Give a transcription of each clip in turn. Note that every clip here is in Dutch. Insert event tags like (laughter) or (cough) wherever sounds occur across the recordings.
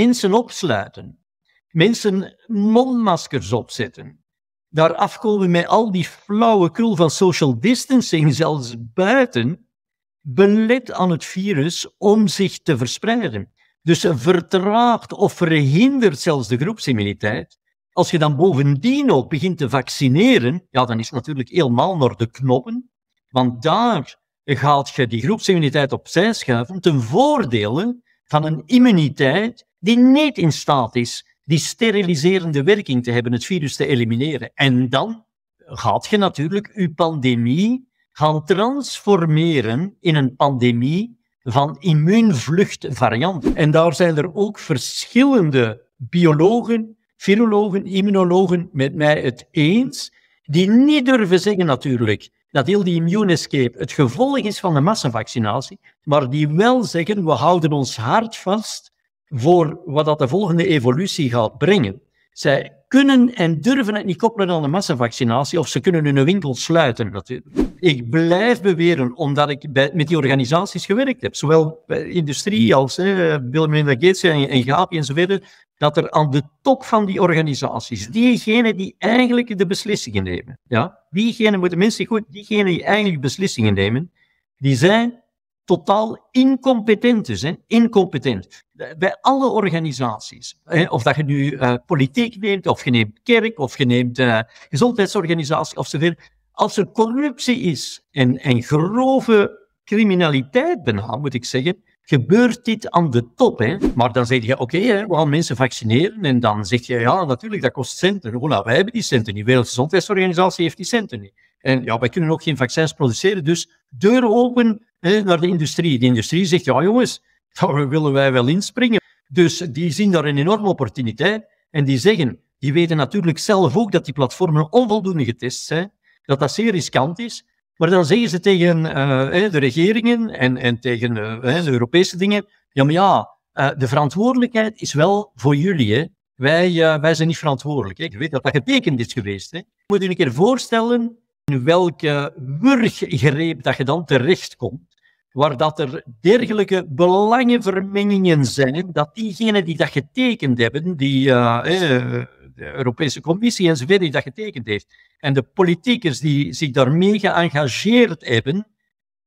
mensen opsluiten, mensen mondmaskers opzetten, daar afkomen met al die flauwe flauwekul van social distancing, zelfs buiten, belet aan het virus om zich te verspreiden. Dus vertraagt of verhindert zelfs de groepsimmuniteit. Als je dan bovendien ook begint te vaccineren, ja, dan is het natuurlijk helemaal naar de knoppen. Want daar gaat je die groepsimmuniteit opzij schuiven ten voordele van een immuniteit die niet in staat is die steriliserende werking te hebben, het virus te elimineren. En dan gaat je natuurlijk je pandemie gaan transformeren in een pandemie van immuunvluchtvarianten. En daar zijn er ook verschillende biologen, virologen, immunologen met mij het eens, die niet durven zeggen natuurlijk dat heel die immune het gevolg is van de massavaccinatie, maar die wel zeggen we houden ons hard vast voor wat dat de volgende evolutie gaat brengen. Zij kunnen en durven het niet koppelen aan de massavaccinatie of ze kunnen hun winkel sluiten. Ik blijf beweren, omdat ik bij, met die organisaties gewerkt heb, zowel bij industrie als hè, Bill Melinda Gates en, en enzovoort, dat er aan de top van die organisaties, diegenen die eigenlijk de beslissingen nemen, ja, diegenen moeten mensen goed, diegenen die eigenlijk beslissingen nemen, die zijn totaal incompetent is. Incompetent. Bij alle organisaties. Of dat je nu eh, politiek neemt, of je neemt kerk, of je neemt uh, gezondheidsorganisatie, of zoveel. Als er corruptie is en, en grove criminaliteit bijna, moet ik zeggen, gebeurt dit aan de top. Hè? Maar dan zeg je, oké, okay, we gaan mensen vaccineren. En dan zeg je, ja, natuurlijk, dat kost centen. nou, wij hebben die centen niet. De Wereldgezondheidsorganisatie heeft die centen niet. En ja, wij kunnen ook geen vaccins produceren, dus deuren open hè, naar de industrie. De industrie zegt, ja jongens, daar willen wij wel inspringen. Dus die zien daar een enorme opportuniteit en die zeggen, die weten natuurlijk zelf ook dat die platformen onvoldoende getest zijn, dat dat zeer riskant is. Maar dan zeggen ze tegen eh, de regeringen en, en tegen eh, de Europese dingen, ja maar ja, eh, de verantwoordelijkheid is wel voor jullie. Hè. Wij, wij zijn niet verantwoordelijk. Ik weet dat dat getekend is geweest. Hè. Je moet je een keer voorstellen in welke wurggreep dat je dan terechtkomt, waar dat er dergelijke belangenvermengingen zijn, dat diegenen die dat getekend hebben, die uh, de Europese Commissie enzovoort die dat getekend heeft, en de politiekers die zich daarmee geëngageerd hebben,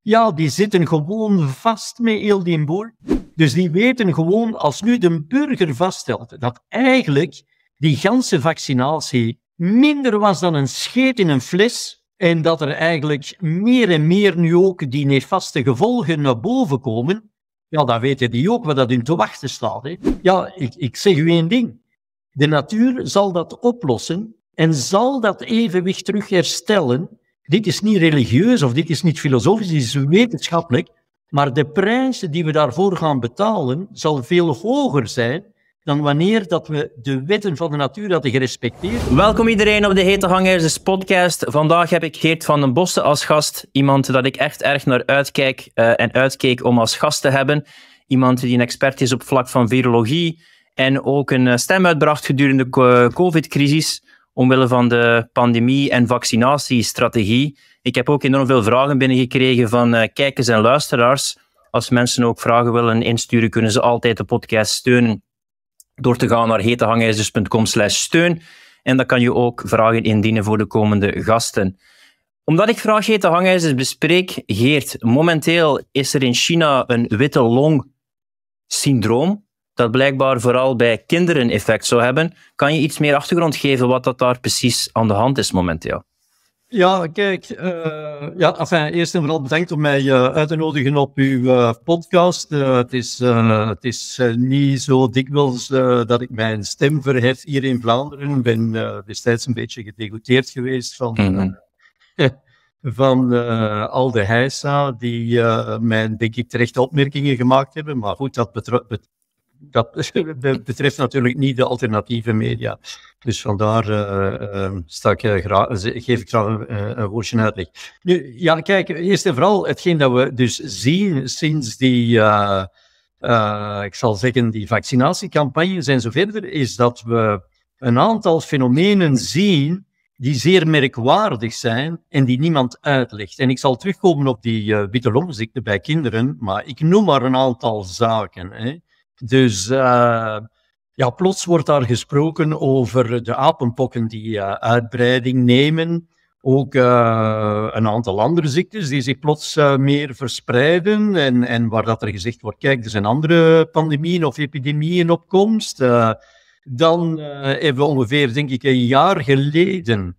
ja, die zitten gewoon vast met heel die boel. Dus die weten gewoon, als nu de burger vaststelt dat eigenlijk die ganse vaccinatie minder was dan een scheet in een fles, en dat er eigenlijk meer en meer nu ook die nefaste gevolgen naar boven komen. Ja, dan weten die ook wat dat hun te wachten staat. Hè. Ja, ik, ik zeg u één ding. De natuur zal dat oplossen en zal dat evenwicht terug herstellen. Dit is niet religieus of dit is niet filosofisch, dit is wetenschappelijk. Maar de prijzen die we daarvoor gaan betalen, zal veel hoger zijn dan wanneer dat we de wetten van de natuur hadden gerespecteerd. Welkom iedereen op de Hete Hangers podcast. Vandaag heb ik Geert van den Bossen als gast. Iemand dat ik echt erg naar uitkijk eh, en uitkeek om als gast te hebben. Iemand die een expert is op vlak van virologie en ook een eh, stem uitbracht gedurende de eh, COVID-crisis omwille van de pandemie en vaccinatiestrategie. Ik heb ook enorm veel vragen binnengekregen van kijkers en luisteraars. Als mensen ook vragen willen insturen, kunnen ze altijd de podcast steunen door te gaan naar hetehangijzers.com slash steun. En dan kan je ook vragen indienen voor de komende gasten. Omdat ik graag hete bespreek, Geert, momenteel is er in China een witte long syndroom, dat blijkbaar vooral bij kinderen effect zou hebben. Kan je iets meer achtergrond geven wat dat daar precies aan de hand is momenteel? Ja, kijk, eh, ja, enfin, eerst en vooral bedankt om mij eh, uit te nodigen op uw eh, podcast. het is, het is niet zo dikwijls dat ik mijn stem verhef hier in Vlaanderen. Ik ben destijds een beetje gedegoteerd geweest van, mm -hmm. (laughs) van de Heisa, die mijn, denk ik, terechte opmerkingen gemaakt hebben. Maar goed, dat, betreft dat betreft natuurlijk niet de alternatieve media. Dus vandaar uh, sta ik, eh, geef ik graag een, een woordje uitleg. Nu, ja, kijk, eerst en vooral hetgeen dat we dus zien sinds die, ik zal zeggen, die vaccinatiecampagnes en zo verder, is dat we een aantal fenomenen zien die zeer merkwaardig zijn en die niemand uitlegt. En ik zal terugkomen op die uh, witte bij kinderen, maar ik noem maar een aantal zaken. Hè. Dus ja, plots wordt daar gesproken over de apenpokken die eh, uitbreiding nemen. Ook eh, een aantal andere ziektes die zich plots eh, meer verspreiden. En, en waar dat er gezegd wordt, kijk, er zijn andere pandemieën of epidemieën op komst. dan hebben we ongeveer, denk ik, een jaar geleden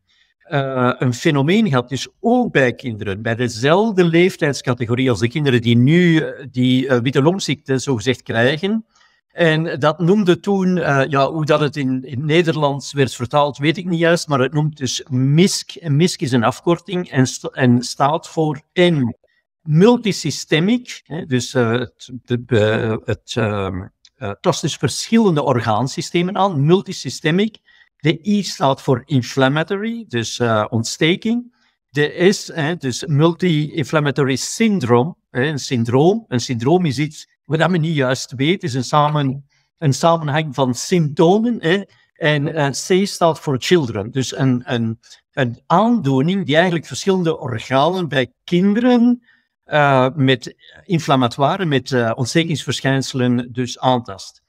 een fenomeen gehad. Dus ook bij kinderen, bij dezelfde leeftijdscategorie als de kinderen die nu die witte longziekte zogezegd krijgen en dat noemde toen, eh, ja, hoe dat het in, in Nederlands werd vertaald, weet ik niet juist, maar het noemt dus MISC. En MISC is een afkorting en, en staat voor M. Multisystemic, hè, dus eh, het, de, ehm, eh, dus verschillende orgaansystemen aan. Multisystemic. De I staat voor inflammatory, dus ontsteking. De S, hè, dus multi-inflammatory syndrome, een syndroom. Een syndroom is iets wat men niet juist weet, is een, samen, een samenhang van symptomen. Hè? En, eh, C staat voor children. Dus een, een, een aandoening die eigenlijk verschillende organen bij kinderen eh, met inflammatoire, met uh, ontstekingsverschijnselen dus aantast.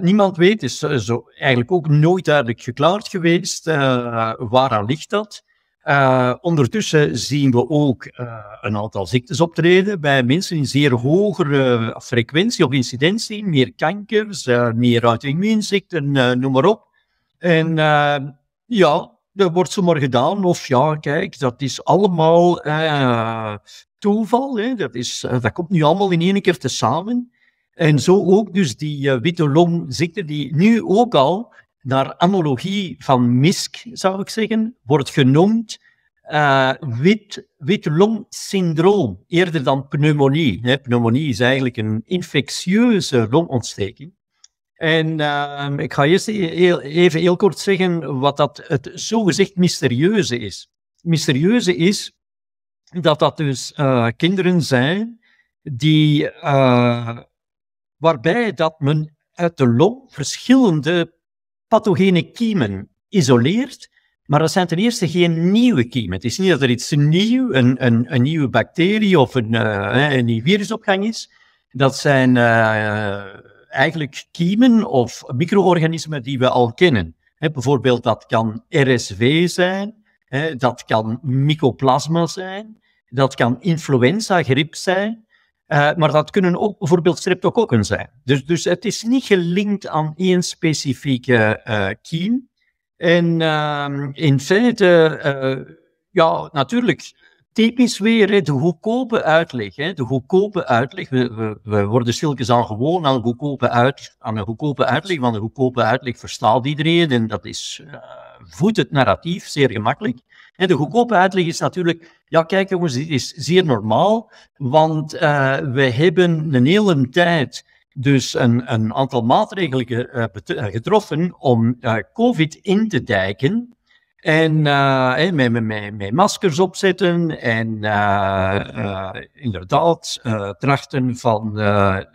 niemand weet, is zo, eigenlijk ook nooit duidelijk geklaard geweest, waaraan ligt dat? Eh, ondertussen zien we ook eh, een aantal ziektes optreden bij mensen in zeer hogere frequentie of incidentie, meer kankers, uh, meer auto-immuunziekten, noem maar op. En ja, dat wordt zomaar gedaan. Of ja, kijk, dat is allemaal toeval. Hè? Dat, is, dat komt nu allemaal in één keer tezamen. En zo ook dus die witte longziekte, die nu ook al naar analogie van MISC, zou ik zeggen, wordt genoemd eh, wit, wit longsyndroom, eerder dan pneumonie. Hè. Pneumonie is eigenlijk een infectieuze longontsteking. En ehm, ik ga eerst e-, even heel kort zeggen wat dat het zogezegd mysterieuze is. Mysterieuze is dat dat dus eh, kinderen zijn die, eh, waarbij dat men uit de long verschillende pathogene kiemen isoleert, maar dat zijn ten eerste geen nieuwe kiemen. Het is niet dat er iets nieuw, een, een, een nieuwe bacterie of een, uh, een nieuw virusopgang is. Dat zijn eh, eigenlijk kiemen of micro-organismen die we al kennen. bijvoorbeeld, dat kan RSV zijn, dat kan mycoplasma zijn, dat kan influenza-griep zijn. Eh, maar dat kunnen ook bijvoorbeeld streptokokken zijn. Dus, dus het is niet gelinkt aan één specifieke uh, kiem. En ehm, in feite, eh, ja, natuurlijk, typisch weer hè, de goedkope uitleg. Hè, de goedkope uitleg. We, we, we worden stilkens al gewoon aan, goedkope uit, aan een goedkope uitleg. Want een goedkope uitleg verstaat iedereen en dat is voedt het narratief zeer gemakkelijk. En de goedkope uitleg is natuurlijk, ja kijk jongens, dit is zeer normaal, want uh, we hebben een hele tijd dus een, een aantal maatregelen eh, eh, getroffen om COVID in te dijken. En uh, met, met, met, maskers opzetten en inderdaad trachten van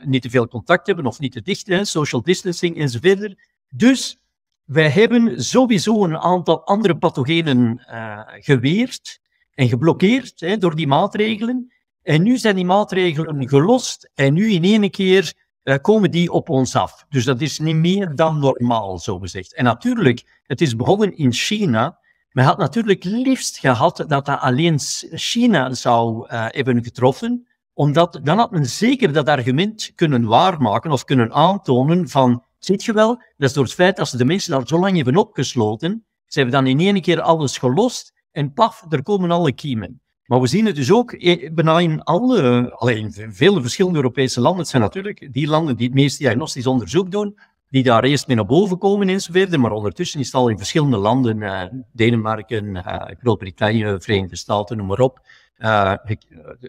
niet te veel contact hebben of niet te dicht, hè, social distancing enzovoort. Dus wij hebben sowieso een aantal andere pathogenen eh, geweerd en geblokkeerd hè, door die maatregelen. En nu zijn die maatregelen gelost en nu in één keer eh, komen die op ons af. Dus dat is niet meer dan normaal, zo gezegd. En natuurlijk, het is begonnen in China. Men had natuurlijk liefst gehad dat dat alleen China zou uh, hebben getroffen, omdat dan had men zeker dat argument kunnen waarmaken of kunnen aantonen van Ziet je wel? Dat is door het feit dat ze de mensen daar zo lang hebben opgesloten. Ze hebben dan in één keer alles gelost en paf, er komen alle kiemen. Maar we zien het dus ook eh, bijna in alle, alleen vele verschillende Europese landen. Het zijn natuurlijk die landen die het meest diagnostisch onderzoek doen, die daar eerst mee naar boven komen enzovoort. Maar ondertussen is het al in verschillende landen, eh, Denemarken, uh, Groot-Brittannië, Verenigde Staten, noem maar op,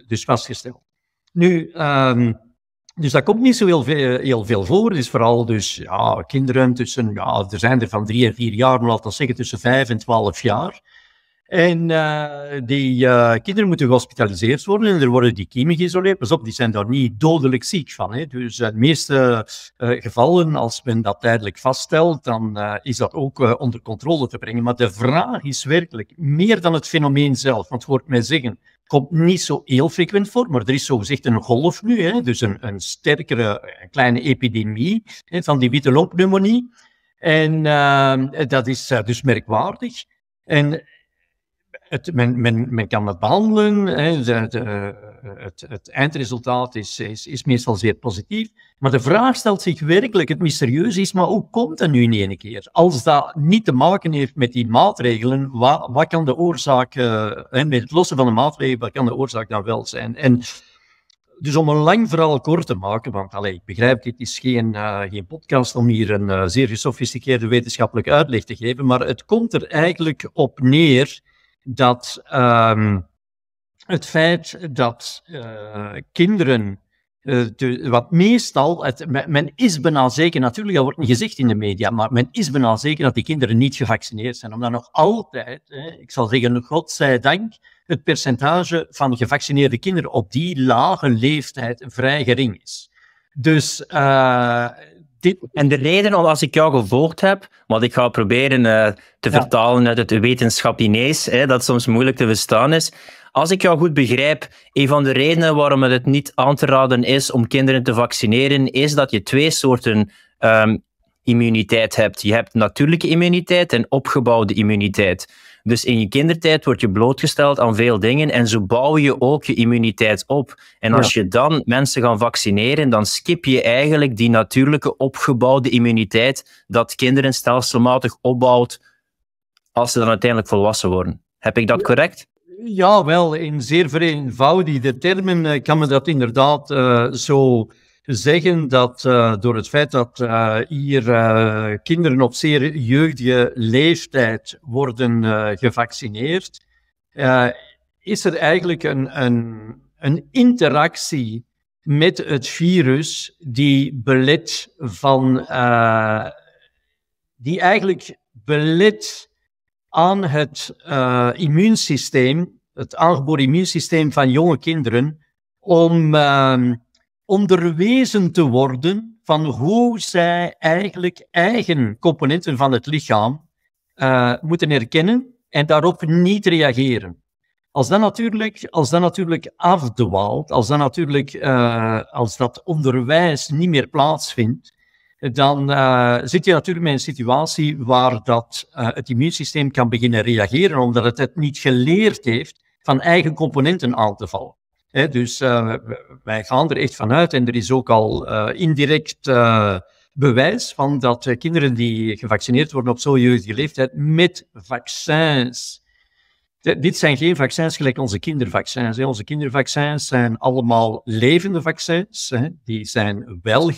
dus vastgesteld. Nu, ehm, dus dat komt niet zo heel veel, eh, veel voor. Het is vooral dus, ja, kinderen tussen, ja, er zijn er van drie en vier jaar, maar laten we zeggen tussen vijf en twaalf jaar. En uh, die uh, kinderen moeten gehospitaliseerd worden en er worden die kiemen geïsoleerd. Pas op, die zijn daar niet dodelijk ziek van. Hè. Dus in de meeste gevallen, als men dat tijdelijk vaststelt, dan is dat ook onder controle te brengen. Maar de vraag is werkelijk meer dan het fenomeen zelf. Want hoort mij zeggen, komt niet zo heel frequent voor, maar er is zogezegd een golf nu, hè, dus een, een sterkere kleine epidemie hè, van die witte longpneumonie. En eh, dat is eh, dus merkwaardig. En het, men, men, men kan het behandelen. Hè, het, het, eindresultaat is, is, is, meestal zeer positief. Maar de vraag stelt zich werkelijk, het mysterieus is, maar hoe komt dat nu in ene keer? Als dat niet te maken heeft met die maatregelen, wat, kan de oorzaak, uh, en met het lossen van de maatregelen, wat kan de oorzaak dan wel zijn? En, dus om een lang verhaal kort te maken, want allez, ik begrijp, dit is geen, eh, geen podcast om hier een eh, zeer gesofisticeerde wetenschappelijke uitleg te geven, maar het komt er eigenlijk op neer dat... Ehm, het feit dat eh, kinderen, eh, wat meestal, het, men, is bijna zeker, natuurlijk dat wordt niet gezegd in de media, maar men is bijna zeker dat die kinderen niet gevaccineerd zijn. Omdat nog altijd, hè, ik zal zeggen, dank, het percentage van gevaccineerde kinderen op die lage leeftijd vrij gering is. Dus eh, en de reden om als ik jou gevolgd heb, wat ik ga proberen eh, te vertalen uit het wetenschap dat soms moeilijk te verstaan is. Als ik jou goed begrijp, een van de redenen waarom het niet aan te raden is om kinderen te vaccineren, is dat je twee soorten um, immuniteit hebt. Je hebt natuurlijke immuniteit en opgebouwde immuniteit. Dus in je kindertijd word je blootgesteld aan veel dingen en zo bouw je ook je immuniteit op. En als je dan mensen gaat vaccineren, dan skip je eigenlijk die natuurlijke opgebouwde immuniteit dat kinderen stelselmatig opbouwt als ze dan uiteindelijk volwassen worden. Heb ik dat correct? Ja, wel, in zeer vereenvoudigde termen eh, kan men dat inderdaad eh, zo zeggen dat eh, door het feit dat eh, hier eh, kinderen op zeer jeugdige leeftijd worden gevaccineerd, is er eigenlijk een, een, een, interactie met het virus die belet van. die eigenlijk belet aan het immuunsysteem, het aangeboren immuunsysteem van jonge kinderen, om ehm, onderwezen te worden van hoe zij eigenlijk eigen componenten van het lichaam eh, moeten herkennen en daarop niet reageren. Als dat natuurlijk, als dat natuurlijk afdwaalt, als dat natuurlijk, eh, als dat onderwijs niet meer plaatsvindt, dan eh, zit je natuurlijk met een situatie waar dat, het immuunsysteem kan beginnen reageren, omdat het het niet geleerd heeft van eigen componenten aan te vallen dus eh, wij gaan er echt vanuit en er is ook al eh, indirect eh, bewijs van dat kinderen die gevaccineerd worden op zo'n jeugdige leeftijd met vaccins. dit zijn geen vaccins gelijk onze kindervaccins. Onze kindervaccins zijn allemaal levende vaccins. Die zijn wel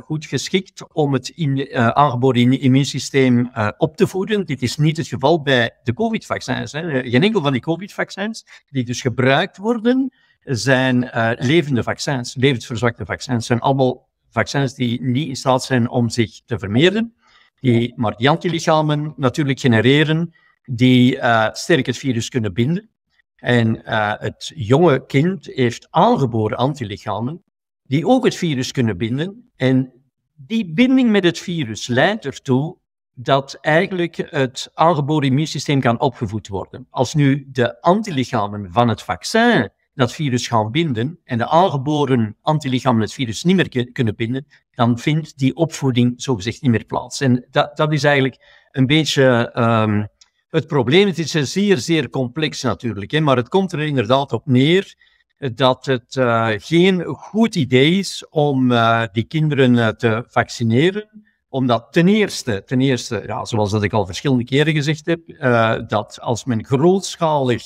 goed geschikt om het in, aangeboden immuunsysteem op te voeden. Dit is niet het geval bij de COVID-vaccins. Geen enkel van die COVID-vaccins die dus gebruikt worden zijn eh, levende vaccins, levensverzwakte vaccins. zijn allemaal vaccins die niet in staat zijn om zich te vermeerderen, die maar die antilichamen natuurlijk genereren, die uh, sterk het virus kunnen binden. En eh, het jonge kind heeft aangeboren antilichamen die ook het virus kunnen binden. En die binding met het virus leidt ertoe dat eigenlijk het aangeboren immuunsysteem kan opgevoed worden. Als nu de antilichamen van het vaccin dat virus gaan binden en de aangeboren antilichamen het virus niet meer kunnen binden, dan vindt die opvoeding zogezegd niet meer plaats. En dat, dat is eigenlijk een beetje ehm, het probleem. Het is zeer, zeer complex natuurlijk, hè, maar het komt er inderdaad op neer dat het eh, geen goed idee is om eh, die kinderen eh, te vaccineren omdat ten eerste, ten eerste ja, zoals dat ik al verschillende keren gezegd heb, dat als men grootschalig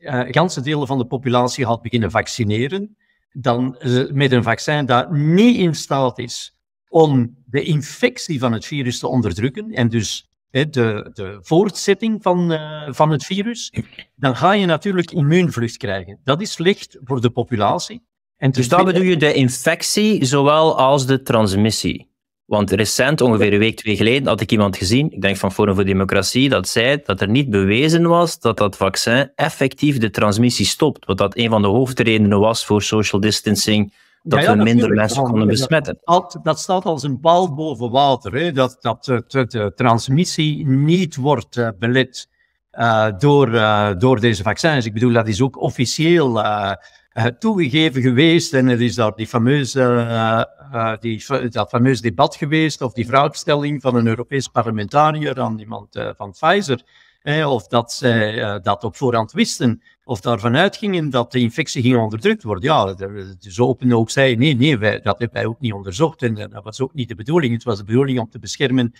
uh, ganse delen van de populatie had beginnen vaccineren, dan eh, met een vaccin dat niet in staat is om de infectie van het virus te onderdrukken en dus de, de, voortzetting van, eh, van het virus, dan ga je natuurlijk immuunvlucht krijgen. Dat is slecht voor de populatie. En dus daar bedoel je de infectie zowel als de transmissie? Want recent, ongeveer een week, twee geleden, had ik iemand gezien, ik denk van Forum voor Democratie, dat zei dat er niet bewezen was dat dat vaccin effectief de transmissie stopt. Wat dat een van de hoofdredenen was voor social distancing, dat we minder mensen konden besmetten. Dat, dat, staat als een bal boven water, hè? dat, dat eh, de, transmissie niet wordt uh, belet eh, door, door deze vaccins. Ik bedoel, dat is ook officieel eh, toegegeven geweest en er is daar die fameuze, eh, eh, dat fameuze debat geweest of die vraagstelling van een Europees parlementariër aan iemand van Pfizer. of dat zij dat op voorhand wisten, of daarvan uitgingen dat de infectie ging onderdrukt worden. Ja, zo open ook zei, nee, nee, dat hebben wij ook niet onderzocht en dat was ook niet de bedoeling. Het was de bedoeling om te beschermen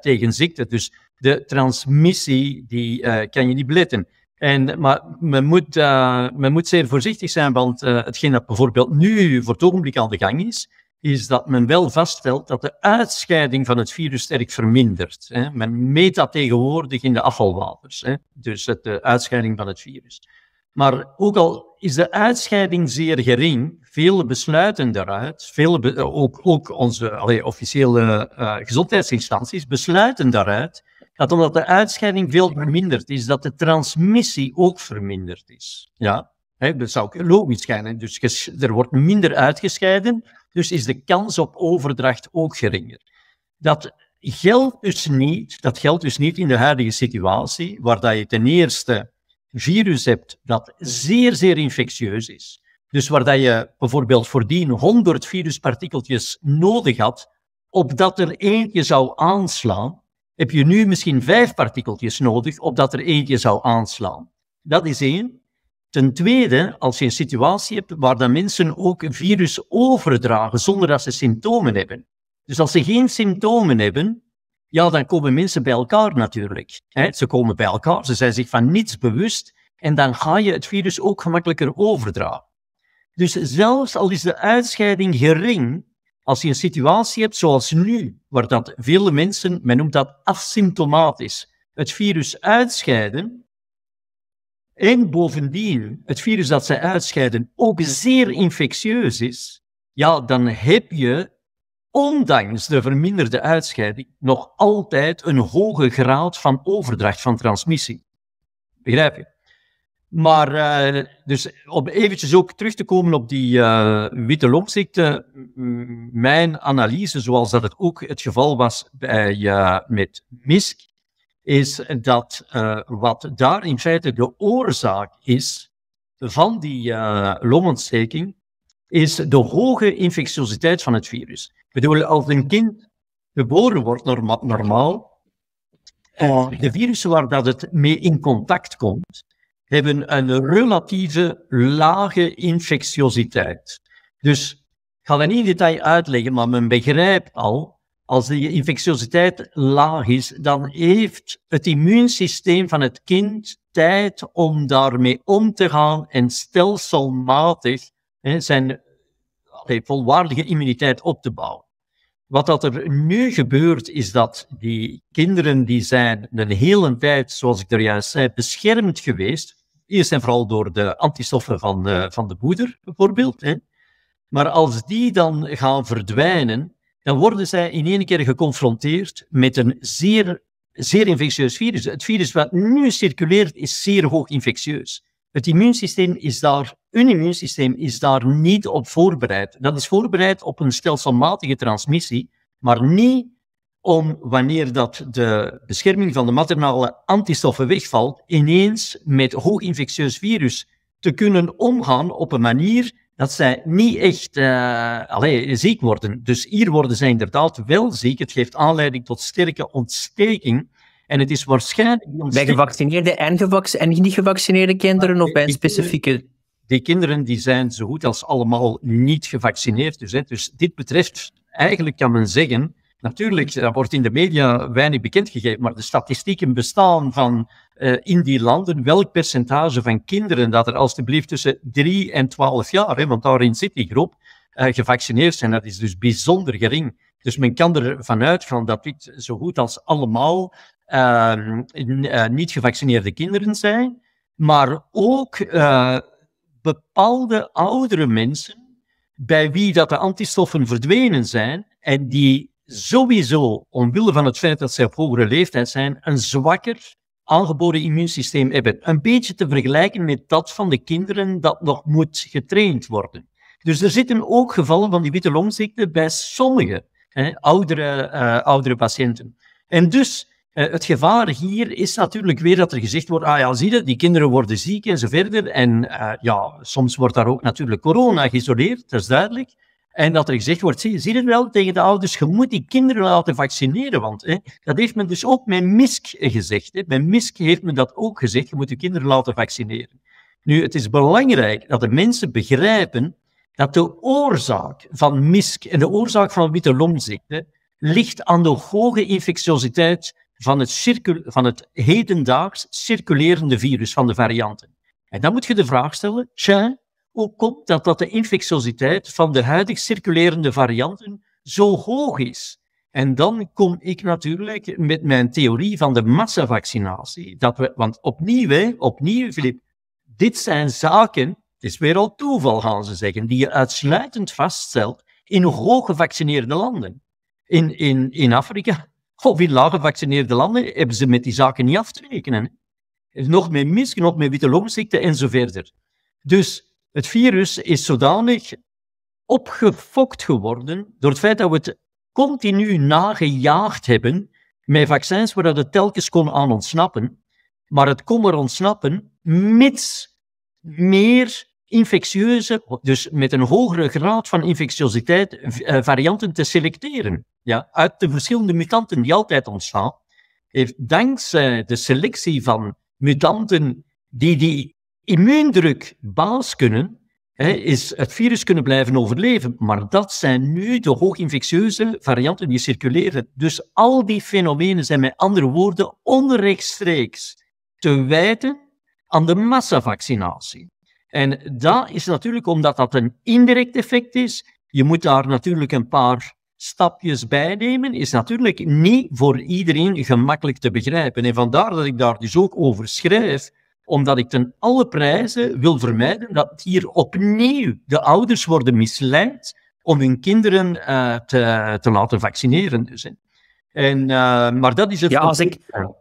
tegen ziekte. Dus de transmissie, die kan je niet beletten. En, maar men moet, eh, men moet zeer voorzichtig zijn, want eh, hetgeen dat bijvoorbeeld nu voor het ogenblik aan de gang is, is dat men wel vaststelt dat de uitscheiding van het virus sterk vermindert. Hè. Men meet dat tegenwoordig in de afvalwaters, hè. dus het, de uitscheiding van het virus. Maar ook al is de uitscheiding zeer gering, veel besluiten daaruit, ook, ook, onze officiële eh, gezondheidsinstanties besluiten daaruit gaat omdat de uitscheiding veel verminderd is, dat de transmissie ook verminderd is. Ja, hè, dat zou ook logisch zijn. Dus er wordt minder uitgescheiden, dus is de kans op overdracht ook geringer. Dat geldt dus niet, dat geldt dus niet in de huidige situatie, waar dat je ten eerste virus hebt dat zeer, zeer infectieus is. Dus waar dat je bijvoorbeeld voordien 100 viruspartikeltjes nodig had, opdat er eentje zou aanslaan, heb je nu misschien vijf partikeltjes nodig opdat er eentje zou aanslaan. Dat is één. Ten tweede, als je een situatie hebt waar dan mensen ook een virus overdragen zonder dat ze symptomen hebben. Dus als ze geen symptomen hebben, ja, dan komen mensen bij elkaar natuurlijk. ze komen bij elkaar, ze zijn zich van niets bewust en dan ga je het virus ook gemakkelijker overdragen. Dus zelfs al is de uitscheiding gering, als je een situatie hebt zoals nu, waar dat veel mensen, men noemt dat asymptomatisch, het virus uitscheiden, en bovendien het virus dat ze uitscheiden ook zeer infectieus is, ja, dan heb je, ondanks de verminderde uitscheiding, nog altijd een hoge graad van overdracht van transmissie. Begrijp je? Maar eh, dus om eventjes ook terug te komen op die eh, witte longziekte. Mijn analyse, zoals dat het ook het geval was bij, uh, met MISC, is dat wat daar in feite de oorzaak is van die longontsteking, is de hoge infectiositeit van het virus. Ik bedoel, als een kind geboren wordt norma normaal, de virussen waar dat het mee in contact komt, hebben een relatieve lage infectiositeit. Dus ik ga dat niet in detail uitleggen, maar men begrijpt al, als die infectiositeit laag is, dan heeft het immuunsysteem van het kind tijd om daarmee om te gaan en stelselmatig zijn volwaardige immuniteit op te bouwen. Wat dat er nu gebeurt, is dat die kinderen die zijn een hele tijd, zoals ik er juist zei, beschermd geweest, Eerst en vooral door de antistoffen van, eh, van de boeder, bijvoorbeeld. Hè. Maar als die dan gaan verdwijnen, dan worden zij in één keer geconfronteerd met een zeer, zeer infectieus virus. Het virus wat nu circuleert is zeer hoog infectieus. Het immuunsysteem is daar, hun immuunsysteem is daar niet op voorbereid. Dat is voorbereid op een stelselmatige transmissie, maar niet om wanneer dat de bescherming van de maternale antistoffen wegvalt, ineens met hoog infectieus virus te kunnen omgaan op een manier dat zij niet echt uh, ziek worden. Dus hier worden zij inderdaad wel ziek. Het geeft aanleiding tot sterke ontsteking. En het is waarschijnlijk... Bij gevaccineerde en, en niet gevaccineerde kinderen ah, of bij een specifieke... Die kinderen die zijn zo goed als allemaal niet gevaccineerd. Dus, hè. dus dit betreft, eigenlijk kan men zeggen, Natuurlijk, eh, dat wordt in de media weinig bekendgegeven, maar de statistieken bestaan van eh, in die landen welk percentage van kinderen dat er alstublieft tussen 3 en 12 jaar, hè, want daarin zit die groep, eh, gevaccineerd zijn. Dat is dus bijzonder gering. Dus men kan ervan uitgaan dat dit zo goed als allemaal ehm, niet gevaccineerde kinderen zijn, maar ook bepaalde oudere mensen bij wie dat de antistoffen verdwenen zijn en die sowieso, omwille van het feit dat ze op hogere leeftijd zijn, een zwakker aangeboren immuunsysteem hebben. Een beetje te vergelijken met dat van de kinderen dat nog moet getraind worden. Dus er zitten ook gevallen van die witte longziekte bij sommige hè, oudere, eh, oudere patiënten. En dus, eh, het gevaar hier is natuurlijk weer dat er gezegd wordt, ah ja, zie je, die kinderen worden ziek en zo verder. En eh, ja, soms wordt daar ook natuurlijk corona geïsoleerd, dat is duidelijk. En dat er gezegd wordt, zie, zie het wel tegen de ouders, je moet die kinderen laten vaccineren. Want hè, dat heeft men dus ook met MISC gezegd. Hè. Bij MISC heeft men dat ook gezegd, je moet je kinderen laten vaccineren. Nu, het is belangrijk dat de mensen begrijpen dat de oorzaak van MISC en de oorzaak van witte longziekte ligt aan de hoge infectiositeit van het, circul van het hedendaags circulerende virus, van de varianten. En dan moet je de vraag stellen, tja, hoe komt dat dat de infectiositeit van de huidig circulerende varianten zo hoog is? En dan kom ik natuurlijk met mijn theorie van de massavaccinatie. Dat we, want opnieuw, opnieuw, Filip, dit zijn zaken, het is weer al toeval gaan ze zeggen, die je uitsluitend vaststelt in hooggevaccineerde landen. In, in, in Afrika of in laaggevaccineerde landen hebben ze met die zaken niet af te rekenen. Nog meer mis, nog met witte longziekte en zo verder. Dus het virus is zodanig opgefokt geworden door het feit dat we het continu nagejaagd hebben met vaccins waar het telkens kon aan ontsnappen. Maar het kon er ontsnappen mits meer infectieuze, dus met een hogere graad van infectiositeit, eh, varianten te selecteren. Ja, uit de verschillende mutanten die altijd ontstaan, heeft dankzij de selectie van mutanten die die immuundruk baas kunnen, hè, is het virus kunnen blijven overleven. Maar dat zijn nu de hooginfectieuze varianten die circuleren. Dus al die fenomenen zijn met andere woorden onrechtstreeks te wijten aan de massavaccinatie. En dat is natuurlijk omdat dat een indirect effect is. Je moet daar natuurlijk een paar stapjes bij nemen. is natuurlijk niet voor iedereen gemakkelijk te begrijpen. En vandaar dat ik daar dus ook over schrijf omdat ik ten alle prijzen wil vermijden dat hier opnieuw de ouders worden misleid om hun kinderen eh, te, te, laten vaccineren. Dus, en, eh, maar dat is het. Ja, als ik,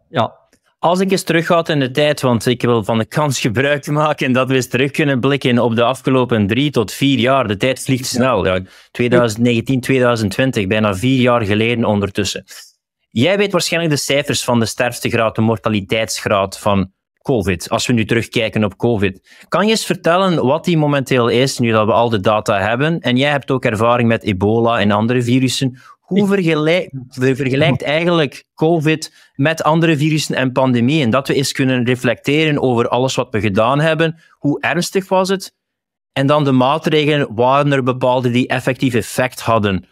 ja. als ik eens teruggaat in de tijd, want ik wil van de kans gebruik maken en dat we eens terug kunnen blikken op de afgelopen drie tot vier jaar. De tijd vliegt snel. Ja. 2019, 2020, bijna vier jaar geleden ondertussen. Jij weet waarschijnlijk de cijfers van de sterftegraad, de mortaliteitsgraad van COVID, als we nu terugkijken op COVID. Kan je eens vertellen wat die momenteel is, nu dat we al de data hebben? En jij hebt ook ervaring met ebola en andere virussen. Hoe vergelijkt, vergelijkt eigenlijk COVID met andere virussen en pandemieën? Dat we eens kunnen reflecteren over alles wat we gedaan hebben. Hoe ernstig was het? En dan de maatregelen, waren er bepaalde die effectief effect hadden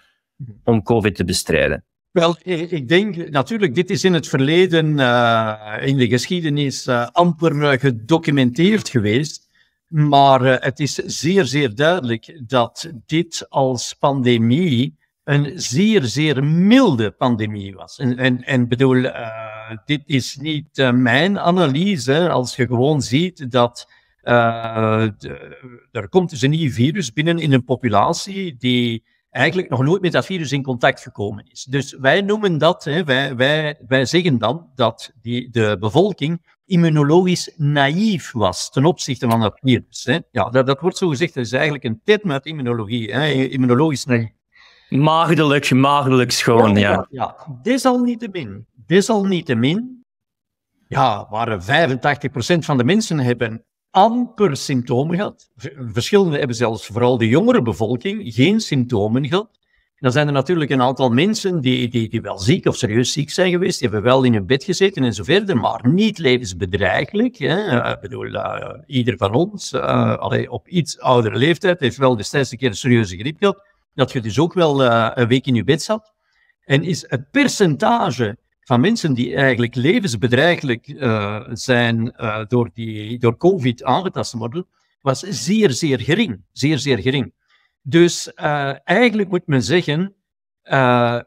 om COVID te bestrijden? Wel, ik denk natuurlijk, dit is in het verleden, eh, in de geschiedenis, eh, amper eh, gedocumenteerd geweest. Maar het is zeer, zeer duidelijk dat dit als pandemie een zeer, zeer milde pandemie was. En, en, en bedoel, dit is niet mijn analyse. Als je gewoon ziet dat er komt dus een nieuw virus binnen in een populatie die eigenlijk nog nooit met dat virus in contact gekomen is. Dus wij noemen dat, hè, wij, wij, wij zeggen dan dat die, de bevolking immunologisch naïef was ten opzichte van dat virus. Hè. Ja, dat, dat wordt zo gezegd, dat is eigenlijk een term met immunologie, hè, immunologisch naïef. Maagdelijk, maagdelijk schoon, ja. Ja, ja. desalniettemin, min. ja, waar 85% van de mensen hebben amper symptomen gehad. Verschillende hebben zelfs vooral de jongere bevolking geen symptomen gehad. dan zijn er natuurlijk een aantal mensen die, die, die wel ziek of serieus ziek zijn geweest, die hebben wel in hun bed gezeten en zo verder, maar niet levensbedreigelijk. Hè. Eh, ik bedoel, eh, ieder van ons, uh, allee, op iets oudere leeftijd, heeft wel destijds een keer een serieuze griep gehad. Dat je dus ook wel een week in je bed zat. En is het percentage van mensen die eigenlijk levensbedreigelijk eh, zijn eh, door, die, door COVID aangetast worden, was zeer, zeer gering. Zeer, zeer gering. Dus eh, eigenlijk moet men zeggen, ja,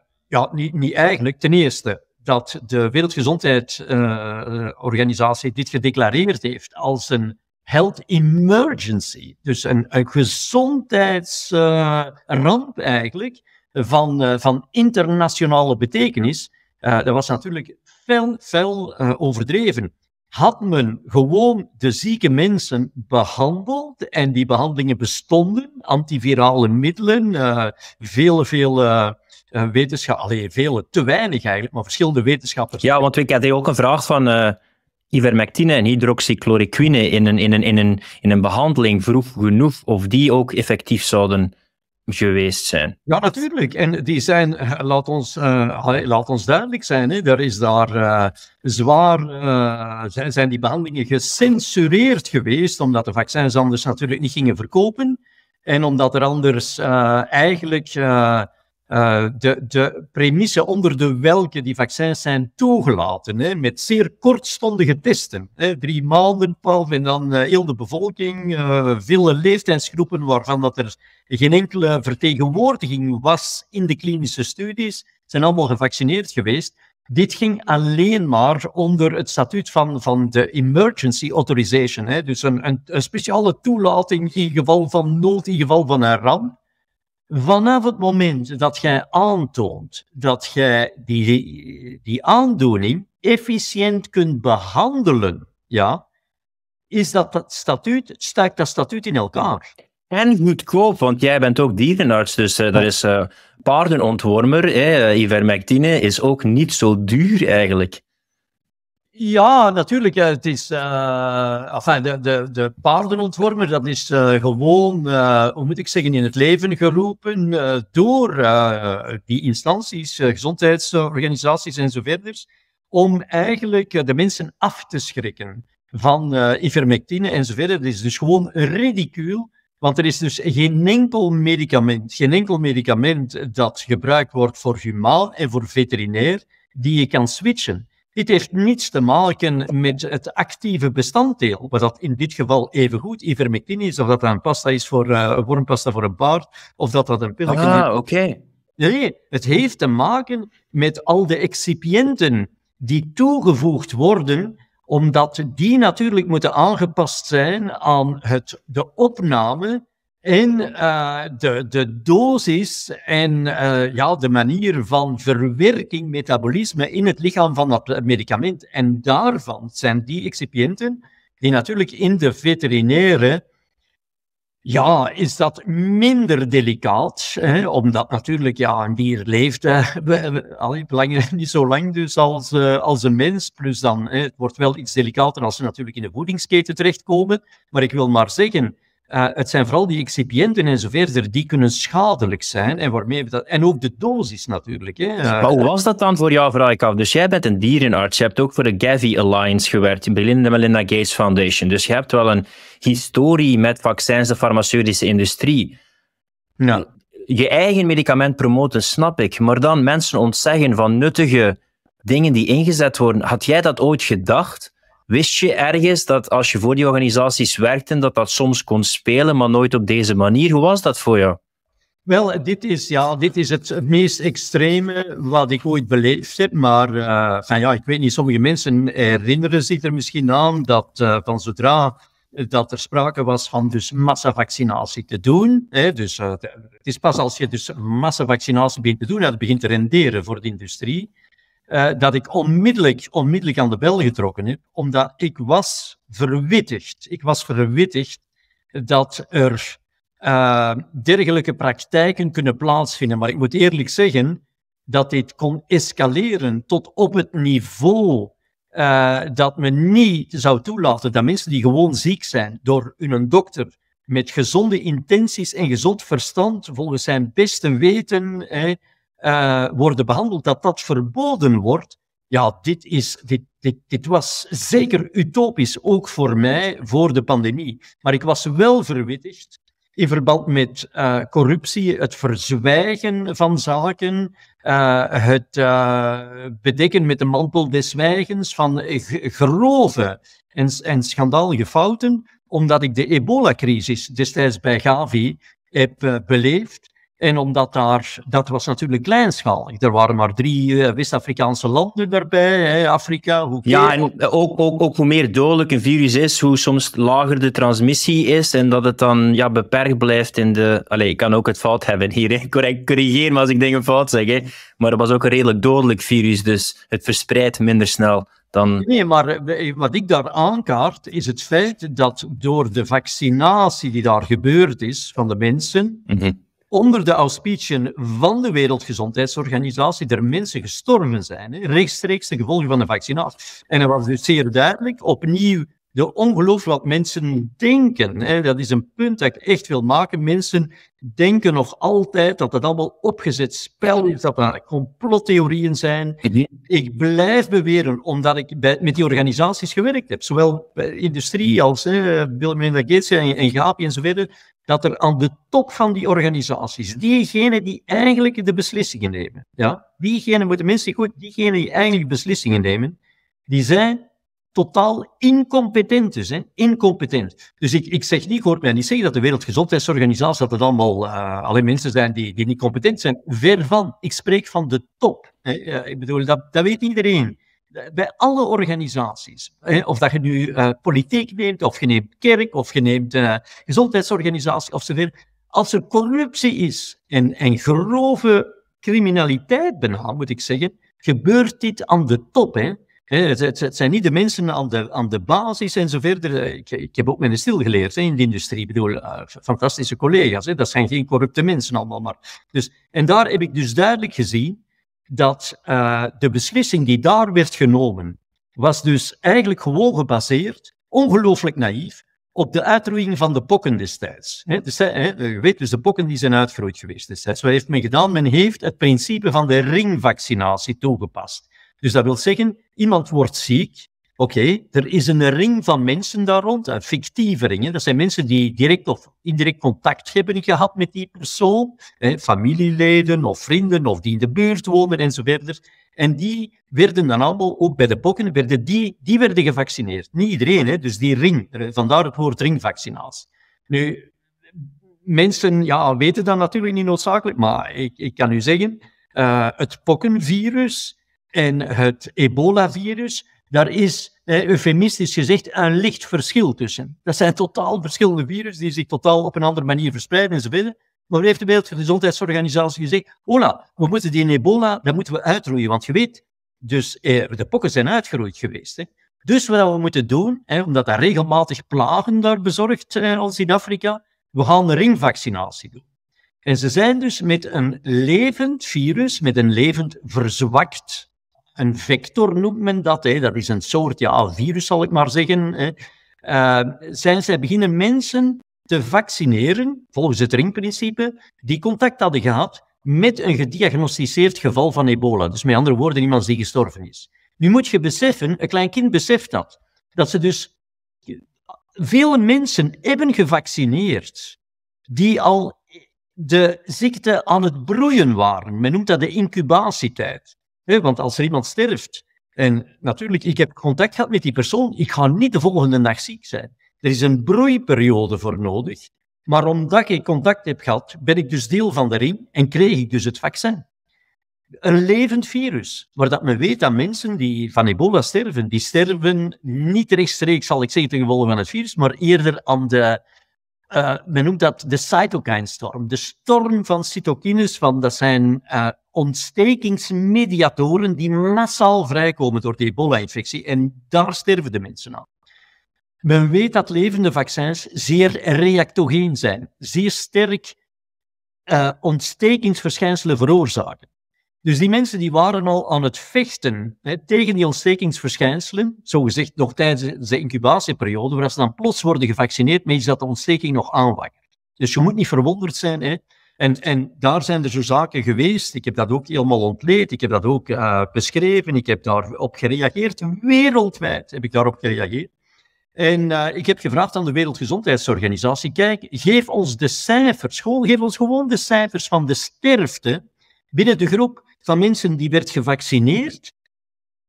niet, niet eigenlijk, ten eerste dat de Wereldgezondheidsorganisatie dit gedeclareerd heeft als een health emergency, dus een, een gezondheidsramp eigenlijk, van, van internationale betekenis dat eh, was natuurlijk fel, fel eh, overdreven. Had men gewoon de zieke mensen behandeld, en die behandelingen bestonden, antivirale middelen, vele, eh, vele wetenschap, alleen vele, te weinig eigenlijk, maar verschillende wetenschappers. Ja, want ik had ook een vraag van uh, ivermectine en hydroxychloroquine in een, in, een, in, een, in een behandeling vroeg genoeg of die ook effectief zouden geweest zijn. Ja, natuurlijk. En die zijn, eh, laat ons, eh, laat ons duidelijk zijn, hè, er is daar eh, zwaar, uh, zijn, zijn die behandelingen gecensureerd geweest, omdat de vaccins anders natuurlijk niet gingen verkopen en omdat er anders eigenlijk eh, de, de premisse onder de welke die vaccins zijn toegelaten, hè, met zeer kortstondige testen. Hè, drie maanden, twaalf, en dan eh, heel de bevolking, uh, vele leeftijdsgroepen waarvan dat er geen enkele vertegenwoordiging was in de klinische studies, zijn allemaal gevaccineerd geweest. Dit ging alleen maar onder het statuut van, van de emergency authorization. Hè, dus een, een, een speciale toelating in geval van nood, in geval van een ramp. Vanaf het moment dat jij aantoont dat jij die, die aandoening efficiënt kunt behandelen, ja, is dat, dat statuut, staat dat statuut in elkaar. En goedkoop, want jij bent ook dierenarts, dus uh, is eh, paardenontwormer. Eh, ivermectine is ook niet zo duur eigenlijk. Ja, natuurlijk. het is, eh, de, de, de paardenontwormer, dat is eh, gewoon, eh, hoe moet ik zeggen, in het leven geroepen door die instanties, gezondheidsorganisaties en zo verder, om eigenlijk de mensen af te schrikken van ivermectine en verder. Dat is dus gewoon ridicuul, want er is dus geen enkel medicament, geen enkel medicament dat gebruikt wordt voor humaan en voor veterinair, die je kan switchen. Dit heeft niets te maken met het actieve bestanddeel, wat dat in dit geval evengoed ivermectin is, of dat dat een pasta is voor uh, wormpasta voor een baard, of dat dat een pilletje ah, is. Ah, oké. Nee, het heeft te maken met al de excipiënten die toegevoegd worden, omdat die natuurlijk moeten aangepast zijn aan het, de opname en eh, de, de dosis en eh, ja, de manier van verwerking, metabolisme in het lichaam van dat medicament. En daarvan zijn die excipiënten, die natuurlijk in de veterinaire, ja, is dat minder delicaat. Hè? Omdat natuurlijk ja, een dier leeft eh, (laughs) al (laughs) niet zo lang dus als, als een mens. Plus dan, hè, het wordt wel iets delicater als ze natuurlijk in de voedingsketen terechtkomen. Maar ik wil maar zeggen eh, het zijn vooral die excipiënten verder die kunnen schadelijk zijn. En, waarmee dat, en ook de dosis natuurlijk. Hè. maar eh, hoe was dat dan voor jou, vraag ik af. Dus jij bent een dierenarts, je hebt ook voor de Gavi Alliance gewerkt, Berlin en Melinda Gates Foundation. Dus je hebt wel een historie met vaccins, de farmaceutische industrie. Nou. Je eigen medicament promoten, snap ik. Maar dan mensen ontzeggen van nuttige dingen die ingezet worden. Had jij dat ooit gedacht? Wist je ergens dat als je voor die organisaties werkte, dat dat soms kon spelen, maar nooit op deze manier? Hoe was dat voor jou? Wel, dit is, ja, dit is het meest extreme wat ik ooit beleefd heb. Maar van, eh, ja, ik weet niet, sommige mensen herinneren zich er misschien aan dat eh, van zodra dat er sprake was van dus massavaccinatie te doen. Hè, dus, eh, het is pas als je dus massavaccinatie begint te doen, dat het begint te renderen voor de industrie. Eh, dat ik onmiddellijk, onmiddellijk aan de bel getrokken heb, omdat ik was verwittigd. Ik was verwittigd dat er eh, dergelijke praktijken kunnen plaatsvinden. Maar ik moet eerlijk zeggen dat dit kon escaleren tot op het niveau eh, dat men niet zou toelaten dat mensen die gewoon ziek zijn door hun dokter met gezonde intenties en gezond verstand, volgens zijn beste weten, uh, worden behandeld, dat dat verboden wordt. Ja, dit, is, dit, dit, was zeker utopisch, ook voor mij, voor de pandemie. Maar ik was wel verwittigd in verband met uh, corruptie, het verzwijgen van zaken, uh, het uh, bedekken met de mantel des zwijgens van grove en, en schandalige fouten, omdat ik de ebola-crisis destijds bij Gavi heb beleefd. En omdat daar, dat was natuurlijk kleinschalig. Er waren maar drie eh, West-Afrikaanse landen daarbij, hè, Afrika. Hoe ja, en ook, ook, ook hoe meer dodelijk een virus is, hoe soms lager de transmissie is en dat het dan ja, beperkt blijft in de... Allee, ik kan ook het fout hebben hier, (laughs) correct corrigeer me als ik dingen fout zeg. Maar het was ook een redelijk dodelijk virus, dus het verspreidt minder snel dan... Nee, maar eh, wat ik daar aankaart is het feit dat door de vaccinatie die daar gebeurd is van de mensen, mhm onder de auspiciën van de Wereldgezondheidsorganisatie er mensen gestorven zijn, rechtstreeks de gevolgen van de vaccinatie. En er was dus zeer duidelijk opnieuw de ongeloof wat mensen denken. Hè. Dat is een punt dat ik echt wil maken. Mensen denken nog altijd dat het allemaal opgezet spel is, dat er complottheorieën zijn. Mhm. Ik blijf beweren, omdat ik bij, met die organisaties gewerkt heb, zowel bij industrie als Bill Melinda Gates en, en Gapi enzovoort, dat er aan de top van die organisaties, diegenen die eigenlijk de beslissingen nemen, ja, diegenen moeten mensen goed, diegenen die eigenlijk beslissingen nemen, die zijn totaal incompetent is. Hè? Incompetent. Dus ik, ik zeg niet, ik hoort mij niet zeggen dat de Wereldgezondheidsorganisatie dat het allemaal eh, alleen mensen zijn die, die niet competent zijn. Ver van. Ik spreek van de top. Hè? ik bedoel, dat, dat weet iedereen. Bij alle organisaties, hè? of dat je nu eh, politiek neemt, of je neemt kerk, of je neemt eh, gezondheidsorganisatie, of zover, Als er corruptie is en, en grove criminaliteit bijna, moet ik zeggen, gebeurt dit aan de top. Hè? Het, het, het, zijn niet de mensen aan de, aan de basis en zo verder. Eh, ik, ik heb ook mijn stil geleerd in de industrie. Ik bedoel, eh, fantastische collega's. Hè. Dat zijn geen corrupte mensen allemaal. Maar. Dus, en daar heb ik dus duidelijk gezien dat eh, de beslissing die daar werd genomen, was dus eigenlijk gewoon gebaseerd, ongelooflijk naïef, op de uitroeiing van de pokken destijds. He, dus, je weet dus, de pokken die zijn uitgeroeid geweest destijds. Wat heeft men gedaan? Men heeft het principe van de ringvaccinatie toegepast. Dus dat wil zeggen, iemand wordt ziek. Oké, er is een ring van mensen daar rond, een fictieve ring. Hè. Dat zijn mensen die direct of indirect contact hebben gehad met die persoon. Hè, familieleden of vrienden of die in de buurt wonen enzovoort. En die werden dan allemaal, ook bij de bokken, werden die, die werden gevaccineerd. Niet iedereen, hè, dus die ring. Eh, vandaar het woord ringvaccinatie. Nu, mensen ja, weten dat natuurlijk niet noodzakelijk, maar ik, ik kan u zeggen, eh, het pokkenvirus en het ebola-virus, daar is eh, eufemistisch gezegd een licht verschil tussen. Dat zijn totaal verschillende virussen die zich totaal op een andere manier verspreiden en ze willen. Maar heeft de Wereldgezondheidsorganisatie gezegd, hola, we moeten die ebola, dat moeten we uitroeien, want je weet, dus eh, de pokken zijn uitgeroeid geweest. Hè. Dus wat we moeten doen, hè, omdat dat regelmatig plagen daar bezorgt, eh, als in Afrika, we gaan een ringvaccinatie doen. En ze zijn dus met een levend virus, met een levend verzwakt een vector noemt men dat, hè. dat is een soort ja, virus, zal ik maar zeggen. Hè. Ehm, zijn zij beginnen mensen te vaccineren, volgens het ringprincipe, die contact hadden gehad met een gediagnosticeerd geval van ebola. Dus met andere woorden, iemand die gestorven is. Nu moet je beseffen, een klein kind beseft dat, dat ze dus vele mensen hebben gevaccineerd die al de ziekte aan het broeien waren. Men noemt dat de incubatietijd. He, want als er iemand sterft, en natuurlijk, ik heb contact gehad met die persoon, ik ga niet de volgende dag ziek zijn. Er is een broeiperiode voor nodig. Maar omdat ik contact heb gehad, ben ik dus deel van de ring en kreeg ik dus het vaccin. Een levend virus, maar dat men weet dat mensen die van ebola sterven, die sterven niet rechtstreeks, zal ik zeggen, ten gevolge van het virus, maar eerder aan de, uh, men noemt dat de storm, de storm van cytokines, van, dat zijn eh, ontstekingsmediatoren die massaal vrijkomen door de ebola-infectie en daar sterven de mensen aan. Men weet dat levende vaccins zeer reactogeen zijn, zeer sterk eh, ontstekingsverschijnselen veroorzaken. Dus die mensen die waren al aan het vechten hè, tegen die ontstekingsverschijnselen, zogezegd nog tijdens de incubatieperiode, waar ze dan plots worden gevaccineerd, maar is dat de ontsteking nog aanwakkert. Dus je moet niet verwonderd zijn. Hè. En, en daar zijn er zo zaken geweest. Ik heb dat ook helemaal ontleed. Ik heb dat ook eh, beschreven. Ik heb daarop gereageerd. Wereldwijd heb ik daarop gereageerd. En eh, ik heb gevraagd aan de Wereldgezondheidsorganisatie: kijk, geef ons de cijfers. geef ons gewoon de cijfers van de sterfte binnen de groep van mensen die werd gevaccineerd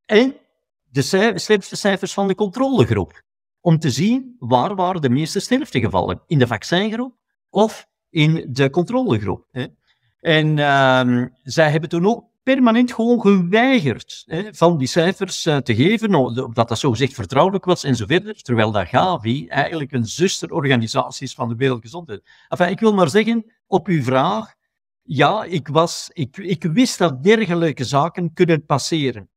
en de sterftecijfers cijfers van de controlegroep. Om te zien waar waren de meeste sterftegevallen. In de vaccingroep of in de controlegroep. Hè. En ehm, zij hebben toen ook permanent gewoon geweigerd hè, van die cijfers eh, te geven, omdat dat zo vertrouwelijk was en zo verder. Terwijl dat Gavi eigenlijk een zusterorganisatie is van de Wereldgezondheid. Enfin, ik wil maar zeggen, op uw vraag, ja, ik, was, ik, ik wist dat dergelijke zaken kunnen passeren.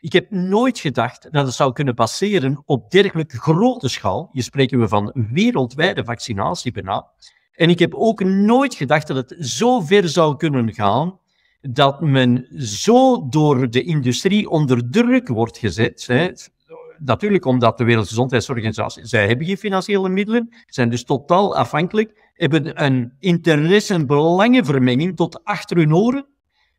Ik heb nooit gedacht dat het zou kunnen passeren op dergelijke grote schaal. Hier spreken we van wereldwijde vaccinatie bijna. En ik heb ook nooit gedacht dat het zo ver zou kunnen gaan dat men zo door de industrie onder druk wordt gezet. Hè. Natuurlijk omdat de Wereldgezondheidsorganisatie, zij hebben geen financiële middelen, zijn dus totaal afhankelijk hebben een interesse- en belangenvermenging tot achter hun oren.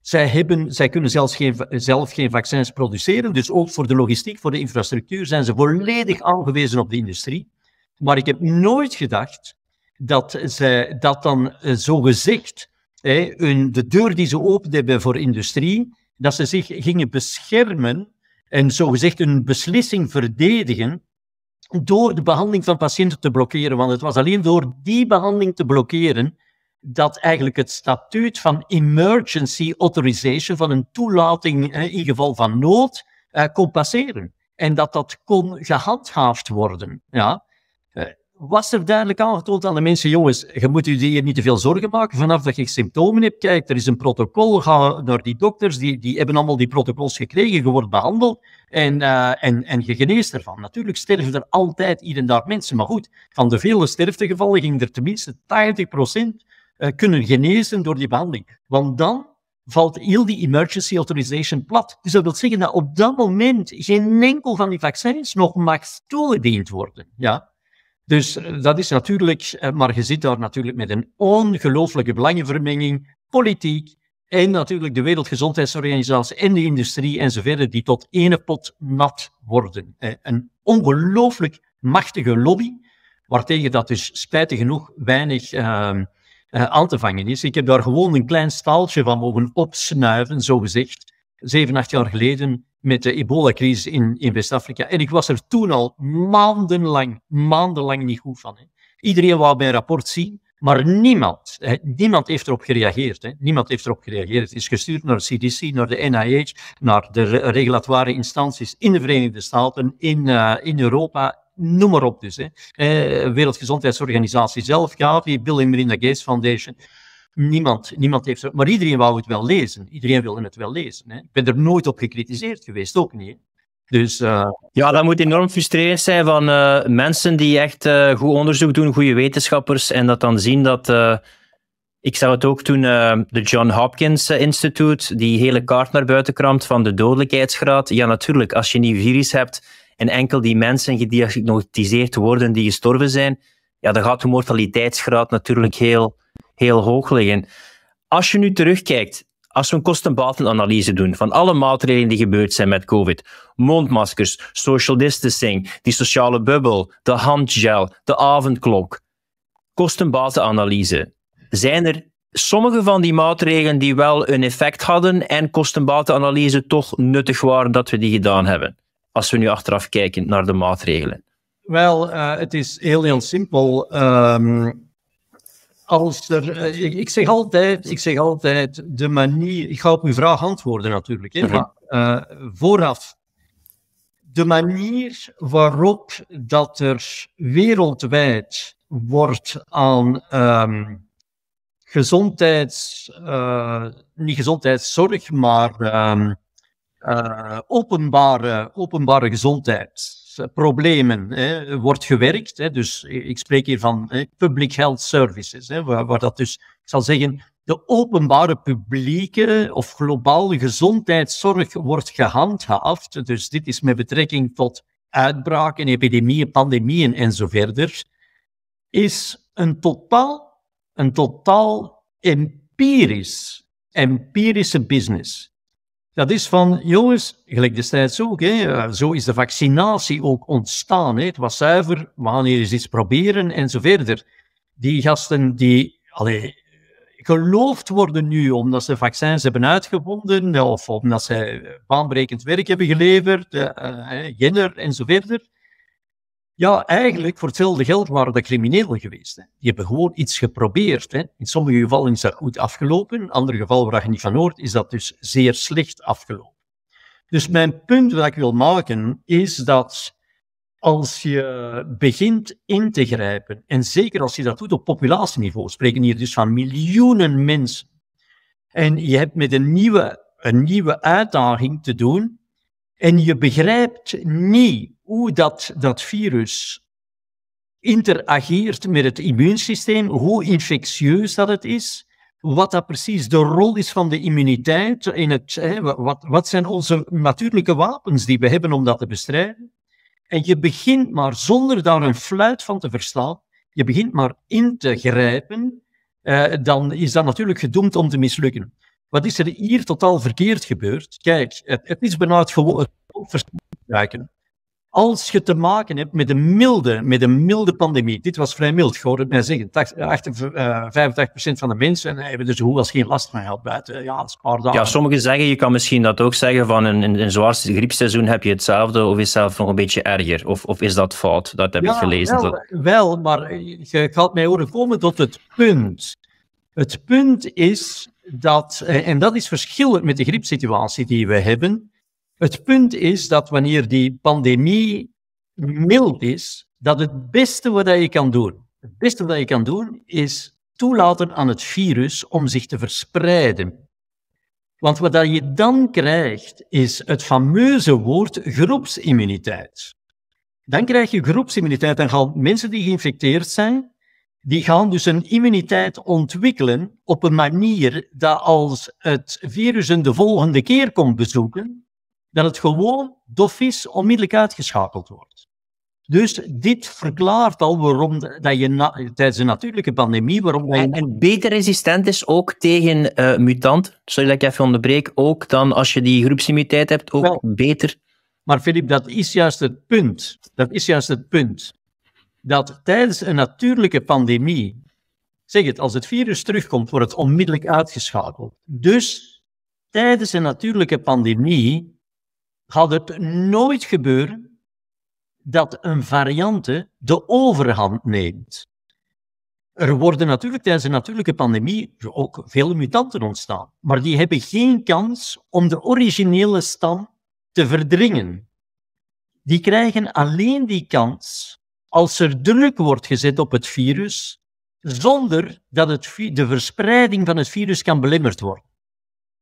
Zij, hebben, zij kunnen zelfs geen, zelf geen vaccins produceren, dus ook voor de logistiek, voor de infrastructuur zijn ze volledig aangewezen op de industrie. Maar ik heb nooit gedacht dat zij dat dan eh, zo de deur die ze openden hebben voor industrie, dat ze zich gingen beschermen en zogezegd hun beslissing verdedigen door de behandeling van patiënten te blokkeren. Want het was alleen door die behandeling te blokkeren dat eigenlijk het statuut van emergency authorization, van een toelating in geval van nood, eh, kon passeren. En dat dat kon gehandhaafd worden. Ja was er duidelijk aangetoond aan de mensen, jongens, je moet je hier niet te veel zorgen maken. Vanaf dat je symptomen hebt, kijk, er is een protocol, ga naar die dokters, die, die hebben allemaal die protocols gekregen, je wordt behandeld en, eh, en, en je geneest ervan. Natuurlijk sterven er altijd hier en daar mensen, maar goed, van de vele sterftegevallen ging er tenminste 80% eh, kunnen genezen door die behandeling. Want dan valt heel die emergency authorization plat. Dus dat wil zeggen dat op dat moment geen enkel van die vaccins nog mag toegediend worden. Ja. Dus eh, dat is natuurlijk, eh, maar je zit daar natuurlijk met een ongelooflijke belangenvermenging, politiek en natuurlijk de Wereldgezondheidsorganisatie en de industrie enzovoort, die tot ene pot nat worden. Een ongelooflijk machtige lobby, waartegen dat dus spijtig genoeg weinig uh, aan te vangen is. Ik heb daar gewoon een klein staaltje van mogen opsnuiven, zo gezegd zeven, acht jaar geleden met de ebola-crisis in, in West-Afrika. En ik was er toen al maandenlang, maandenlang niet goed van. Hè. Iedereen wou mijn rapport zien, maar niemand, niemand heeft erop gereageerd. Hè. Niemand heeft erop gereageerd. Het is gestuurd naar de CDC, naar de NIH, naar de re regulatoire instanties in de Verenigde Staten, in, eh, in Europa, noem maar op dus. Hè. Eh, Wereldgezondheidsorganisatie zelf, Gavi, Bill en Melinda Gates Foundation. Niemand, niemand heeft zo, maar iedereen wou het wel lezen. Iedereen wilde het wel lezen. Hè. Ik ben er nooit op gecritiseerd geweest, ook niet. Dus, eh, Ja, dat moet enorm frustrerend zijn van eh, mensen die echt eh, goed onderzoek doen, goede wetenschappers, en dat dan zien dat. ik zou het ook toen de John Hopkins Institute die hele kaart naar buiten kramt van de dodelijkheidsgraad. Ja, natuurlijk, als je een virus hebt en enkel die mensen gediagnosticeerd worden die gestorven zijn, ja, dan gaat de mortaliteitsgraad natuurlijk heel heel hoog liggen. Als je nu terugkijkt, als we een kostenbatenanalyse doen van alle maatregelen die gebeurd zijn met COVID, mondmaskers, social distancing, die sociale bubbel, de handgel, de avondklok, kostenbatenanalyse, zijn er sommige van die maatregelen die wel een effect hadden en kostenbatenanalyse toch nuttig waren dat we die gedaan hebben? Als we nu achteraf kijken naar de maatregelen. Wel, eh, het is heel, simpel. Ehm, als er, eh, ik, zeg altijd, ik zeg altijd, de manier, ik ga op uw vraag antwoorden natuurlijk, hè, maar eh, vooraf, de manier waarop dat er wereldwijd wordt aan um, gezondheids, eh, niet gezondheidszorg, maar ehm, openbare, openbare gezondheid eh, problemen hè, wordt gewerkt. Hè, dus eh, ik spreek hier van hè, public health services, waar, dat dus, ik zal zeggen, de openbare publieke of globale gezondheidszorg wordt gehandhaafd. Dus dit is met betrekking tot uitbraken, epidemieën, pandemieën en zo verder. Is een totaal, een totaal empirisch, empirische business. Dat is van, jongens, gelijk destijds ook, hè, eh, zo is de vaccinatie ook ontstaan. Hè. Het was zuiver, we gaan hier eens iets proberen en zo verder. Die gasten die geloofd worden nu omdat ze vaccins hebben uitgevonden of omdat ze baanbrekend werk hebben geleverd, uh, eh, gender eh, en zo verder ja, eigenlijk voor hetzelfde geld waren dat criminelen geweest. Die hebben gewoon iets geprobeerd. Hè. In sommige gevallen is dat goed afgelopen. In andere gevallen, waar je niet van hoort, is dat dus zeer slecht afgelopen. Dus mijn punt dat ik wil maken is dat als je begint in te grijpen, en zeker als je dat doet op populatieniveau, spreken hier dus van miljoenen mensen, en je hebt met een nieuwe, een nieuwe uitdaging te doen, en je begrijpt niet hoe dat, dat virus interageert met het immuunsysteem, hoe infectieus dat het is, wat dat precies de rol is van de immuniteit in het, hè, wat, wat zijn onze natuurlijke wapens die we hebben om dat te bestrijden. En je begint maar zonder daar een fluit van te verstaan, je begint maar in te grijpen, eh, dan is dat natuurlijk gedoemd om te mislukken. Wat is er hier totaal verkeerd gebeurd? Kijk, het, het is benauwd gewoon het als je te maken hebt met een milde, met een milde pandemie, dit was vrij mild, ik hoorde het mij zeggen, 85% van de mensen eh, hebben dus hoe was geen last van gehad buiten. Ja, Ja, sommigen zeggen, je kan misschien dat ook zeggen, van een, een, een griepseizoen heb je hetzelfde of is zelf nog een beetje erger. Of, of is dat fout? Dat heb ik gelezen. Wel, wel, maar je gaat mij horen komen tot het punt. Het punt is dat, eh, en dat is verschillend met de griepsituatie die we hebben, het punt is dat wanneer die pandemie mild is, dat het beste wat je kan doen, het beste wat je kan doen is toelaten aan het virus om zich te verspreiden. Want wat je dan krijgt is het fameuze woord groepsimmuniteit. Dan krijg je groepsimmuniteit en gaan mensen die geïnfecteerd zijn, die gaan dus een immuniteit ontwikkelen op een manier dat als het virus een de volgende keer komt bezoeken, dat het gewoon dof is, onmiddellijk uitgeschakeld wordt. Dus dit verklaart al waarom dat je tijdens een natuurlijke pandemie. Waarom en, beter resistent is ook tegen uh, mutant. Sorry dat ik even onderbreek. Ook dan als je die groepsimmuniteit hebt, ook beter. Maar Filip, dat is juist het punt. Dat is juist het punt. Dat tijdens een natuurlijke pandemie. Zeg het, als het virus terugkomt, wordt het onmiddellijk uitgeschakeld. Dus tijdens een natuurlijke pandemie had het nooit gebeuren dat een variante de overhand neemt. Er worden natuurlijk tijdens een natuurlijke pandemie ook veel mutanten ontstaan, maar die hebben geen kans om de originele stam te verdringen. Die krijgen alleen die kans als er druk wordt gezet op het virus, zonder dat het, de verspreiding van het virus kan belemmerd worden.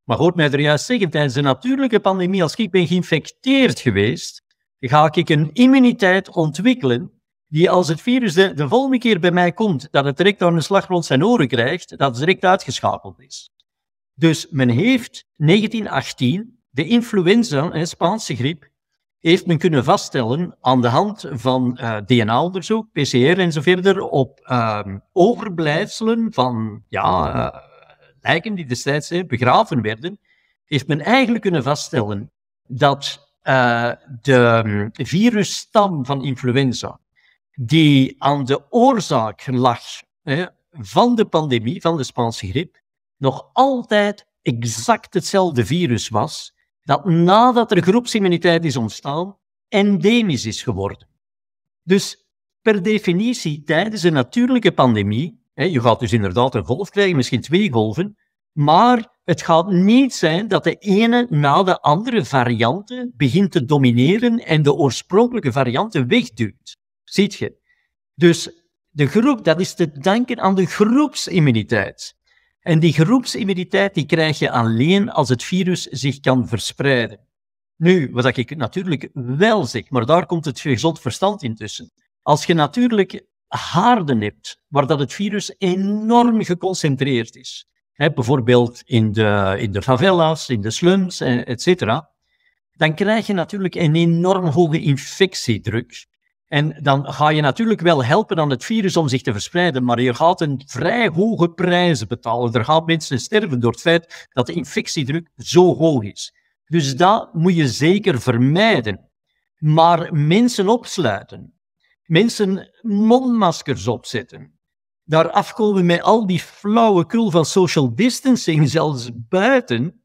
Maar hoort mij er juist zeggen, tijdens een natuurlijke pandemie, als ik ben geïnfecteerd geweest, ga ik een immuniteit ontwikkelen die als het virus de, volgende keer bij mij komt, dat het direct aan een slag rond zijn oren krijgt, dat direct uitgeschakeld is. Dus men heeft 1918, de influenza, de Spaanse griep, heeft men kunnen vaststellen aan de hand van eh, DNA-onderzoek, PCR enzovoort op uh, overblijfselen van ja, eh, Eigenlijk die destijds begraven werden, heeft men eigenlijk kunnen vaststellen dat eh, de hm, virusstam van influenza, die aan de oorzaak lag van de pandemie, van de Spaanse griep, nog altijd exact hetzelfde virus was, dat nadat er groepsimmuniteit is ontstaan, endemisch is geworden. Dus per definitie, tijdens een natuurlijke pandemie je gaat dus inderdaad een golf krijgen, misschien twee golven, maar het gaat niet zijn dat de ene na de andere variante begint te domineren en de oorspronkelijke varianten wegduwt. Ziet je? Dus de groep, dat is te danken aan de groepsimmuniteit. En die groepsimmuniteit die krijg je alleen als het virus zich kan verspreiden. Nu, wat ik natuurlijk wel zeg, maar daar komt het gezond verstand intussen. Als je natuurlijk haarden hebt, waar dat het virus enorm geconcentreerd is. bijvoorbeeld in de, in de favelas, in de slums, eh, et cetera. Dan krijg je natuurlijk een enorm hoge infectiedruk. En dan ga je natuurlijk wel helpen aan het virus om zich te verspreiden, maar je gaat een vrij hoge prijs betalen. Er gaan mensen sterven door het feit dat de infectiedruk zo hoog is. Dus dat moet je zeker vermijden. Maar mensen opsluiten, mensen mondmaskers opzetten. Daar afkomen met al die flauwe krul van social distancing, (laughs) zelfs buiten,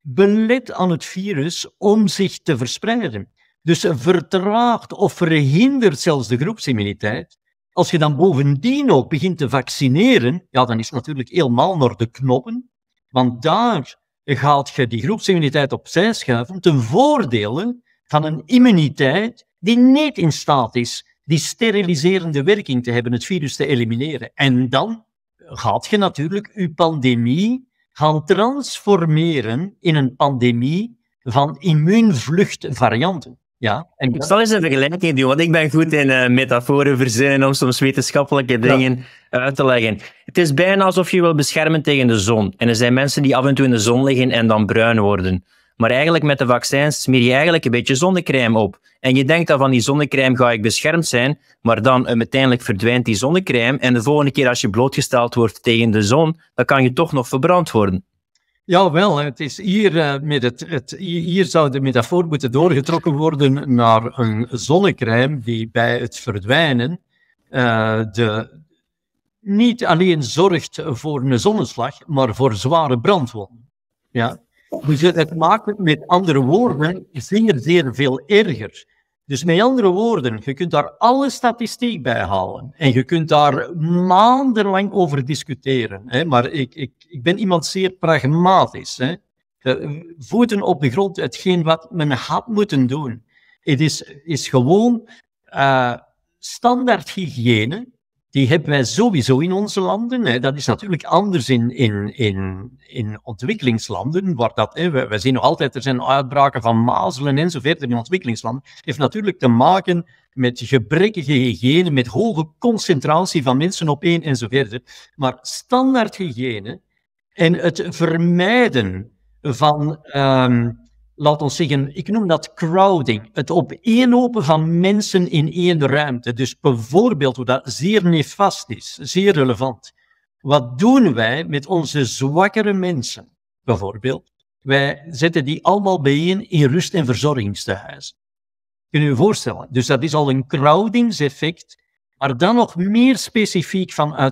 belet aan het virus om zich te verspreiden. Dus vertraagt of verhindert zelfs de groepsimmuniteit. Als je dan bovendien ook begint te vaccineren, ja, dan is het natuurlijk helemaal naar de knoppen. Want daar gaat je die groepsimmuniteit opzij schuiven ten voordele van een immuniteit die niet in staat is die steriliserende werking te hebben, het virus te elimineren. En dan gaat je natuurlijk je pandemie gaan transformeren in een pandemie van immuunvluchtvarianten. Ja, en ik zal eens een vergelijking doen, want ik ben goed in eh, metaforen verzinnen om soms wetenschappelijke dingen uit te leggen. Het is bijna alsof je wil beschermen tegen de zon. En er zijn mensen die af en toe in de zon liggen en dan bruin worden. Maar eigenlijk met de vaccins smeer je eigenlijk een beetje zonnecrème op. En je denkt dat van die zonnecrème ga ik beschermd zijn, maar dan eh, uiteindelijk verdwijnt die zonnecrème en de volgende keer als je blootgesteld wordt tegen de zon, dan kan je toch nog verbrand worden. Ja, wel. Het is hier, eh, met het, het, hier zou de metafoor moeten doorgetrokken worden naar een zonnecrème die bij het verdwijnen eh, de, niet alleen zorgt voor een zonneslag, maar voor zware brandwonden. Ja, dus het maken met andere woorden zeer, zeer veel erger. Dus met andere woorden, je kunt daar alle statistiek bij halen. En je kunt daar maandenlang over discussiëren. Hè? Maar ik, ik, ik ben iemand zeer pragmatisch. Hè? Voeten op de grond, hetgeen wat men had moeten doen. Het is, is gewoon uh, eh, standaard hygiëne die hebben wij sowieso in onze landen. Hè. Dat is natuurlijk anders in, in, in, ontwikkelingslanden, waar dat, hè, we, zien nog altijd, er zijn uitbraken van mazelen en zo in ontwikkelingslanden. Het heeft natuurlijk te maken met gebrekkige hygiëne, met hoge concentratie van mensen op één en Maar standaard hygiëne en het vermijden van ehm, laat ons zeggen, ik noem dat crowding. Het opeenlopen van mensen in één ruimte. Dus bijvoorbeeld, hoe dat zeer nefast is, zeer relevant. Wat doen wij met onze zwakkere mensen, bijvoorbeeld? Wij zetten die allemaal bijeen in rust- en verzorgingstehuizen. Kun je je voorstellen? Dus dat is al een crowdingseffect, maar dan nog meer specifiek van eh,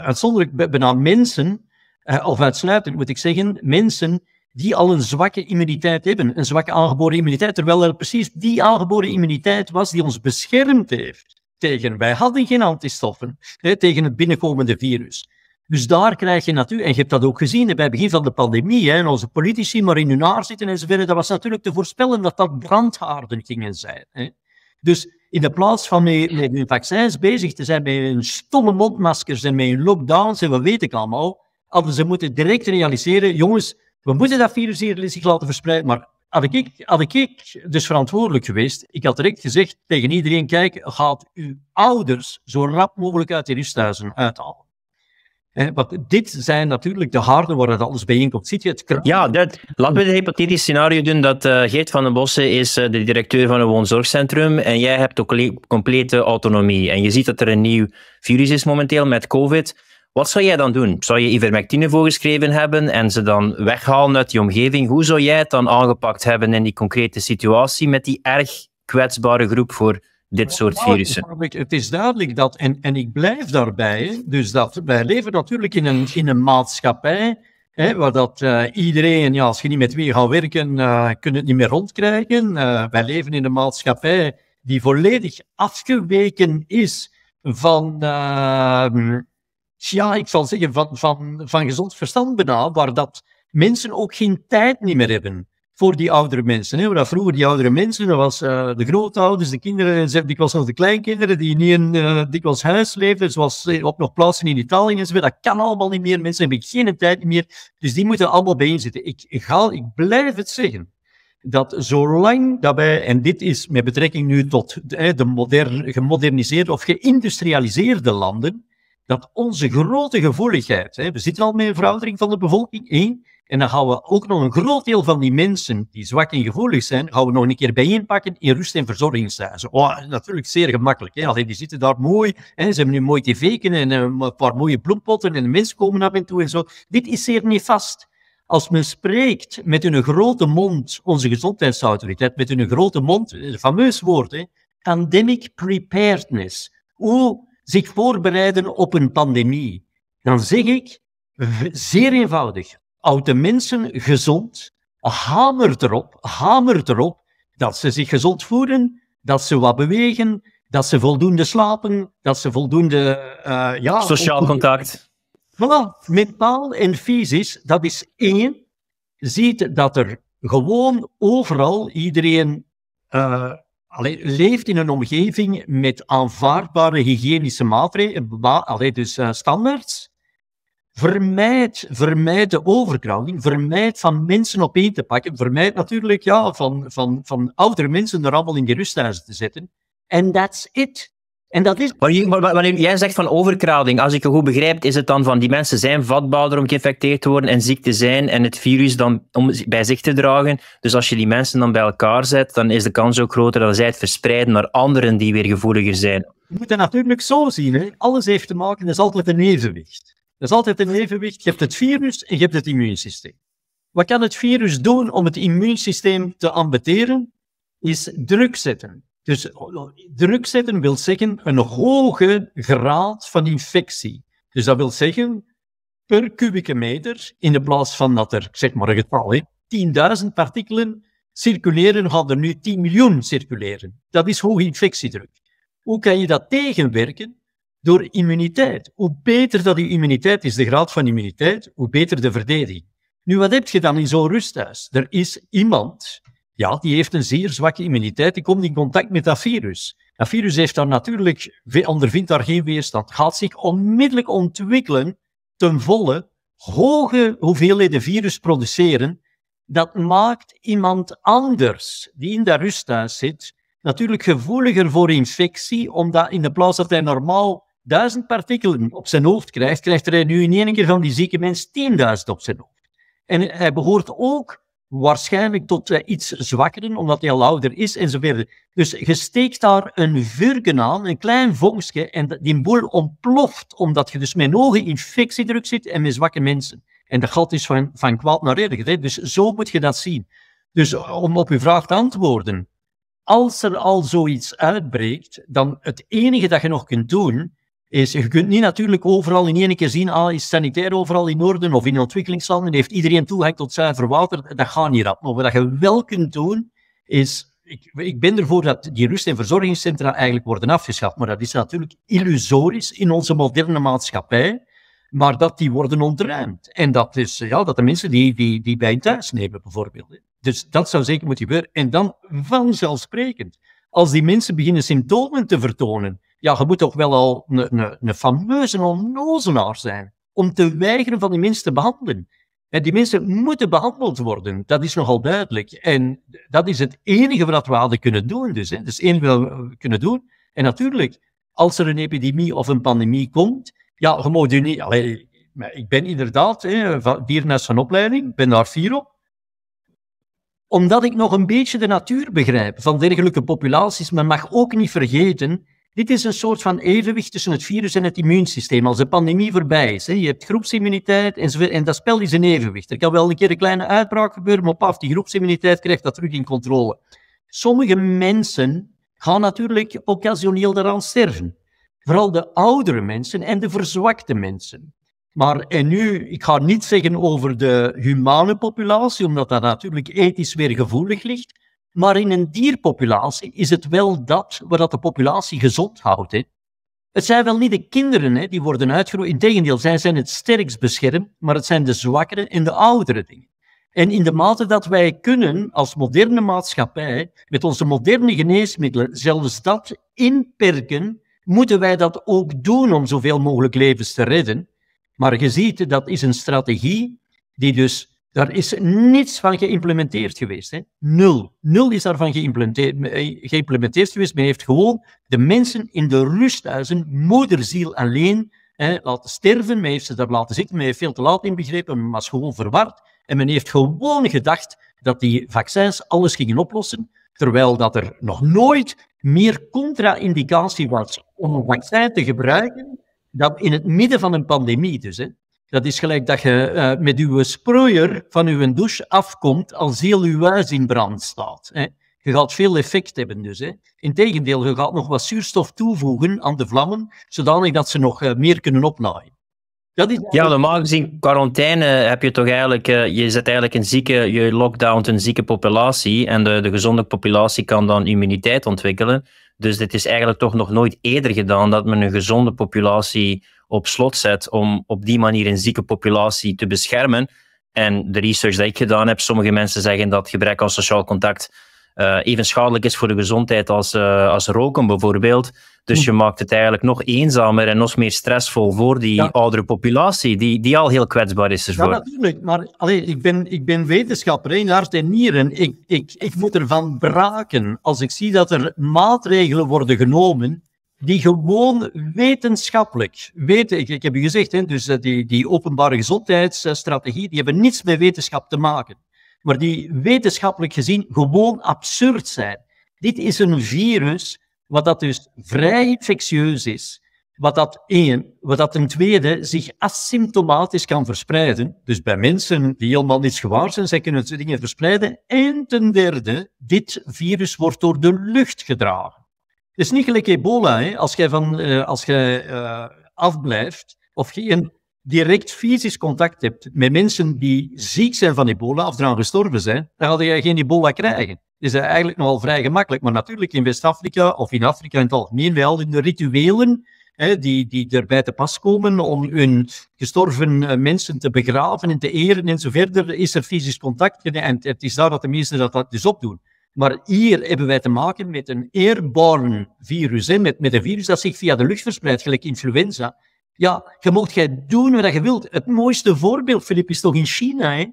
uitzonderlijk bijna mensen, eh, of uitsluitend moet ik zeggen, mensen die al een zwakke immuniteit hebben, een zwakke aangeboren immuniteit, terwijl er precies die aangeboren immuniteit was die ons beschermd heeft tegen. Wij hadden geen antistoffen hè, tegen het binnenkomende virus. Dus daar krijg je natuurlijk, en je hebt dat ook gezien bij het begin van de pandemie, hè, en onze politici maar in hun haar zitten en verder, dat was natuurlijk te voorspellen dat dat brandhaarden gingen zijn. Hè. Dus in de plaats van met, met hun vaccins bezig te zijn, met hun stomme mondmaskers en met hun lockdowns en wat weet ik allemaal, hadden ze moeten direct realiseren, jongens, we moeten dat virus hier zich laten verspreiden, maar had ik, had ik dus verantwoordelijk geweest, ik had direct gezegd tegen iedereen, kijk, gaat uw ouders zo rap mogelijk uit die rusthuizen uithalen. want dit zijn natuurlijk de harde waar het alles bijeenkomt. Ziet je het? Ja, dat, laten we het hypothetisch scenario doen dat eh, Geert van den Bossen is eh, de directeur van een woonzorgcentrum en jij hebt ook complete autonomie. En je ziet dat er een nieuw virus is momenteel met COVID. Wat zou jij dan doen? Zou je ivermectine voorgeschreven hebben en ze dan weghalen uit die omgeving? Hoe zou jij het dan aangepakt hebben in die concrete situatie met die erg kwetsbare groep voor dit soort virussen? Het is duidelijk dat, en, en ik blijf daarbij, dus dat wij leven natuurlijk in een, in een maatschappij hè, waar dat, eh, iedereen, ja, als je niet met wie gaat werken, uh, eh, kun het niet meer rondkrijgen. Eh, wij leven in een maatschappij die volledig afgeweken is van ehm, ja, ik zal zeggen, van, van, van gezond verstand bijna, waar dat mensen ook geen tijd niet meer hebben voor die oudere mensen. Hè? Dat vroeger die oudere mensen, dat was eh, de grootouders, de kinderen, ze dikwijls nog de kleinkinderen, die niet in uh, dikwijls huis leefden, zoals eh, op nog plaatsen in Italië en zo. Dat kan allemaal niet meer, mensen hebben geen tijd meer, dus die moeten allemaal bij zitten. Ik, ga, ik blijf het zeggen dat zolang dat wij, en dit is met betrekking nu tot de, de modern, gemoderniseerde of geïndustrialiseerde landen, dat onze grote gevoeligheid, hè, we zitten al met een veroudering van de bevolking, één, en dan gaan we ook nog een groot deel van die mensen die zwak en gevoelig zijn, gaan we nog een keer bijeenpakken in rust- en verzorgingshuizen. Oh, natuurlijk zeer gemakkelijk. Hè. die zitten daar mooi, hè. ze hebben nu mooi tv'ken en eh, een paar mooie bloempotten en mensen komen af en toe en zo. Dit is zeer niet vast. Als men spreekt met hun grote mond, onze gezondheidsautoriteit, met hun grote mond, een fameus woord, hè, pandemic preparedness. Hoe zich voorbereiden op een pandemie, dan zeg ik zeer eenvoudig, oude mensen gezond, hamer erop, hamer erop dat ze zich gezond voelen, dat ze wat bewegen, dat ze voldoende slapen, dat ze voldoende... Eh, ja, Sociaal contact. Voilà, mentaal en fysisch, dat is één. Ziet dat er gewoon overal iedereen eh, allee, leeft in een omgeving met aanvaardbare hygiënische maatregelen, allee, dus eh, standaards. Vermijd, vermijd de overkrouding, vermijd van mensen op één te pakken, vermijd natuurlijk ja, van, van, van oudere mensen er allemaal in die te zetten. En that's it. En dat is... Wanneer, jij zegt van overkrading, als ik het goed begrijp, is het dan van die mensen zijn vatbaarder om geïnfecteerd te worden en ziek te zijn en het virus dan om bij zich te dragen. Dus als je die mensen dan bij elkaar zet, dan is de kans ook groter dat zij het verspreiden naar anderen die weer gevoeliger zijn. Je moet het natuurlijk zo zien. Hè? Alles heeft te maken, er is altijd een evenwicht. Er is altijd een evenwicht. Je hebt het virus en je hebt het immuunsysteem. Wat kan het virus doen om het immuunsysteem te ambeteren? Is druk zetten. Dus oh, oh, druk zetten wil zeggen een hoge graad van infectie. Dus dat wil zeggen, per kubieke meter, in de plaats van dat er, zeg maar een getal, 10.000 partikelen circuleren, gaan er nu 10 miljoen circuleren. Dat is hoge infectiedruk. Hoe kan je dat tegenwerken? Door immuniteit. Hoe beter dat die immuniteit is, de graad van immuniteit, hoe beter de verdediging. Nu, wat heb je dan in zo'n rusthuis? Er is iemand ja, die heeft een zeer zwakke immuniteit. Die komt in contact met dat virus. Dat virus heeft daar natuurlijk, ondervindt daar geen weerstand. Gaat zich onmiddellijk ontwikkelen, ten volle, hoge hoeveelheden virus produceren. Dat maakt iemand anders, die in dat rusthuis zit, natuurlijk gevoeliger voor infectie, omdat in de plaats dat hij normaal duizend partikelen op zijn hoofd krijgt, krijgt hij nu in één keer van die zieke mens 10.000 op zijn hoofd. En hij behoort ook waarschijnlijk tot eh, iets zwakkeren, omdat hij al ouder is enzovoort. Dus je steekt daar een vurgen aan, een klein vonkje, en die boel ontploft, omdat je dus met hoge infectiedruk zit en met zwakke mensen. En de gat is van, van kwaad naar erger. Dus zo moet je dat zien. Dus eh, om op uw vraag te antwoorden, als er al zoiets uitbreekt, dan het enige dat je nog kunt doen, is, je kunt niet natuurlijk overal in één keer zien, ah, is sanitair overal in orde, of in ontwikkelingslanden heeft iedereen toegang tot zuiver water, dat gaat niet rap. Maar wat je wel kunt doen, is ik, ik, ben ervoor dat die rust- en verzorgingscentra eigenlijk worden afgeschaft. Maar dat is natuurlijk illusorisch in onze moderne maatschappij. Maar dat die worden ontruimd. En dat is ja, dat de mensen die, die, die thuis nemen, bijvoorbeeld. Dus dat zou zeker moeten gebeuren. En dan vanzelfsprekend, als die mensen beginnen symptomen te vertonen, ja, je moet toch wel al een, een, een fameuze onnozenaar zijn om te weigeren van die mensen te behandelen. En die mensen moeten behandeld worden, dat is nogal duidelijk. En dat is het enige wat we hadden kunnen doen. Dus, hè. Dat is het enige wat we kunnen doen. En natuurlijk, als er een epidemie of een pandemie komt, ja, je mag niet... ik ben inderdaad hè, dierenarts van opleiding, ben daar fier op. Omdat ik nog een beetje de natuur begrijp van dergelijke populaties. Men mag ook niet vergeten dit is een soort van evenwicht tussen het virus en het immuunsysteem. Als de pandemie voorbij is, hè, je hebt groepsimmuniteit enzovoort, en dat spel is een evenwicht. Er kan wel een keer een kleine uitbraak gebeuren, maar op af die groepsimmuniteit krijgt dat terug in controle. Sommige mensen gaan natuurlijk occasioneel daaraan sterven. Vooral de oudere mensen en de verzwakte mensen. Maar en nu, ik ga niet zeggen over de humane populatie, omdat dat natuurlijk ethisch weer gevoelig ligt. Maar in een dierpopulatie is het wel dat wat de populatie gezond houdt. Hè. Het zijn wel niet de kinderen hè, die worden uitgeroeid. Integendeel, zij zijn het sterkst beschermd, maar het zijn de zwakkere en de oudere dingen. En in de mate dat wij kunnen, als moderne maatschappij, met onze moderne geneesmiddelen, zelfs dat inperken, moeten wij dat ook doen om zoveel mogelijk levens te redden. Maar je ziet, dat is een strategie die dus daar is niets van geïmplementeerd geweest. Hè? Nul. Nul is daarvan eh, geïmplementeerd, geweest. Men heeft gewoon de mensen in de rusthuizen, moederziel alleen, hè, laten sterven. Men heeft ze daar laten zitten. Men heeft veel te laat inbegrepen. Men was gewoon verward. En men heeft gewoon gedacht dat die vaccins alles gingen oplossen. Terwijl dat er nog nooit meer contra-indicatie was om een vaccin te gebruiken dan in het midden van een pandemie. Dus, hè. Dat is gelijk dat je eh, met je sproeier van uw douche afkomt als heel uw huis in brand staat. Hè. Je gaat veel effect hebben dus. Hè. Integendeel, je gaat nog wat zuurstof toevoegen aan de vlammen, zodanig dat ze nog eh, meer kunnen opnaaien. Dat is Ja, normaal gezien, quarantaine heb je toch eigenlijk, eh, je zet eigenlijk een zieke, je lockdownt een zieke populatie en de, de gezonde populatie kan dan immuniteit ontwikkelen. Dus dit is eigenlijk toch nog nooit eerder gedaan dat men een gezonde populatie op slot zet om op die manier een zieke populatie te beschermen. En de research die ik gedaan heb, sommige mensen zeggen dat gebrek aan sociaal contact eh, even schadelijk is voor de gezondheid als, eh, als roken bijvoorbeeld. Dus hm. je maakt het eigenlijk nog eenzamer en nog meer stressvol voor die oudere populatie, die, die al heel kwetsbaar is ervoor. Ja, natuurlijk. Maar allee, ik, ben, ik ben wetenschapper in hart en nieren. Ik, ik, ik moet ervan braken als ik zie dat er maatregelen worden genomen die gewoon wetenschappelijk weten. Ik, ik heb u gezegd, hè, dus eh, die, die openbare gezondheidsstrategie, die hebben niets met wetenschap te maken maar die wetenschappelijk gezien gewoon absurd zijn. Dit is een virus wat dat dus vrij infectieus is. Wat dat één, wat dat ten tweede zich asymptomatisch kan verspreiden. Dus bij mensen die helemaal niets gewaar zijn, kunnen kunnen dingen verspreiden. En ten derde, dit virus wordt door de lucht gedragen. Het is niet gelijk ebola, hè? als jij, van, eh, als jij eh, afblijft of geen direct fysisch contact hebt met mensen die ziek zijn van ebola of eraan gestorven zijn, dan ga je geen ebola krijgen. dat is eigenlijk nogal vrij gemakkelijk. Maar natuurlijk in West-Afrika of in Afrika in het algemeen wel in de rituelen hè, die, die erbij te pas komen om hun gestorven eh, mensen te begraven en te eren en zo verder, is er fysisch contact. En het is daar dat de meesten dat, dat dus opdoen. Maar hier hebben wij te maken met een airborne virus, hè, met, met een virus dat zich via de lucht verspreidt, gelijk influenza. Ja, je mocht jij doen wat je wilt. Het mooiste voorbeeld, Filip, is toch in China, hè?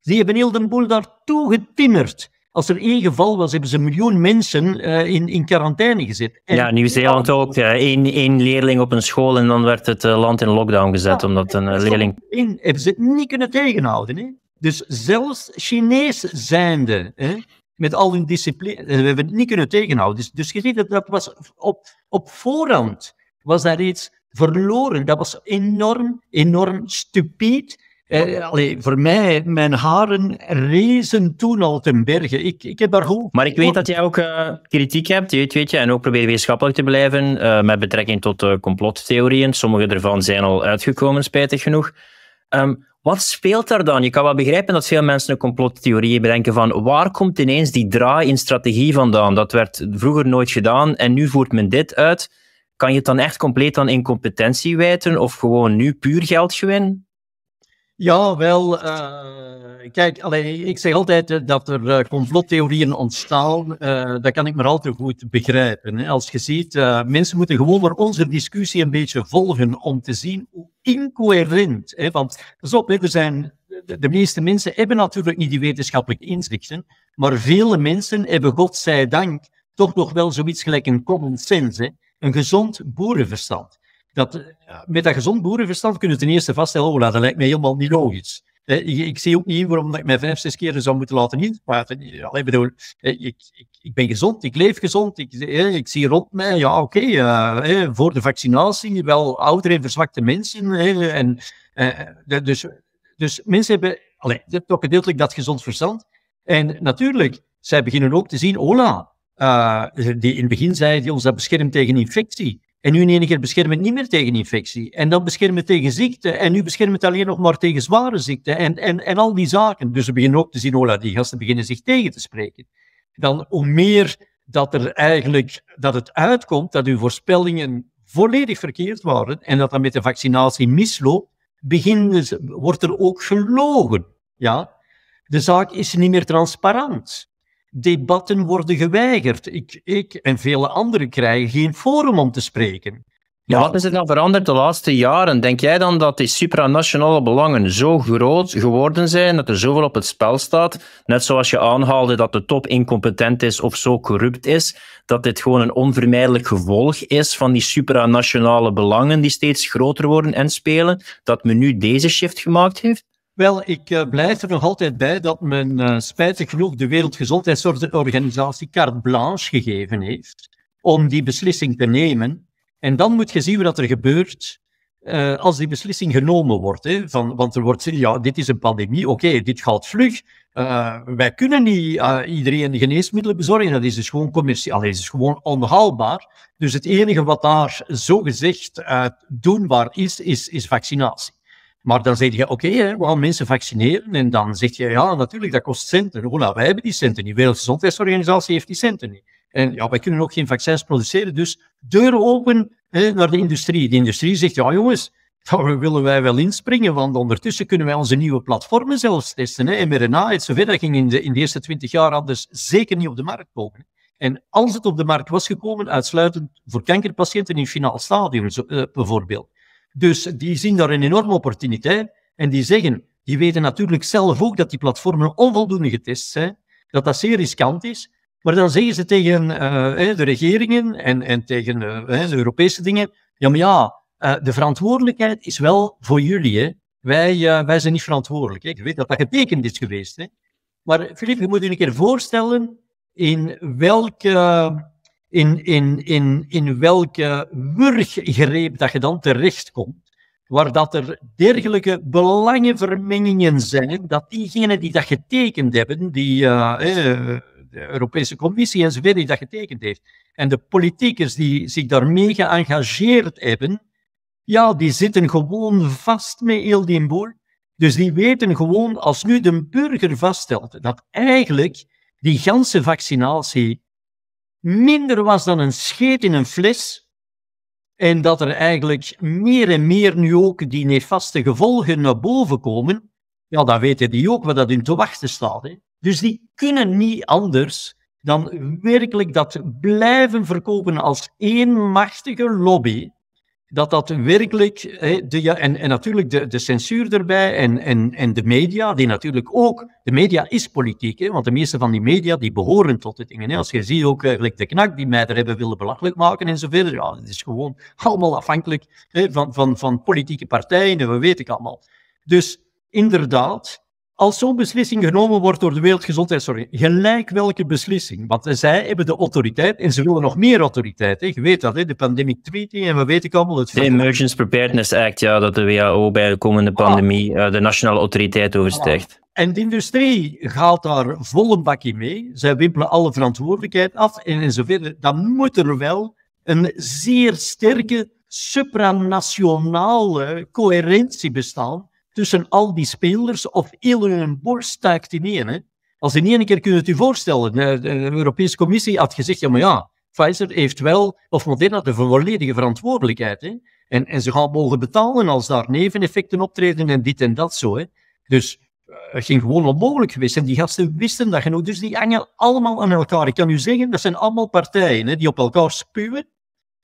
Die hebben heel de boel daartoe getimmerd. Als er één geval was, hebben ze een miljoen mensen eh, in, in quarantaine gezet. ja, Nieuw-Zeeland ook. Ja. Eén, één leerling op een school en dan werd het eh, land in lockdown gezet, omdat een eh, leerling... In, hebben ze het niet kunnen tegenhouden. Hè? Dus zelfs Chinees zijnde, hè, met al hun discipline, we hebben het niet kunnen tegenhouden. Dus, dus je ziet dat dat was op, op voorhand was daar iets verloren. Dat was enorm, enorm stupiet. Eh, allee, voor mij, mijn haren rezen toen al ten bergen. Ik, ik heb daar goed. Maar ik weet dat jij ook eh, kritiek hebt, weet, weet je, en ook probeer wetenschappelijk te blijven eh, met betrekking tot uh, complottheorieën. Sommige ervan zijn al uitgekomen, spijtig genoeg. Ehm, wat speelt daar dan? Je kan wel begrijpen dat veel mensen een complottheorie bedenken van waar komt ineens die draai in strategie vandaan? Dat werd vroeger nooit gedaan en nu voert men dit uit kan je het dan echt compleet aan incompetentie wijten of gewoon nu puur geld geldgewin? Ja, wel. Eh, kijk, allee, ik zeg altijd dat er uh, complottheorieën ontstaan. Eh, dat kan ik maar al te goed begrijpen. Hè. Als je ziet, mensen moeten gewoon maar onze discussie een beetje volgen om te zien hoe incoherent. Hè, want zo op, zijn, de, de, meeste mensen hebben natuurlijk niet die wetenschappelijke inzichten. Maar vele mensen hebben, godzijdank, toch nog wel zoiets gelijk een common sense een gezond boerenverstand. Dat, eh, met dat gezond boerenverstand kunnen we ten eerste vaststellen, oh, dat lijkt mij helemaal niet logisch. Ik, zie ook niet waarom ik mij vijf, zes keer zou moeten laten inspraten. Alleen bedoel, ik, ik, ik, ben gezond, ik leef gezond, ik, ik zie rond mij, ja oké, eh, voor de vaccinatie wel oudere en verzwakte mensen. en, eh, dus, dus mensen hebben, alleen, toch gedeeltelijk dat gezond verstand. En natuurlijk, zij beginnen ook te zien, hola, eh, die in het begin zei, die ons dat beschermt tegen infectie. En nu in eniger keer beschermen het niet meer tegen infectie. En dan beschermen het tegen ziekte. En nu beschermen het alleen nog maar tegen zware ziekte. En, en, en al die zaken. Dus we beginnen ook te zien, hola, oh, die gasten beginnen zich tegen te spreken. Dan hoe meer dat er eigenlijk, dat het uitkomt dat uw voorspellingen volledig verkeerd waren en dat dat met de vaccinatie misloopt, beginnen wordt er ook gelogen. Ja? De zaak is niet meer transparant debatten worden geweigerd. Ik, ik en vele anderen krijgen geen forum om te spreken. Ja, wat is er dan veranderd de laatste jaren? Denk jij dan dat die supranationale belangen zo groot geworden zijn, dat er zoveel op het spel staat, net zoals je aanhaalde dat de top incompetent is of zo corrupt is, dat dit gewoon een onvermijdelijk gevolg is van die supranationale belangen die steeds groter worden en spelen, dat men nu deze shift gemaakt heeft? Wel, ik eh, blijf er nog altijd bij dat men eh, spijtig genoeg de Wereldgezondheidsorganisatie carte blanche gegeven heeft om die beslissing te nemen. En dan moet je zien wat er gebeurt eh, als die beslissing genomen wordt. Hè, van, want er wordt gezegd, ja, dit is een pandemie, oké, dit gaat vlug. wij kunnen niet iedereen geneesmiddelen bezorgen, dat is dus gewoon commercieel, dat is gewoon onhaalbaar. Dus het enige wat daar zogezegd gezegd doen is, is, is vaccinatie. Maar dan zeg je, oké, okay, we gaan mensen vaccineren. En dan zeg je, ja, natuurlijk, dat kost centen. Oh, nou, wij hebben die centen niet. De Wereldgezondheidsorganisatie heeft die centen niet. En ja, wij kunnen ook geen vaccins produceren. Dus deuren open hè, naar de industrie. De industrie zegt, ja jongens, (laughs) daar willen wij wel inspringen. Want ondertussen kunnen wij onze nieuwe platformen zelfs testen. Hè. mRNA, et dat ging in de, in de eerste twintig jaar anders zeker niet op de markt komen. En als het op de markt was gekomen, uitsluitend voor kankerpatiënten in finaal stadium eh, bijvoorbeeld. Dus die zien daar een enorme opportuniteit en die zeggen, die weten natuurlijk zelf ook dat die platformen onvoldoende getest zijn, dat dat zeer riskant is, maar dan zeggen ze tegen eh, de regeringen en, en tegen eh, de Europese dingen, ja maar ja, eh, de verantwoordelijkheid is wel voor jullie. Hè. Wij, wij zijn niet verantwoordelijk. Hè. Ik weet dat dat getekend is geweest. Hè. Maar Filip, je moet je een keer voorstellen in welke in, in, in, in welke wurggreep dat je dan terechtkomt, waar dat er dergelijke belangenvermengingen zijn, dat diegenen die dat getekend hebben, die eh, eh de Europese Commissie enzovoort, die dat getekend heeft, en de politiekers die zich daarmee geëngageerd hebben, ja, die zitten gewoon vast met heel die boel. Dus die weten gewoon, als nu de burger vaststelt dat eigenlijk die ganse vaccinatie minder was dan een scheet in een fles. En dat er eigenlijk meer en meer nu ook die nefaste gevolgen naar boven komen. Ja, dan weten die ook wat dat hun te wachten staat. Hè. Dus die kunnen niet anders dan werkelijk dat blijven verkopen als één machtige lobby dat dat werkelijk, de, en, en natuurlijk de, de censuur erbij en, en, en de media, die natuurlijk ook, de media is politiek, hè, want de meeste van die media die behoren tot dit dingen. Als je ziet ook eigenlijk eh, de knak die mij er hebben willen belachelijk maken en zo verder, ja, dat is gewoon allemaal afhankelijk hè, van, van, van politieke partijen, dat weet ik allemaal. Dus inderdaad, als zo'n beslissing genomen wordt door de Wereldgezondheidsorganisatie, gelijk welke beslissing, want zij hebben de autoriteit en ze willen nog meer autoriteit. Je weet dat, hè? de Pandemic Treaty en we weten allemaal het. De Emergence Preparedness Act, ja, dat de WHO bij de komende ah. pandemie eh, de nationale autoriteit overstijgt. En de industrie gaat daar volle bakje mee. Zij wimpelen alle verantwoordelijkheid af en enzovoort. Dan moet er wel een zeer sterke supranationale coherentie bestaan tussen al die spelers of heel hun borst die ineen. Hè. Als in één keer kunnen het u voorstellen, de, Europese Commissie had gezegd, ja maar ja, Pfizer heeft wel, of Moderna, de volledige verantwoordelijkheid. Hè. En, en ze gaan mogen betalen als daar neveneffecten optreden en dit en dat zo. Hè. Dus eh, het ging gewoon onmogelijk geweest. En die gasten wisten dat genoeg. Dus die hangen allemaal aan elkaar. Ik kan u zeggen, dat zijn allemaal partijen hè, die op elkaar spuwen.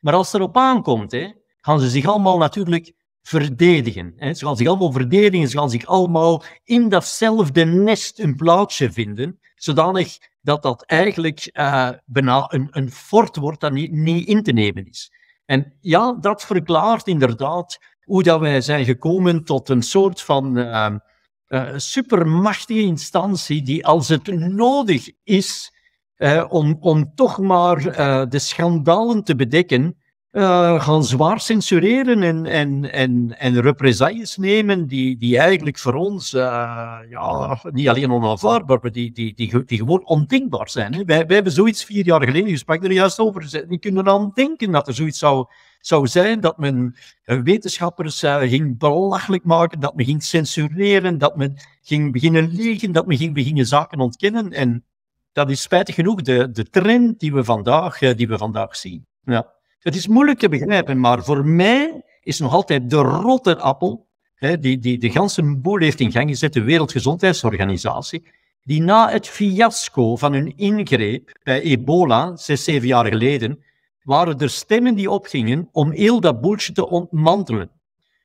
Maar als het erop aankomt, hè, gaan ze zich allemaal natuurlijk verdedigen. Hè. Ze gaan zich allemaal verdedigen, ze gaan zich allemaal in datzelfde nest een plaatsje vinden, zodanig dat dat eigenlijk eh, bijna een, fort wordt dat niet, in te nemen is. En ja, dat verklaart inderdaad hoe dat wij zijn gekomen tot een soort van ehm, eh, supermachtige instantie die als het nodig is eh, om, om toch maar de schandalen te bedekken, uh, gaan zwaar censureren en, en, en, en represailles nemen die, die eigenlijk voor ons eh, ja, niet alleen onaanvaardbaar, maar die, die, die, gewoon ondenkbaar zijn. Hè. Wij, hebben zoiets vier jaar geleden, gesproken sprak er juist over, die kunnen aan denken dat er zoiets zou, zou zijn, dat men eh, wetenschappers ging belachelijk maken, dat men ging censureren, dat men ging beginnen liegen, dat men ging beginnen zaken ontkennen. En dat is spijtig genoeg de, de trend die we vandaag, die we vandaag zien. Ja. Het is moeilijk te begrijpen, maar voor mij is nog altijd de rotte appel, hè, die, die de ganse boel heeft in gang gezet, de Wereldgezondheidsorganisatie, die na het fiasco van hun ingreep bij ebola, zes, zeven jaar geleden, waren er stemmen die opgingen om heel dat boeltje te ontmantelen.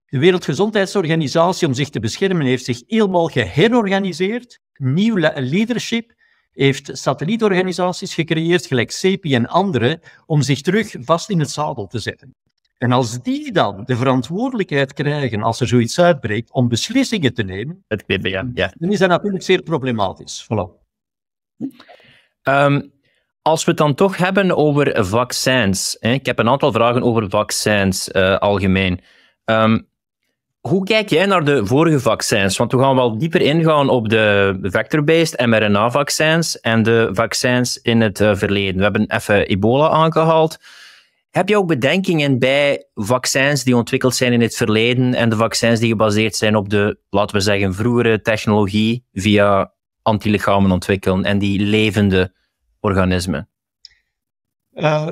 De Wereldgezondheidsorganisatie, om zich te beschermen, heeft zich helemaal geherorganiseerd, nieuw leadership, heeft satellietorganisaties gecreëerd, gelijk CEPI en andere, om zich terug vast in het zadel te zetten. En als die dan de verantwoordelijkheid krijgen, als er zoiets uitbreekt, om beslissingen te nemen, het BBM, ja. dan is dat natuurlijk zeer problematisch. Volop. Ehm, als we het dan toch hebben over vaccins, hè? ik heb een aantal vragen over vaccins eh, algemeen. Ehm, hoe kijk jij naar de vorige vaccins? Want we gaan wel dieper ingaan op de vector-based mRNA-vaccins en de vaccins in het eh, verleden. We hebben even ebola aangehaald. Heb je ook bedenkingen bij vaccins die ontwikkeld zijn in het verleden en de vaccins die gebaseerd zijn op de, laten we zeggen, vroegere technologie via antilichamen ontwikkelen en die levende organismen? Uh,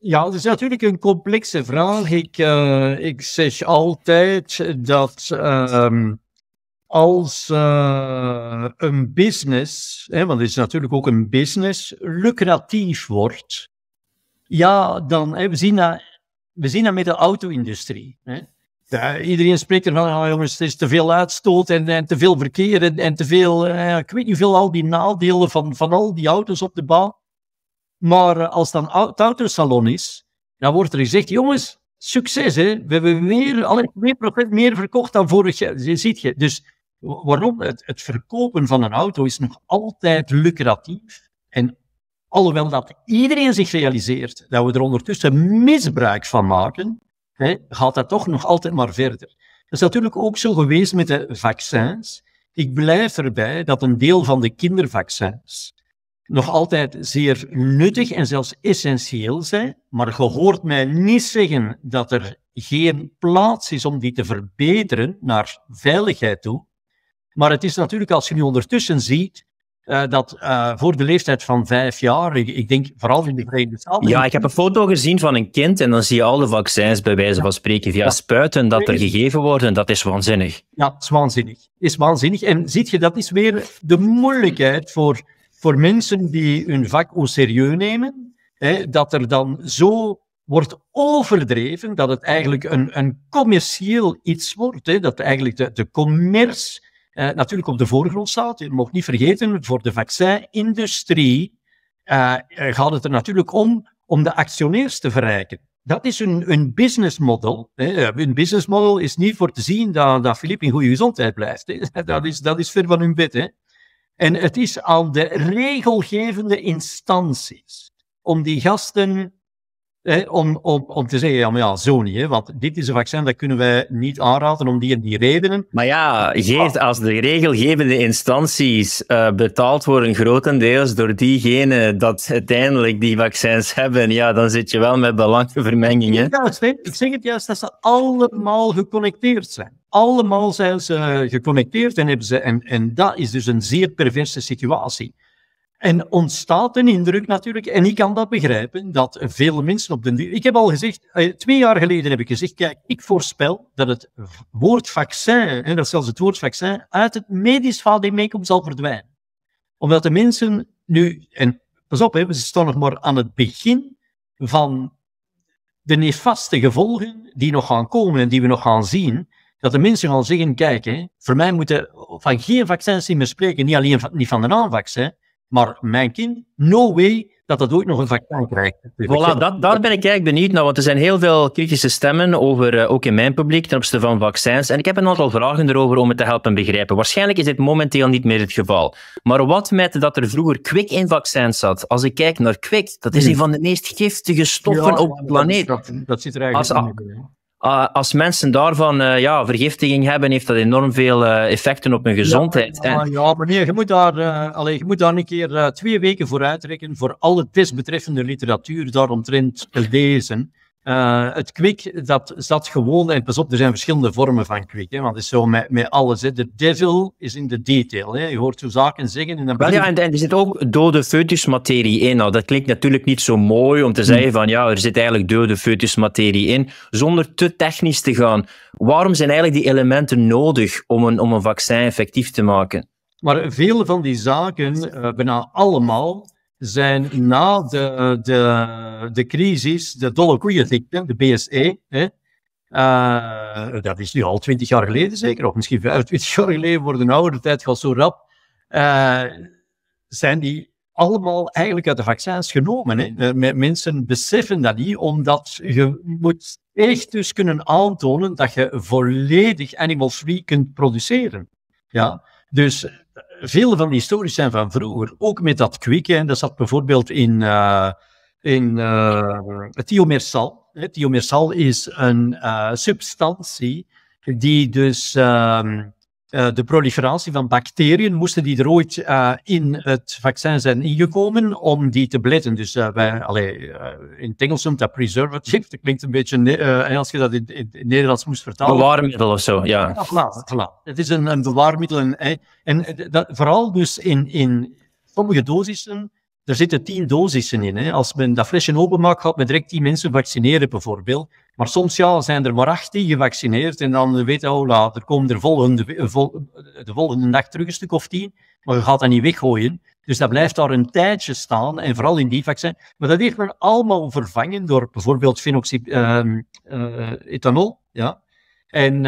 ja, dat is natuurlijk een complexe vraag. Ik, eh, ik zeg altijd dat ehm, als eh, een business, hè, want het is natuurlijk ook een business, lucratief wordt, ja, dan hè, we zien dat, we zien dat met de auto-industrie. iedereen spreekt ervan, van ah, jongens, het is te veel uitstoot en, en te veel verkeer en, en te veel, eh, ik weet niet veel, al die nadelen van, van al die auto's op de baan. Maar eh, als dan het autosalon is, dan wordt er gezegd, jongens, succes, hè? we hebben meer, alle, 2% meer verkocht dan vorig jaar. Je ziet je. Dus waarom? Het, het verkopen van een auto is nog altijd lucratief. En alhoewel dat iedereen zich realiseert dat we er ondertussen misbruik van maken, hè, gaat dat toch nog altijd maar verder. Dat is natuurlijk ook zo geweest met de vaccins. Ik blijf erbij dat een deel van de kindervaccins nog altijd zeer nuttig en zelfs essentieel zijn. Maar je hoort mij niet zeggen dat er geen plaats is om die te verbeteren naar veiligheid toe. Maar het is natuurlijk, als je nu ondertussen ziet, eh, dat eh, voor de leeftijd van vijf jaar, ik, denk vooral in de Verenigde Staten. Ja, ik heb een foto gezien van een kind en dan zie je alle vaccins bij wijze van spreken via spuiten dat er gegeven worden. Dat is waanzinnig. Ja, is waanzinnig. Is waanzinnig. En ziet je, dat is weer de moeilijkheid voor voor mensen die hun vak au serieus nemen, hè, dat er dan zo wordt overdreven dat het eigenlijk een, een commercieel iets wordt, hè, dat eigenlijk de, de commerce eh, natuurlijk op de voorgrond staat. Je mag niet vergeten, voor de vaccinindustrie eh, eh gaat het er natuurlijk om om de actioneers te verrijken. Dat is een, een business model. Hè. Hun business model is niet voor te zien dat, dat Filip in goede gezondheid blijft. Hè. (laughs) Dat, is, dat is ver van hun bed. Hè. En het is aan de regelgevende instanties om die gasten om, om, om te zeggen, ja, ja, zo niet, hè, want dit is een vaccin, dat kunnen wij niet aanraden om die en die redenen. Maar ja, ah. Geert, als de regelgevende instanties eh, betaald worden grotendeels door diegenen dat uiteindelijk die vaccins hebben, ja, dan zit je wel met belangenvermengingen. Ja, ik zeg het juist, dat ze allemaal geconnecteerd zijn. Allemaal zijn ze eh, geconnecteerd en, hebben ze, en, en dat is dus een zeer perverse situatie. En ontstaat een indruk natuurlijk, en ik kan dat begrijpen, dat veel mensen op den duur... Ik heb al gezegd, eh, twee jaar geleden heb ik gezegd, kijk, ik voorspel dat het woord vaccin, en dat zelfs het woord vaccin, uit het medisch vademekum zal verdwijnen. Omdat de mensen nu, en pas op, hè, we staan nog maar aan het begin van de nefaste gevolgen die nog gaan komen en die we nog gaan zien, dat de mensen gaan zeggen, kijk, voor mij moeten van geen vaccins meer spreken, niet alleen van, niet van een aanvaccin, maar mijn kind, no way dat dat ooit nog een vaccin krijgt. Voilà, dat, daar ben ik eigenlijk benieuwd naar, want er zijn heel veel kritische stemmen over, eh, ook in mijn publiek, ten opzichte van vaccins. En ik heb een aantal vragen erover om het te helpen begrijpen. Waarschijnlijk is dit momenteel niet meer het geval. Maar wat met dat er vroeger kwik in vaccins zat? Als ik kijk naar kwik, dat is hmm. een van de meest giftige stoffen op de planeet. Dat, zit er eigenlijk niet in. Ah, als mensen daarvan eh, ja, vergiftiging hebben, heeft dat enorm veel eh, effecten op hun gezondheid. Ja, ah, meneer, ja maar nee, je moet daar, uh, je moet daar een keer twee weken voor uitrekken voor alle desbetreffende literatuur daaromtrent te lezen. Eh, het kwik, dat zat gewoon, en pas op, er zijn verschillende vormen van kwik, hè, want is zo met, met alles. Hè. De devil is in de detail. Hè. Je hoort zo zaken zeggen. in een. ja, en, er zit ook dode foetusmaterie in. Nou, dat klinkt natuurlijk niet zo mooi om te hmm. zeggen van ja, er zit eigenlijk dode foetusmaterie in, zonder te technisch te gaan. Waarom zijn eigenlijk die elementen nodig om een, om een vaccin effectief te maken? Maar veel van die zaken, uh, bijna allemaal, zijn na de, de, de crisis, de dolle koeienziekte, de BSE, hè, eh, dat is nu al twintig jaar geleden zeker, of misschien 25 jaar geleden, voor de oude tijd gaat zo rap, eh, zijn die allemaal eigenlijk uit de vaccins genomen. Hè. Eh, mensen beseffen dat niet, omdat je moet echt dus kunnen aantonen dat je volledig animal free kunt produceren. Ja, dus veel van die stories zijn van vroeger. Ook met dat kwikken. Dat zat bijvoorbeeld in, uh, in eh, thiomersal. Thiomersal is een eh, substantie die dus ehm, eh, de proliferatie van bacteriën, moesten die er ooit eh, in het vaccin zijn ingekomen om die te bletten. Dus eh, wij, in het Engels noemt dat preservative, dat klinkt een beetje, als je dat in, in, Nederlands moest vertalen. Bewaarmiddel of zo, ja. Het is een, een bewaarmiddel. En, en dat, vooral dus in, in sommige dosissen er zitten tien dosissen in. Hè. Als men dat flesje openmaakt, gaat men direct tien mensen vaccineren, bijvoorbeeld. Maar soms ja, zijn er maar 18 gevaccineerd en dan eh, weet je, oh, er komen er volgende, eh, eh, de volgende dag terug een stuk of tien, maar je gaat dat niet weggooien. Dus dat blijft daar een tijdje staan, en vooral in die vaccin. Maar dat heeft men allemaal vervangen door bijvoorbeeld phenoxyethanol. Ehm, uh, ja. En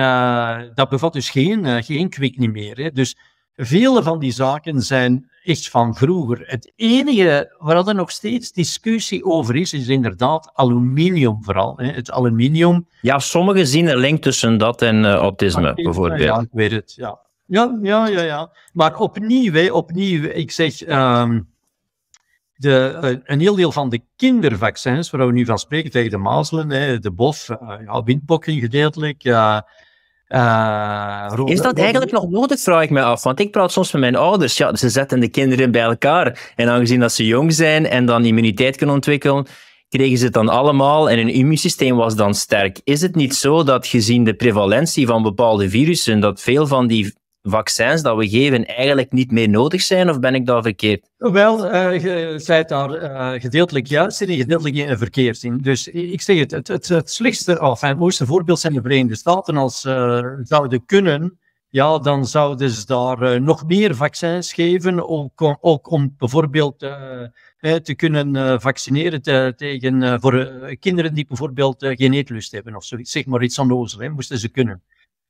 dat bevat dus geen, geen kwik niet meer. Hè. Dus vele van die zaken zijn is van vroeger. Het enige waar er nog steeds discussie over is, is inderdaad aluminium vooral. Hè. Het aluminium. Ja, sommigen zien een link tussen dat en eh, autisme, bijvoorbeeld. Ja, ik weet het, ja. Ja, ja, ja, ja. Maar opnieuw, opnieuw, ik zeg, ehm, de, eh, een heel deel van de kindervaccins, waar we nu van spreken, tegen de mazelen, de bof, eh, gedeeltelijk, ja, windpokken gedeeltelijk, eh, is dat eigenlijk nog nodig, vraag ik me af. Want ik praat soms met mijn ouders. Ja, ze zetten de kinderen bij elkaar. En aangezien dat ze jong zijn en dan immuniteit kunnen ontwikkelen, kregen ze het dan allemaal en hun immuunsysteem was dan sterk. Is het niet zo dat gezien de prevalentie van bepaalde virussen, dat veel van die vaccins dat we geven eigenlijk niet meer nodig zijn, of ben ik daar verkeerd? Wel, uh, eh, je zei daar uh, eh, gedeeltelijk juist in en gedeeltelijk in verkeerd in. Dus ik zeg het, het, het, slechtste of het mooiste voorbeeld zijn de Verenigde Staten. Als ze eh, zouden kunnen, ja, dan zouden ze daar nog meer vaccins geven, ook, om, bijvoorbeeld te kunnen vaccineren tegen, voor kinderen die bijvoorbeeld geen eetlust hebben of zoiets. Zeg maar iets aan ozel, moesten ze kunnen.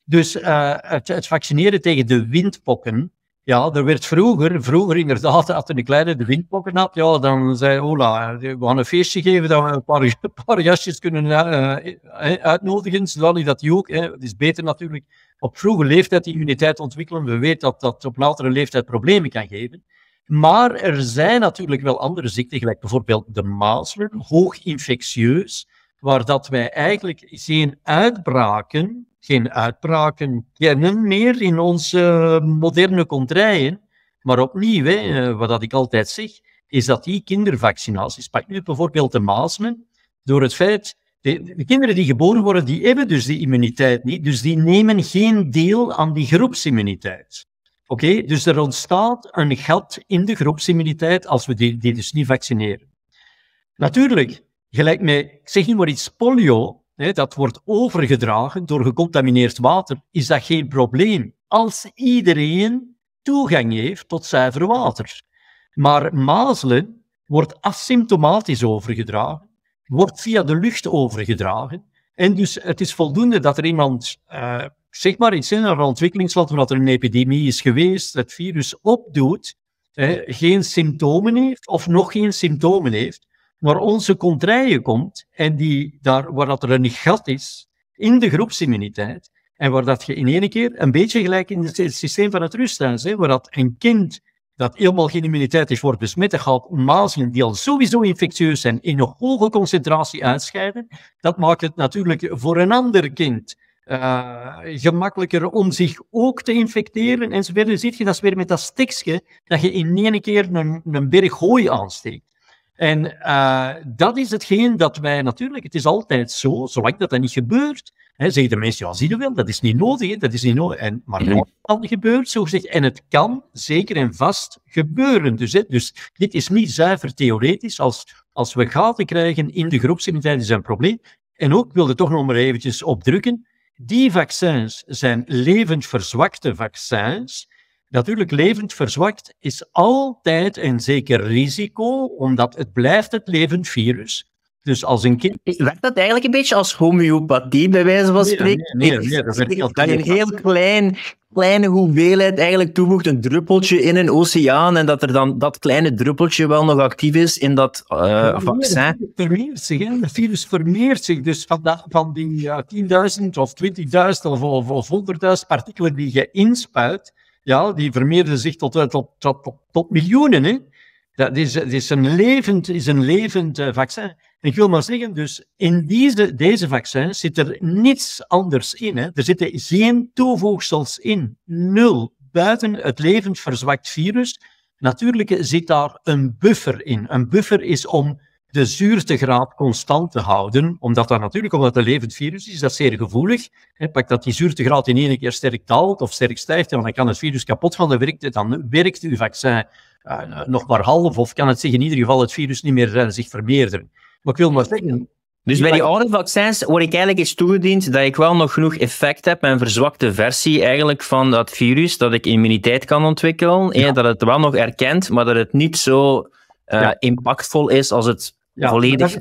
Dus eh, het, het, vaccineren tegen de windpokken. Ja, er werd vroeger, vroeger inderdaad, als een kleine de windpokken had, ja, dan zei Ola, we gaan een feestje geven dat we een paar, (laughs) een paar jasjes kunnen eh, eh, uitnodigen, zodat dat die ook, hè. het is beter natuurlijk, op vroege leeftijd die immuniteit ontwikkelen. We weten dat dat op latere leeftijd problemen kan geven. Maar er zijn natuurlijk wel andere ziekten, gelijk bijvoorbeeld de mazelen, hoog infectieus, waar dat wij eigenlijk zien uitbraken geen uitbraken kennen meer in onze moderne kontrijen. Maar opnieuw, hè, eh, wat dat ik altijd zeg, is dat die kindervaccinaties, pak nu bijvoorbeeld de maasmen, door het feit, de, kinderen die geboren worden, die hebben dus die immuniteit niet, dus die nemen geen deel aan die groepsimmuniteit. Oké, dus er ontstaat een gat in de groepsimmuniteit als we die, die dus niet vaccineren. Natuurlijk, gelijk met, ik zeg niet maar iets, polio, dat wordt overgedragen door gecontamineerd water, is dat geen probleem. Als iedereen toegang heeft tot zuiver water. Maar mazelen wordt asymptomatisch overgedragen, wordt via de lucht overgedragen. En dus het is voldoende dat er iemand, uh, zeg maar zin in een ontwikkelingsland, omdat er een epidemie is geweest, het virus opdoet, geen symptomen heeft of nog geen symptomen heeft, waar onze contraille komt en die daar, waar dat er een gat is in de groepsimmuniteit en waar dat je in één keer een beetje gelijk in het systeem van het rusthuis, hè, waar dat een kind dat helemaal geen immuniteit is voor besmet mazelen die al sowieso infectieus zijn in een hoge concentratie uitscheiden, dat maakt het natuurlijk voor een ander kind eh, gemakkelijker om zich ook te infecteren en verder zie je dat is weer met dat stikje dat je in één keer een, een berg hooi aansteekt. En eh, dat is hetgeen dat wij natuurlijk, het is altijd zo, zolang dat, dat niet gebeurt, hè, zeggen de mensen, ja, zie je wel, dat is niet nodig, dat is niet nodig. En, maar mhm. het kan gebeuren, zo gezegd, en het kan zeker en vast gebeuren. Dus, dus, dit is niet zuiver theoretisch. Als, als we gaten krijgen in de groepsimmuniteit, is een probleem. En ook, ik wilde toch nog maar eventjes opdrukken, die vaccins zijn levend verzwakte vaccins Natuurlijk, levend verzwakt is altijd een zeker risico, omdat het blijft het levend virus. Dus als een kind... Werkt dat eigenlijk een beetje als homeopathie, bij wijze van spreken? Nee, nee, nee, dat werkt Een heel klein, kleine hoeveelheid eigenlijk toevoegt, een druppeltje in een oceaan, en dat er dan dat kleine druppeltje wel nog actief is in dat eh, vaccin. Het vermeert zich, het virus vermeert zich. Dus van, dat, van die uh, eh, 10.000 of 20.000 of, of, of 100.000 partikelen die je inspuit, ja, die vermeerden zich eh, tot, tot, tot, tot miljoenen. Hè? Dat is, is een levend, is een levend eh, vaccin. ik wil maar zeggen, dus in deze, deze vaccin zit er niets anders in. Hè? Er zitten geen toevoegsels in. Nul. Buiten het levend verzwakt virus. Natuurlijk zit daar een buffer in. Een buffer is om de zuurtegraad constant te houden, omdat dat natuurlijk, omdat het een levend virus is, dat is zeer gevoelig. He, pak dat die zuurtegraad in één keer sterk daalt of sterk stijgt, dan kan het virus kapot gaan, dan werkt, dan werkt uw vaccin eh, eh, nog maar half, of kan het zich in ieder geval het virus niet meer uh, zich vermeerderen. Maar ik wil maar zeggen, dus bij die oude vaccins word ik eigenlijk eens toegediend dat ik wel nog genoeg effect heb, een verzwakte versie eigenlijk van dat virus, dat ik immuniteit kan ontwikkelen. En dat het wel nog erkent, maar dat het niet zo impactvol is als het volledig 100%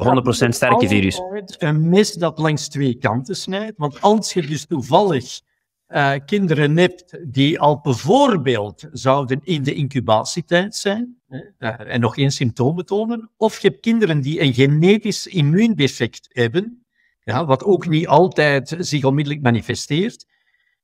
sterke virus. Een mis dat langs twee kanten snijdt. Want als je dus toevallig eh, kinderen hebt die al bijvoorbeeld zouden in de incubatietijd zijn en nog geen symptomen tonen, of je hebt kinderen die een genetisch immuundefect hebben, ja, wat ook niet altijd zich onmiddellijk manifesteert,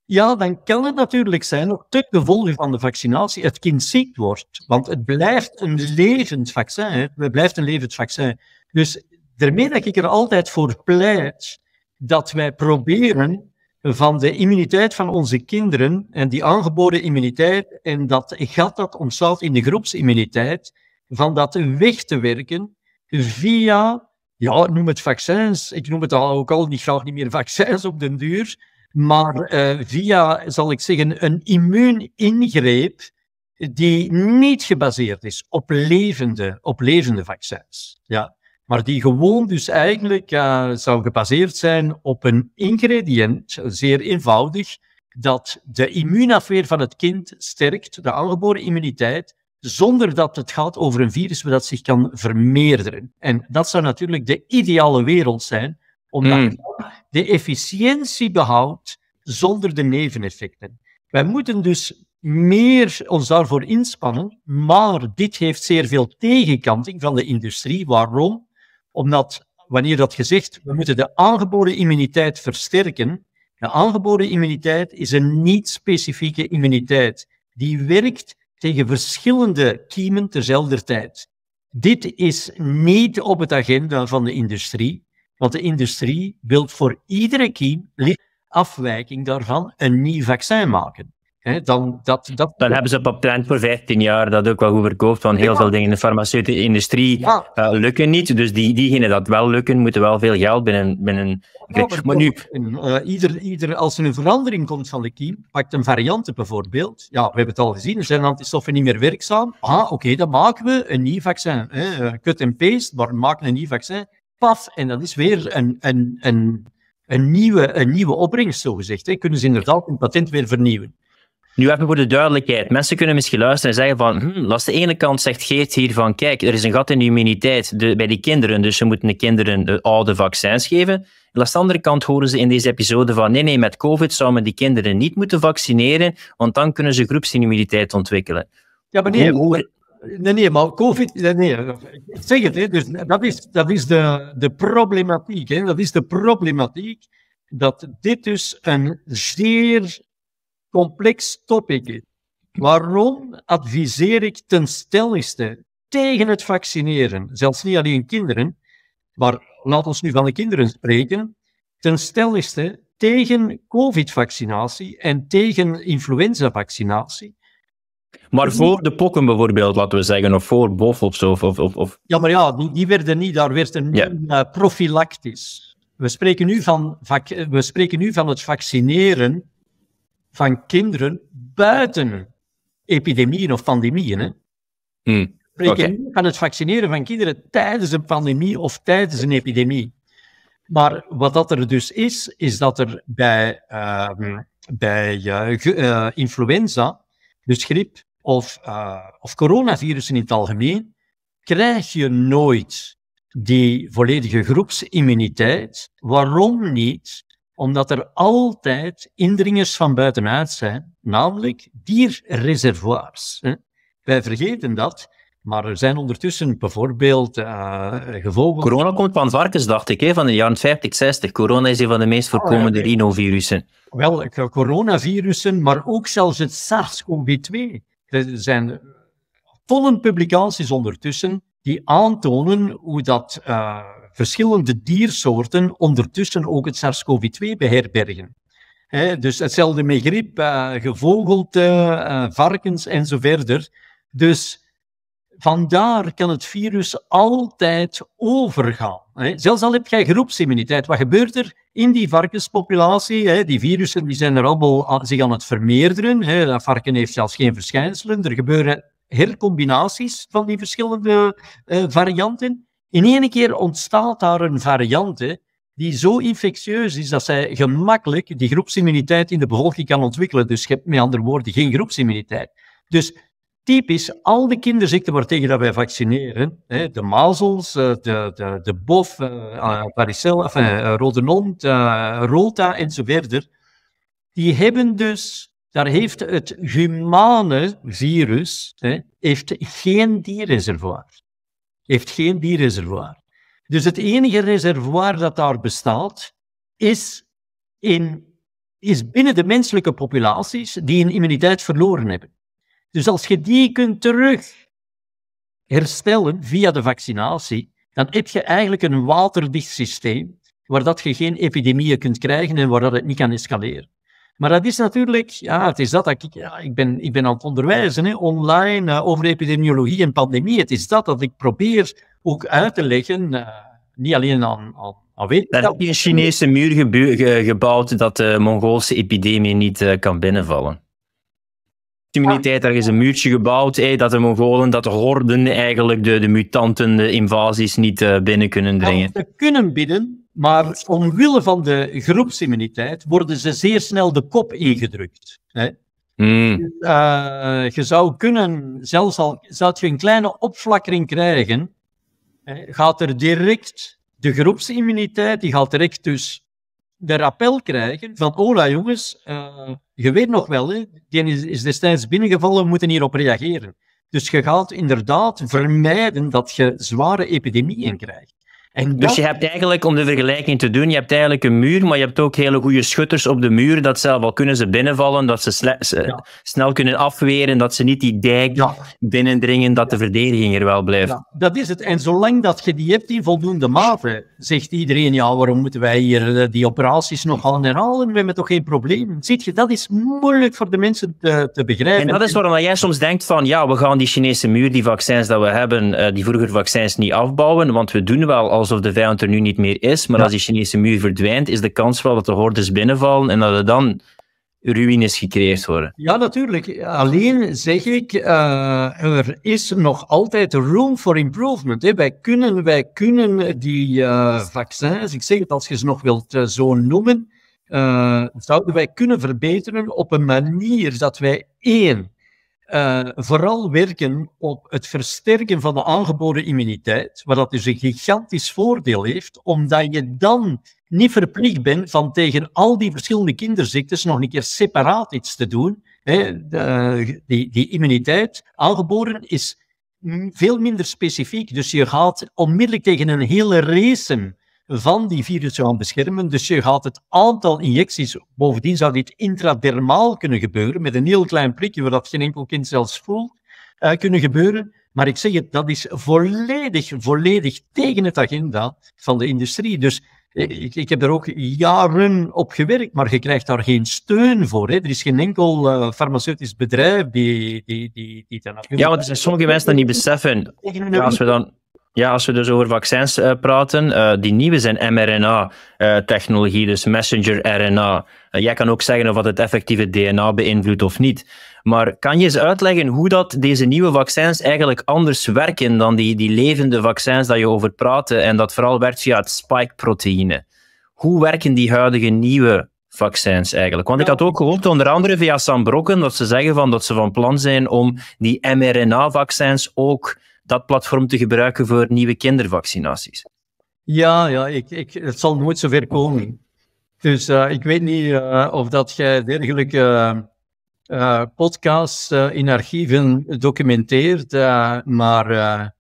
ja, dan kan het natuurlijk zijn dat het gevolg van de vaccinatie het kind ziek wordt. Want het blijft een levend vaccin. Het blijft een levend vaccin. Dus daarmee dat ik er altijd voor pleit dat wij proberen van de immuniteit van onze kinderen en die aangeboren immuniteit en dat gat dat ontstaat in de groepsimmuniteit, van dat weg te werken via, ja, noem het vaccins. Ik noem het al ook al niet graag niet meer vaccins op den duur maar eh, via, zal ik zeggen, een immuuningreep die niet gebaseerd is op levende, op levende vaccins. Ja. Maar die gewoon dus eigenlijk eh, zou gebaseerd zijn op een ingrediënt, zeer eenvoudig, dat de immuunafweer van het kind sterkt, de aangeboren immuniteit, zonder dat het gaat over een virus dat zich kan vermeerderen. En dat zou natuurlijk de ideale wereld zijn omdat hmm. de efficiëntie behoudt zonder de neveneffecten. Wij moeten dus meer ons daarvoor inspannen, maar dit heeft zeer veel tegenkanting van de industrie. Waarom? Omdat wanneer dat gezegd, we moeten de aangeboden immuniteit versterken. De aangeboden immuniteit is een niet-specifieke immuniteit. Die werkt tegen verschillende kiemen terzelfde tijd. Dit is niet op het agenda van de industrie. Want de industrie wil voor iedere kiem afwijking daarvan een nieuw vaccin maken. dan, dat, dat... dan hebben ze op een plan voor 15 jaar dat ook wel goed verkoopt, want heel veel dingen in de farmaceutische industrie eh, lukken niet. Dus die, diegenen dat wel lukken, moeten wel veel geld binnen. binnen... Ja, maar, nu... Eh, ieder, ieder, als er een verandering komt van de kiem, pakt een variant bijvoorbeeld. Ja, we hebben het al gezien, er zijn antistoffen niet meer werkzaam. Ah, oké, dan maken we een nieuw vaccin. Hè. cut eh, and paste, maar we maken een nieuw vaccin. Paf en dat is weer een, een, een, een, nieuwe, een nieuwe opbrengst, zogezegd. Hè. Kunnen ze inderdaad hun patent weer vernieuwen. Nu even voor de duidelijkheid. Mensen kunnen misschien luisteren en zeggen van, hm, de ene kant zegt Geert hier van, kijk, er is een gat in de immuniteit bij die kinderen, dus ze moeten de kinderen de oude vaccins geven. En de andere kant horen ze in deze episode van, nee, nee, met COVID zou men die kinderen niet moeten vaccineren, want dan kunnen ze groepsimmuniteit ontwikkelen. Ja, maar nee, hoe, nee, nee, maar COVID, nee, zeg het, dus dat is, dat is de, de problematiek. Hè, dat is de problematiek dat dit dus een zeer complex topic is. Waarom adviseer ik ten stelligste tegen het vaccineren, zelfs niet alleen kinderen, maar laat ons nu van de kinderen spreken, ten stelligste tegen COVID-vaccinatie en tegen influenza-vaccinatie. Maar dus voor de pokken bijvoorbeeld, laten we zeggen, of voor bof of zo. Of, of, of... Ja, maar ja, die, die werden niet, daar werd een yeah. Eh, profilactisch. We spreken, nu van eh, we spreken nu van het vaccineren van kinderen buiten epidemieën of pandemieën. Hè? Hm. We spreken nu van het vaccineren van kinderen tijdens een pandemie of tijdens een epidemie. Maar wat dat er dus is, is dat er bij, ehm, bij eh, influenza dus griep of, uh, of coronavirus in het algemeen, krijg je nooit die volledige groepsimmuniteit. Waarom niet? Omdat er altijd indringers van buitenuit zijn, namelijk dierreservoirs. Wij vergeten dat. Maar er zijn ondertussen bijvoorbeeld uh, eh, gevolgen. Corona komt van varkens, dacht ik, hè, van de jaren 50, 60. Corona is een van de meest voorkomende oh, ja. rhinovirussen. Wel, coronavirussen, maar ook zelfs het SARS-CoV-2. Er zijn volle publicaties ondertussen die aantonen hoe dat eh, verschillende diersoorten ondertussen ook het SARS-CoV-2 beherbergen. dus hetzelfde met griep, uh, gevogelte, varkens en zo verder. Dus Vandaar kan het virus altijd overgaan. Zelfs al heb jij groepsimmuniteit, wat gebeurt er in die varkenspopulatie? Die virussen die zijn er allemaal zich aan het vermeerderen. Dat varken heeft zelfs geen verschijnselen. Er gebeuren hercombinaties van die verschillende eh, varianten. In één keer ontstaat daar een variant die zo infectieus is dat zij gemakkelijk die groepsimmuniteit in de bevolking kan ontwikkelen. Dus je hebt met andere woorden geen groepsimmuniteit. Dus typisch al die kinderziekten waartegen dat wij vaccineren, hè, de mazels, eh, de, de, de bof, uh, eh, enfin, eh, rode nond, uh, rota enzovoort, die hebben dus, daar heeft het humane virus hè, heeft geen dierreservoir. Heeft geen dierreservoir. Dus het enige reservoir dat daar bestaat, is, in, is binnen de menselijke populaties die een immuniteit verloren hebben. Dus als je die kunt terug herstellen via de vaccinatie, dan heb je eigenlijk een waterdicht systeem waar dat je geen epidemieën kunt krijgen en waar dat het niet kan escaleren. Maar dat is natuurlijk, ja, het is dat, dat ik, ja, ik, ben, ik ben aan het onderwijzen hè, online eh, over epidemiologie en pandemie. Het is dat dat ik probeer ook uit te leggen, eh, niet alleen aan, aan, aan Daar heb je een Chinese muur gebouwd dat de Mongoolse epidemie niet eh, kan binnenvallen. Immuniteit, daar is een muurtje gebouwd, eh, dat de Mongolen, dat de horden eigenlijk de, de mutanten, de invasies niet eh, binnen kunnen dringen. ze kunnen bidden, maar omwille van de groepsimmuniteit worden ze zeer snel de kop ingedrukt. Hè. Hmm. Dus, eh, je zou kunnen, zelfs al zou je een kleine opflakkering krijgen, gaat er direct de groepsimmuniteit, die gaat direct dus de rappel krijgen van, hola oh jongens, eh, je weet nog wel, hè, die is, is destijds binnengevallen, we moeten hierop reageren. Dus je gaat inderdaad vermijden dat je zware epidemieën krijgt dus je hebt eigenlijk, om de vergelijking te doen, je hebt eigenlijk een muur, maar je hebt ook hele goede schutters op de muur, dat zelf al kunnen ze binnenvallen, dat ze, snel kunnen afweren, dat ze niet die dijk binnendringen, dat de verdediging er wel blijft. dat is het. En zolang dat je die hebt in voldoende mate, zegt iedereen, ja, waarom moeten wij hier eh, die operaties nog gaan herhalen? We hebben toch geen probleem? Ziet je, dat is moeilijk voor de mensen te, te begrijpen. En dat is waarom jij soms denkt van, ja, we gaan die Chinese muur, die vaccins dat we hebben, eh, die vroeger vaccins niet afbouwen, want we doen wel als alsof de vijand er nu niet meer is. Maar als die Chinese muur verdwijnt, is de kans wel dat de hordes binnenvallen en dat er dan ruïnes gecreëerd worden. Ja, natuurlijk. Alleen zeg ik, eh, er is nog altijd room for improvement. Hè. Wij, kunnen, wij kunnen die eh, vaccins, ik zeg het als je ze nog wilt eh, zo noemen, zouden wij kunnen verbeteren op een manier dat wij één eh, vooral werken op het versterken van de aangeboren immuniteit, waar dat dus een gigantisch voordeel heeft, omdat je dan niet verplicht bent van tegen al die verschillende kinderziektes nog een keer separaat iets te doen. Hè. De, die, die immuniteit, aangeboren, is veel minder specifiek. Dus je gaat onmiddellijk tegen een hele race van die virus gaan beschermen. Dus je gaat het aantal injecties, bovendien zou dit intradermaal kunnen gebeuren, met een heel klein prikje, waar dat geen enkel kind zelfs voelt, eh, kunnen gebeuren. Maar ik zeg het, dat is volledig, volledig tegen het agenda van de industrie. Dus eh, ik, ik, heb er ook jaren op gewerkt, maar je krijgt daar geen steun voor. Hè. Er is geen enkel eh, farmaceutisch bedrijf die, die, die, dat Ja, want er zijn sommige mensen dat niet beseffen. Ja, als we dan ja, als we dus over vaccins eh, praten, eh, die nieuwe zijn mRNA-technologie, eh, dus messenger RNA. jij kan ook zeggen of dat het effectieve DNA beïnvloedt of niet. Maar kan je eens uitleggen hoe dat deze nieuwe vaccins eigenlijk anders werken dan die, die levende vaccins dat je over praatte en dat vooral werkt via het spike-proteïne? Hoe werken die huidige nieuwe vaccins eigenlijk? Want ik had ook gehoord, onder andere via Sam Brokken, dat ze zeggen van, dat ze van plan zijn om die mRNA-vaccins ook dat platform te gebruiken voor nieuwe kindervaccinaties? Ja, ja ik, ik, het zal nooit zover komen. Dus eh, ik weet niet eh, of dat jij dergelijke uh, podcasts in archieven documenteert, maar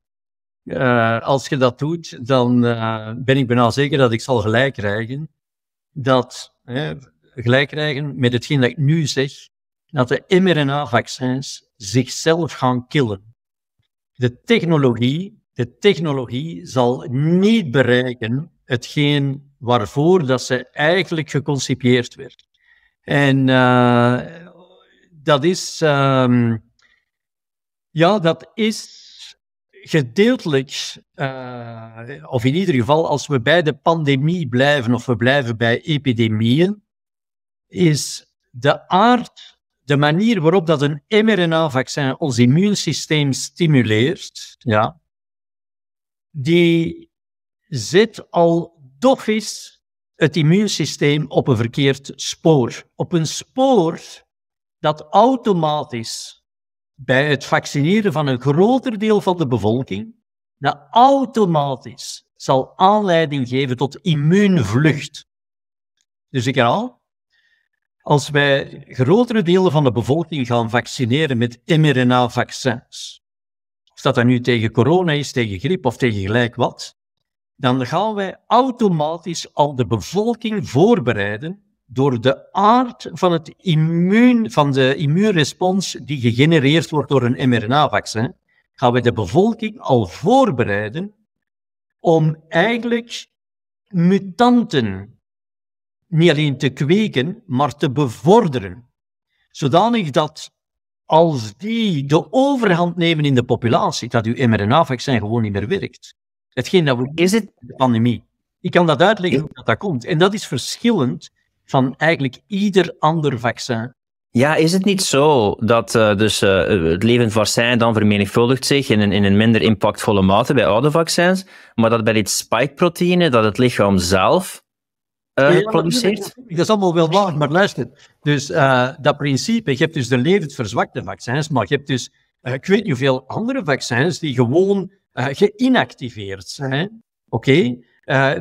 als je dat doet, dan ben ik bijna zeker dat ik zal gelijk krijgen. Dat, gelijk krijgen met hetgeen dat ik nu zeg, dat de mRNA-vaccins zichzelf gaan killen. De technologie, de technologie zal niet bereiken hetgeen waarvoor dat ze eigenlijk geconcipieerd werd. En eh, dat is, ehm, ja, dat is gedeeltelijk, eh, of in ieder geval als we bij de pandemie blijven of we blijven bij epidemieën, is de aard de manier waarop dat een mRNA-vaccin ons immuunsysteem stimuleert, ja, die zit al is het immuunsysteem op een verkeerd spoor. Op een spoor dat automatisch bij het vaccineren van een groter deel van de bevolking, dat automatisch zal aanleiding geven tot immuunvlucht. Dus ik herhaal, als wij grotere delen van de bevolking gaan vaccineren met mRNA-vaccins, of dat dan nu tegen corona is, tegen griep of tegen gelijk wat, dan gaan wij automatisch al de bevolking voorbereiden door de aard van, het immuun, van de immuunrespons die gegenereerd wordt door een mRNA-vaccin, gaan wij de bevolking al voorbereiden om eigenlijk mutanten niet alleen te kweken, maar te bevorderen. Zodanig dat als die de overhand nemen in de populatie, dat uw mRNA-vaccin gewoon niet meer werkt. Hetgeen dat we is het... de pandemie. Ik kan dat uitleggen hoe dat, dat komt. En dat is verschillend van eigenlijk ieder ander vaccin ja, is het niet zo dat eh, dus, uh, het levend vaccin dan vermenigvuldigt zich in een, in een minder impactvolle mate bij oude vaccins, maar dat bij dit spikeproteïne, dat het lichaam zelf uh, Dat is allemaal wel waar, maar luister. Dus eh, dat principe, je hebt dus de levend verzwakte vaccins, maar je hebt dus, eh, ik weet niet hoeveel andere vaccins die gewoon geïnactiveerd zijn. Oké?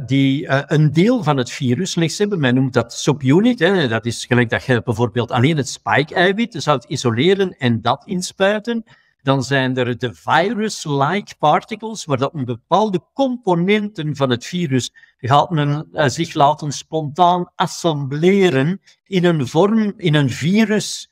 die een deel van het virus slechts hebben. Men noemt dat subunit. Hè. Dat is gelijk dat je bijvoorbeeld alleen het spike-eiwit zou isoleren en dat inspuiten. Dan zijn er de virus-like particles, waar dat een bepaalde componenten van het virus gaat men eh, zich laten spontaan assembleren in een vorm, in een virus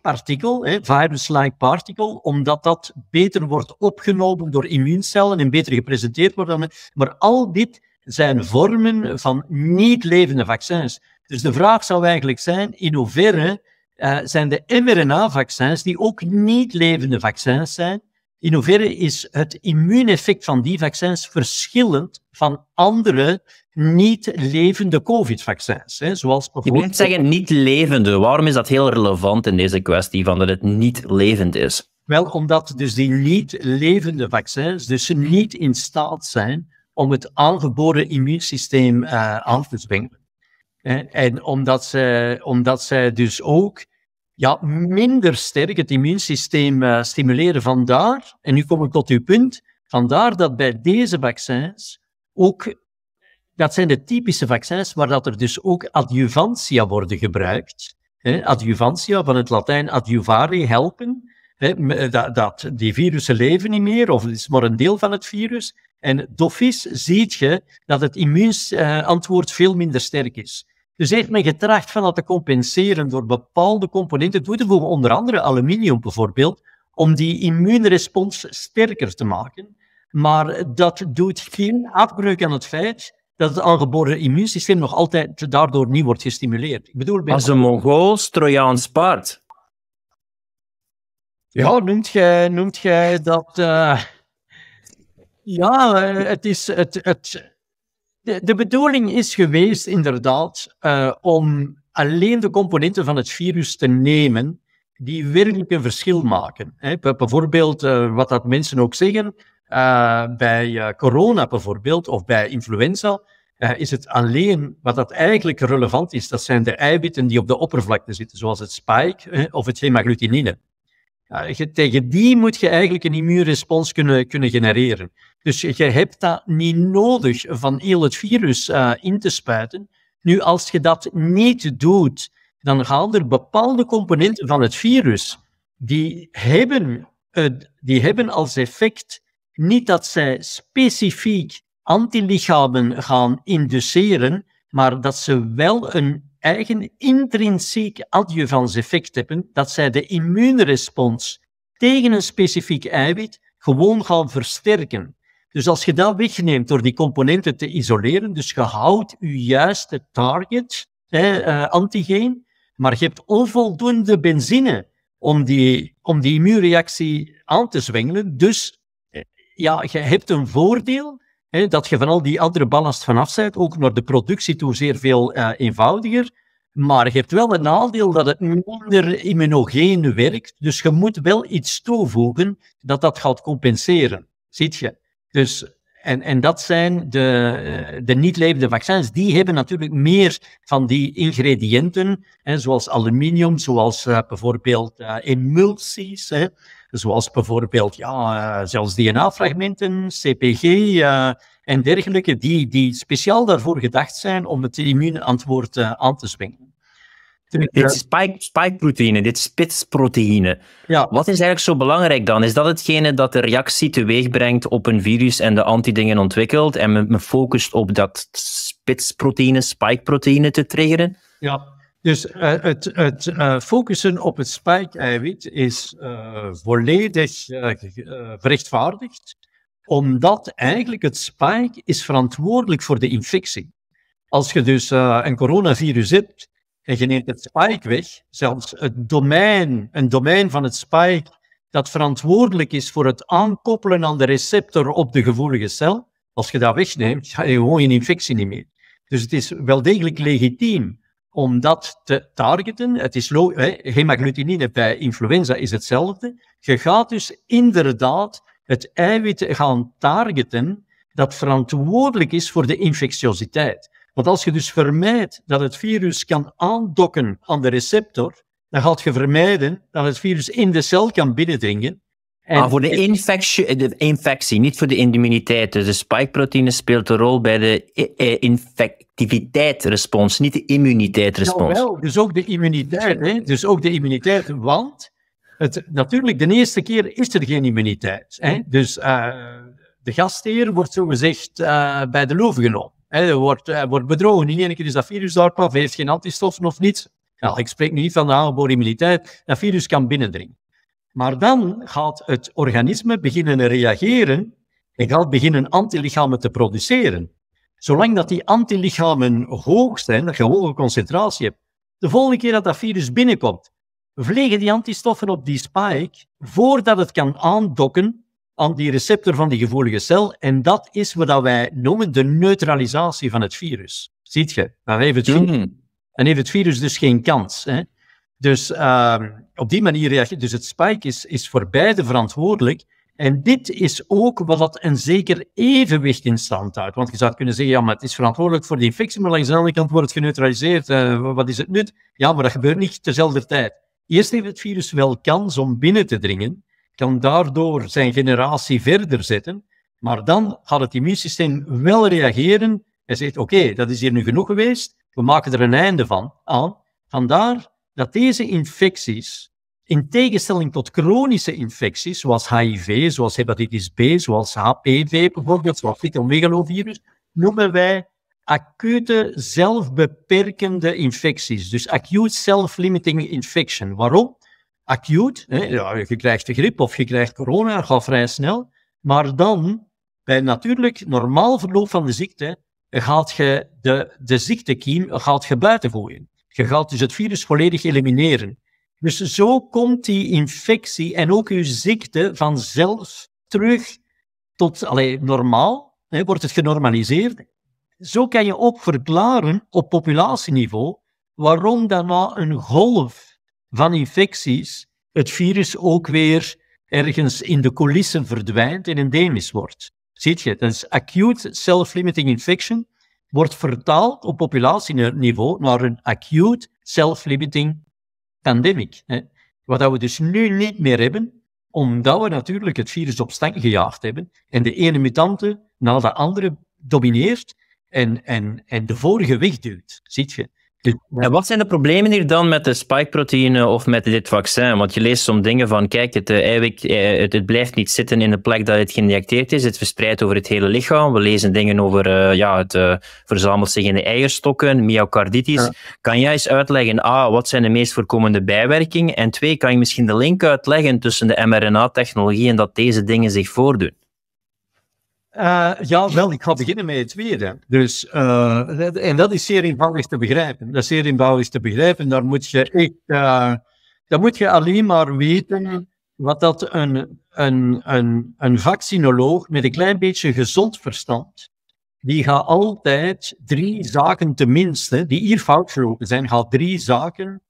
partikel, virus-like particle, omdat dat beter wordt opgenomen door immuuncellen en beter gepresenteerd wordt. Maar al dit zijn vormen van niet levende vaccins. Dus de vraag zou eigenlijk zijn in hoeverre eh, zijn de mRNA-vaccins, die ook niet levende vaccins zijn. In hoeverre is het immuuneffect van die vaccins verschillend van andere niet levende COVID-vaccins? Zoals bijvoorbeeld... Je moet zeggen niet levende. Waarom is dat heel relevant in deze kwestie van dat het niet levend is? Wel, omdat dus die niet levende vaccins dus niet in staat zijn om het aangeboren immuunsysteem eh, aan te zwengelen. Eh, en omdat, ze, omdat zij dus ook ja, minder sterk het immuunsysteem eh, stimuleren. Vandaar, en nu kom ik tot uw punt, vandaar dat bij deze vaccins ook, dat zijn de typische vaccins waar dat er dus ook adjuvantia worden gebruikt. Hè, adjuvantia, van het Latijn adjuvare, helpen. Eh, dat, dat, die virussen leven niet meer, of het is maar een deel van het virus. En dofies ziet je dat het immuunantwoord eh, veel minder sterk is. Dus heeft men getracht van dat te compenseren door bepaalde componenten toe te voegen, onder andere aluminium bijvoorbeeld, om die immuunrespons sterker te maken. Maar dat doet geen afbreuk aan het feit dat het aangeboren immuunsysteem nog altijd daardoor niet wordt gestimuleerd. Ik bedoel, Als een Mongools Trojaans paard. Ja, noemt jij, noemt jij dat. Eh, ja, eh, het is. het, de, bedoeling is geweest, inderdaad, eh, om alleen de componenten van het virus te nemen die werkelijk een verschil maken. Hè. Bijvoorbeeld, eh, wat dat mensen ook zeggen, eh, bij corona bijvoorbeeld, of bij influenza, is het alleen wat dat eigenlijk relevant is, dat zijn de eiwitten die op de oppervlakte zitten, zoals het spike of het hemagglutinine tegen die moet je eigenlijk een immuunrespons kunnen, kunnen genereren. Dus je hebt dat niet nodig van heel het virus eh, in te spuiten. Nu, als je dat niet doet, dan gaan er bepaalde componenten van het virus, die hebben, die hebben als effect niet dat zij specifiek antilichamen gaan induceren, maar dat ze wel een eigen intrinsiek effect hebben, dat zij de immuunrespons tegen een specifiek eiwit gewoon gaan versterken. Dus als je dat wegneemt door die componenten te isoleren, dus je houdt je juiste target, eh, antigeen, maar je hebt onvoldoende benzine om die, om die immuunreactie aan te zwengelen. Dus eh, ja, je hebt een voordeel, dat je van al die andere ballast vanaf zijt, ook naar de productie toe zeer veel eh, eenvoudiger. Maar je hebt wel een nadeel dat het minder immunogeen werkt. Dus je moet wel iets toevoegen dat dat gaat compenseren. Ziet je? Dus, en, en dat zijn de, eh, de niet-levende vaccins. Die hebben natuurlijk meer van die ingrediënten, zoals aluminium, zoals eh, bijvoorbeeld uh, emulsies. Hè. Zoals bijvoorbeeld ja, eh, zelfs DNA-fragmenten, CPG eh, en dergelijke, die, die speciaal daarvoor gedacht zijn om het immuunantwoord eh, aan te zwingen. Dit spike, spike proteïne, dit spits spitsproteïne. Ja. Wat is eigenlijk zo belangrijk dan? Is dat hetgene dat de reactie teweeg brengt op een virus en de antidingen ontwikkelt en men, focust op dat spitsproteïne, spike proteïne te triggeren? Ja, dus eh, het, het eh, focussen op het eiwit is eh, volledig gerechtvaardigd, omdat eigenlijk het spike is verantwoordelijk voor de infectie. Als je dus een coronavirus hebt en je neemt het spike weg, zelfs het domein, een domein van het spike dat verantwoordelijk is voor het aankoppelen aan de receptor op de gevoelige cel, als je dat wegneemt, ga je gewoon je infectie niet meer. Dus het is wel degelijk legitiem om dat te targeten. Het is hè, hemagglutinine bij influenza is hetzelfde. Je gaat dus inderdaad het eiwit gaan targeten dat verantwoordelijk is voor de infectiositeit. Want als je dus vermijdt dat het virus kan aandokken aan de receptor, dan gaat je vermijden dat het virus in de cel kan binnendringen maar voor de, infectie, de infectie, niet voor de immuniteit. Dus de spikeproteïne speelt een rol bij de eh, eh, infectiviteitsrespons, niet de immuniteitrespons. Jawel, dus ook de immuniteit. Hè? Dus ook de immuniteit, want het, natuurlijk, de eerste keer is er geen immuniteit. Hè? Dus eh, de gastheer wordt zogezegd uh, bij de loef genomen. Hij wordt, wordt bedrogen. In één keer is dat virus daar, heeft geen antistoffen of niets. Nou, ik spreek nu niet van de aangeboren immuniteit. Dat virus kan binnendringen. Maar dan gaat het organisme beginnen reageren en gaat beginnen antilichamen te produceren. Zolang dat die antilichamen hoog zijn, dat je een hoge concentratie hebt, de volgende keer dat dat virus binnenkomt, vliegen die antistoffen op die spike voordat het kan aandokken aan die receptor van die gevoelige cel. En dat is wat wij noemen de neutralisatie van het virus. Ziet je? Dan nou, heeft het, hmm. virus, dan heeft het virus dus geen kans. Hè? Dus ehm, op die manier reageert. Dus het spike is, is voor beide verantwoordelijk. En dit is ook wat dat een zeker evenwicht in stand houdt. Want je zou kunnen zeggen, ja, maar het is verantwoordelijk voor die infectie, maar langs de andere kant wordt het geneutraliseerd. Eh, wat is het nut? Ja, maar dat gebeurt niet tezelfde tijd. Eerst heeft het virus wel kans om binnen te dringen, kan daardoor zijn generatie verder zetten, maar dan gaat het immuunsysteem wel reageren en zegt, oké, dat is hier nu genoeg geweest, we maken er een einde van aan. Vandaar dat deze infecties, in tegenstelling tot chronische infecties, zoals HIV, zoals hepatitis B, zoals HPV bijvoorbeeld, zoals cytomegalovirus, noemen wij acute zelfbeperkende infecties. Dus acute self-limiting infection. Waarom? Acute, hè, ja, je krijgt de griep of je krijgt corona, gaat vrij snel. Maar dan, bij natuurlijk normaal verloop van de ziekte, gaat je de, de ziektekiem gaat je buiten je gaat dus het virus volledig elimineren. Dus zo komt die infectie en ook uw ziekte vanzelf terug tot allee, normaal, hè, wordt het genormaliseerd. Zo kan je ook verklaren op populatieniveau waarom daarna een golf van infecties het virus ook weer ergens in de coulissen verdwijnt en endemisch wordt. Ziet je, dat is acute self-limiting infection wordt vertaald op populatieniveau naar een acute self-limiting pandemic. Wat we dus nu niet meer hebben, omdat we natuurlijk het virus op stank gejaagd hebben en de ene mutante na de andere domineert en, en, en de vorige wegduwt, ziet je. En wat zijn de problemen hier dan met de spike proteïne of met dit vaccin? Want je leest soms dingen van, kijk, het, eh, eiwit, eh, het, blijft niet zitten in de plek dat het geïnjecteerd is. Het verspreidt over het hele lichaam. We lezen dingen over, eh, ja, het verzamelt zich in de eierstokken, myocarditis. Kan jij eens uitleggen, A, wat zijn de meest voorkomende bijwerkingen? En twee, kan je misschien de link uitleggen tussen de mRNA-technologie en dat deze dingen zich voordoen? Eh, ja, wel, ik ga beginnen met het tweede. Dus, eh, en dat is zeer eenvoudig te begrijpen. Dat is zeer eenvoudig te begrijpen. Daar moet je echt, eh, daar moet je alleen maar weten mhm. wat dat een, een, een, een vaccinoloog met een klein beetje gezond verstand, die gaat altijd drie zaken tenminste, die hier fout gelopen zijn, gaat drie zaken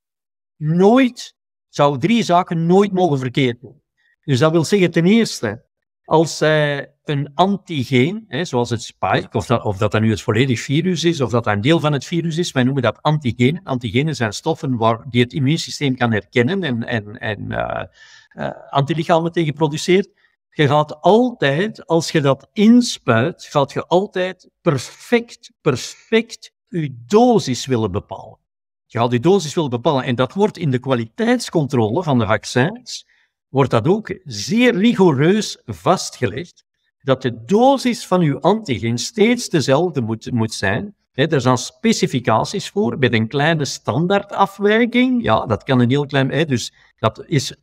nooit, zou drie zaken nooit mogen verkeerd doen. Dus dat wil zeggen ten eerste, als zij een antigeen, hè, zoals het spike, of dat, of dat dan nu het volledig virus is, of dat een deel van het virus is, wij noemen dat antigenen. Antigenen zijn stoffen waar, die het immuunsysteem kan herkennen en, en, en eh, eh, antilichamen tegen produceert. Je gaat altijd, als je dat inspuit, gaat je altijd perfect, perfect je dosis willen bepalen. Je gaat je dosis willen bepalen. En dat wordt in de kwaliteitscontrole van de vaccins, wordt dat ook zeer rigoureus vastgelegd dat de dosis van uw antigeen steeds dezelfde moet, moet zijn. er zijn specificaties voor, met een kleine standaardafwijking. Ja, dat kan een heel klein... He, dus dat is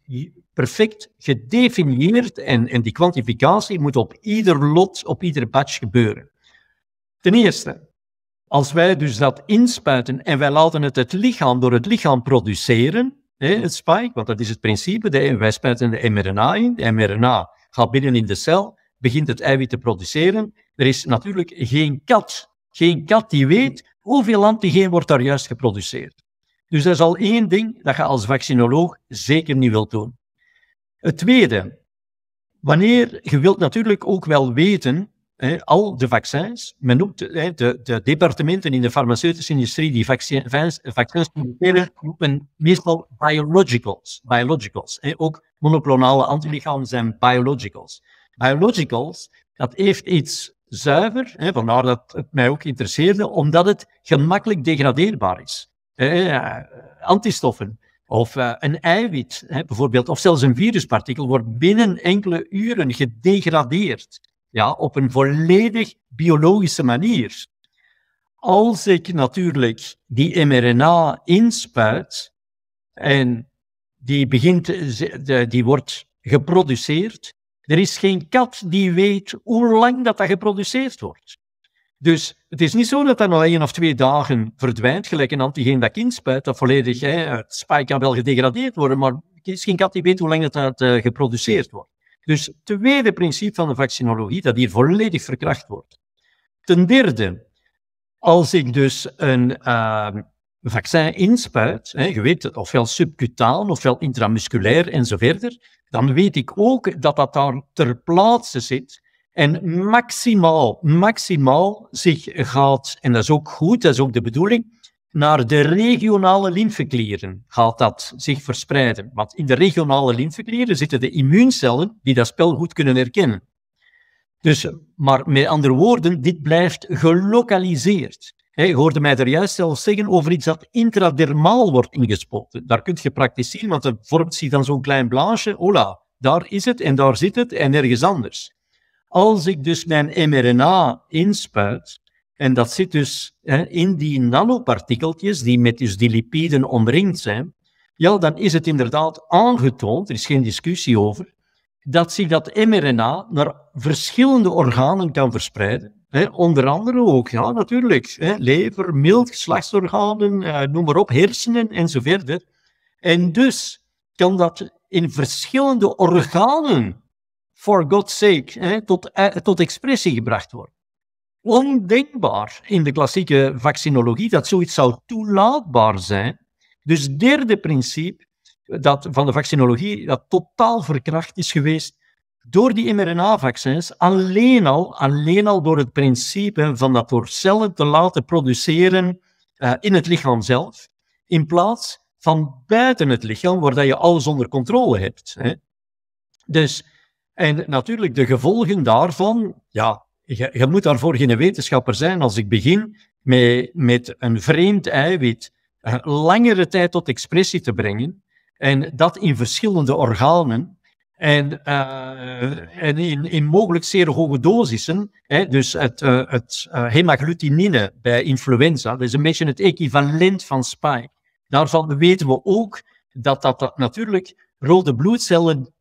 perfect gedefinieerd en, en die kwantificatie moet op ieder lot, op ieder batch gebeuren. Ten eerste, als wij dus dat inspuiten en wij laten het het lichaam door het lichaam produceren, het spike, want dat is het principe, de, wij spuiten de mRNA in, de mRNA gaat binnen in de cel, begint het eiwit te produceren. Er is natuurlijk geen kat, geen kat die weet hoeveel antigeen wordt daar juist geproduceerd. Dus dat is al één ding dat je als vaccinoloog zeker niet wilt doen. Het tweede, wanneer je wilt natuurlijk ook wel weten, hè, al de vaccins, men noemt hè, de, de, departementen in de farmaceutische industrie die vaccins, vaccins produceren, noemen meestal biologicals. biologicals hè. Ook monoclonale antilichamen zijn biologicals biologicals, dat heeft iets zuiver, hè, vandaar dat het mij ook interesseerde, omdat het gemakkelijk degradeerbaar is. Eh, eh antistoffen of eh, een eiwit, hè, bijvoorbeeld, of zelfs een viruspartikel, wordt binnen enkele uren gedegradeerd. Ja, op een volledig biologische manier. Als ik natuurlijk die mRNA inspuit en die, begint, die wordt geproduceerd, er is geen kat die weet hoe lang dat, dat geproduceerd wordt. Dus het is niet zo dat dat na één of twee dagen verdwijnt, gelijk een antigeen dat inspuit, dat volledig, hè, het spike kan wel gedegradeerd worden, maar er is geen kat die weet hoe lang dat, dat eh, geproduceerd wordt. Dus het tweede principe van de vaccinologie, dat hier volledig verkracht wordt. Ten derde, als ik dus een ehm, vaccin inspuit, hè, je weet het, ofwel subcutaan, ofwel intramusculair en zo verder, dan weet ik ook dat dat daar ter plaatse zit en maximaal, maximaal zich gaat, en dat is ook goed, dat is ook de bedoeling, naar de regionale lymfeklieren gaat dat zich verspreiden. Want in de regionale lymfeklieren zitten de immuuncellen die dat spel goed kunnen herkennen. Dus, maar met andere woorden, dit blijft gelokaliseerd. Je hoorde mij er juist zelfs zeggen over iets dat intradermaal wordt ingespoten. Daar kun je praktisch zien, want dan vormt zich dan zo'n klein blaasje. Hola, daar is het en daar zit het en ergens anders. Als ik dus mijn mRNA inspuit, en dat zit dus hè, in die nanopartikeltjes die met dus die lipiden omringd zijn, ja, dan is het inderdaad aangetoond, er is geen discussie over, dat zich dat mRNA naar verschillende organen kan verspreiden onder andere ook, ja, natuurlijk. lever, mild, geslachtsorganen, eh, noem maar op, hersenen enzovoort. En dus kan dat in verschillende organen, for God's sake, tot, eh, tot expressie gebracht worden. Ondenkbaar in de klassieke vaccinologie dat zoiets zou toelaatbaar zijn. Dus derde principe dat, van de vaccinologie dat totaal verkracht is geweest, door die mRNA-vaccins, alleen al, alleen al door het principe van dat door cellen te laten produceren eh, in het lichaam zelf, in plaats van buiten het lichaam, waar dat je alles onder controle hebt. Hè. Dus, en natuurlijk de gevolgen daarvan, ja, je, je, moet daarvoor geen wetenschapper zijn als ik begin met, met een vreemd eiwit een eh, langere tijd tot expressie te brengen, en dat in verschillende organen, en, eh, en in, in mogelijk zeer hoge dosissen, hè, dus het, uh, het eh, hemagglutinin bij influenza, dat is een beetje het equivalent van spike. Daarvan weten we ook dat dat, natuurlijk rode bloedcellen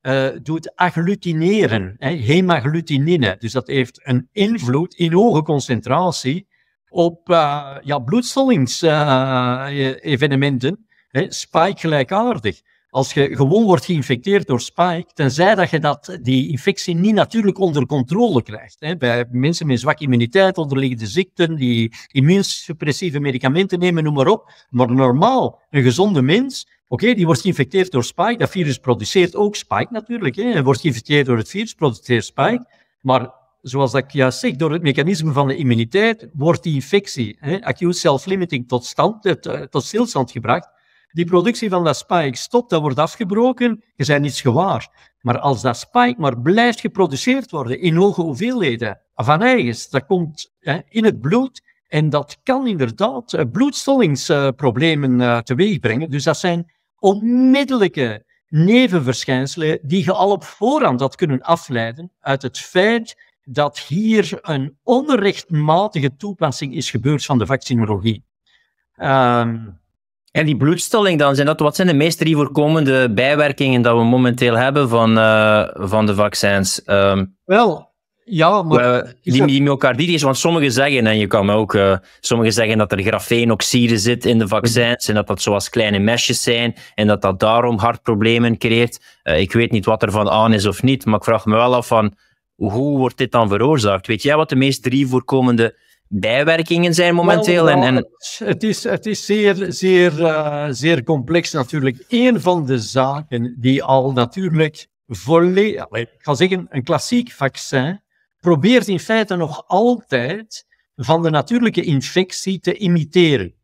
doet agglutineren, hè, hemagglutinine. Dus dat heeft een invloed in hoge concentratie op ja, bloedstellingsevenementen, e-, spike gelijkaardig. Als je gewoon wordt geïnfecteerd door Spike, tenzij dat je dat, die infectie niet natuurlijk onder controle krijgt. Hè. Bij mensen met zwakke immuniteit, onderliggende ziekten, die immuunsuppressieve medicamenten nemen, noem maar op. Maar normaal, een gezonde mens, oké, die wordt geïnfecteerd door Spike. Dat virus produceert ook Spike natuurlijk. Hè. En wordt geïnfecteerd door het virus, produceert Spike. Maar zoals ik juist zeg, door het mechanisme van de immuniteit wordt die infectie, hè, acute self-limiting, tot, stand, eh, tot stilstand gebracht die productie van dat spike stopt, dat wordt afgebroken, je bent niets gewaar. Maar als dat spike maar blijft geproduceerd worden in hoge hoeveelheden, van eigens, dat komt hè, in het bloed en dat kan inderdaad eh, bloedstollingsproblemen uh, eh, teweegbrengen. Dus dat zijn onmiddellijke nevenverschijnselen die je al op voorhand had kunnen afleiden uit het feit dat hier een onrechtmatige toepassing is gebeurd van de vaccinologie. Ehm, en die bloedstelling dan, zijn dat, wat zijn de meest drie voorkomende bijwerkingen dat we momenteel hebben van, eh, van de vaccins? Ehm, wel, ja, maar... Uh, die, die myocarditis, want sommigen zeggen, en je kan me ook... Eh, sommigen zeggen dat er grafeenoxide zit in de mhm. vaccins en dat dat zoals kleine mesjes zijn en dat dat daarom hartproblemen creëert. Eh, ik weet niet wat er van aan is of niet, maar ik vraag me wel af van hoe wordt dit dan veroorzaakt? Weet jij wat de meest drie voorkomende bijwerkingen zijn momenteel? en, en... Het, is, het is zeer, zeer, eh, zeer complex natuurlijk. Een van de zaken die al natuurlijk volledig, ik ga zeggen, een klassiek vaccin probeert in feite nog altijd van de natuurlijke infectie te imiteren.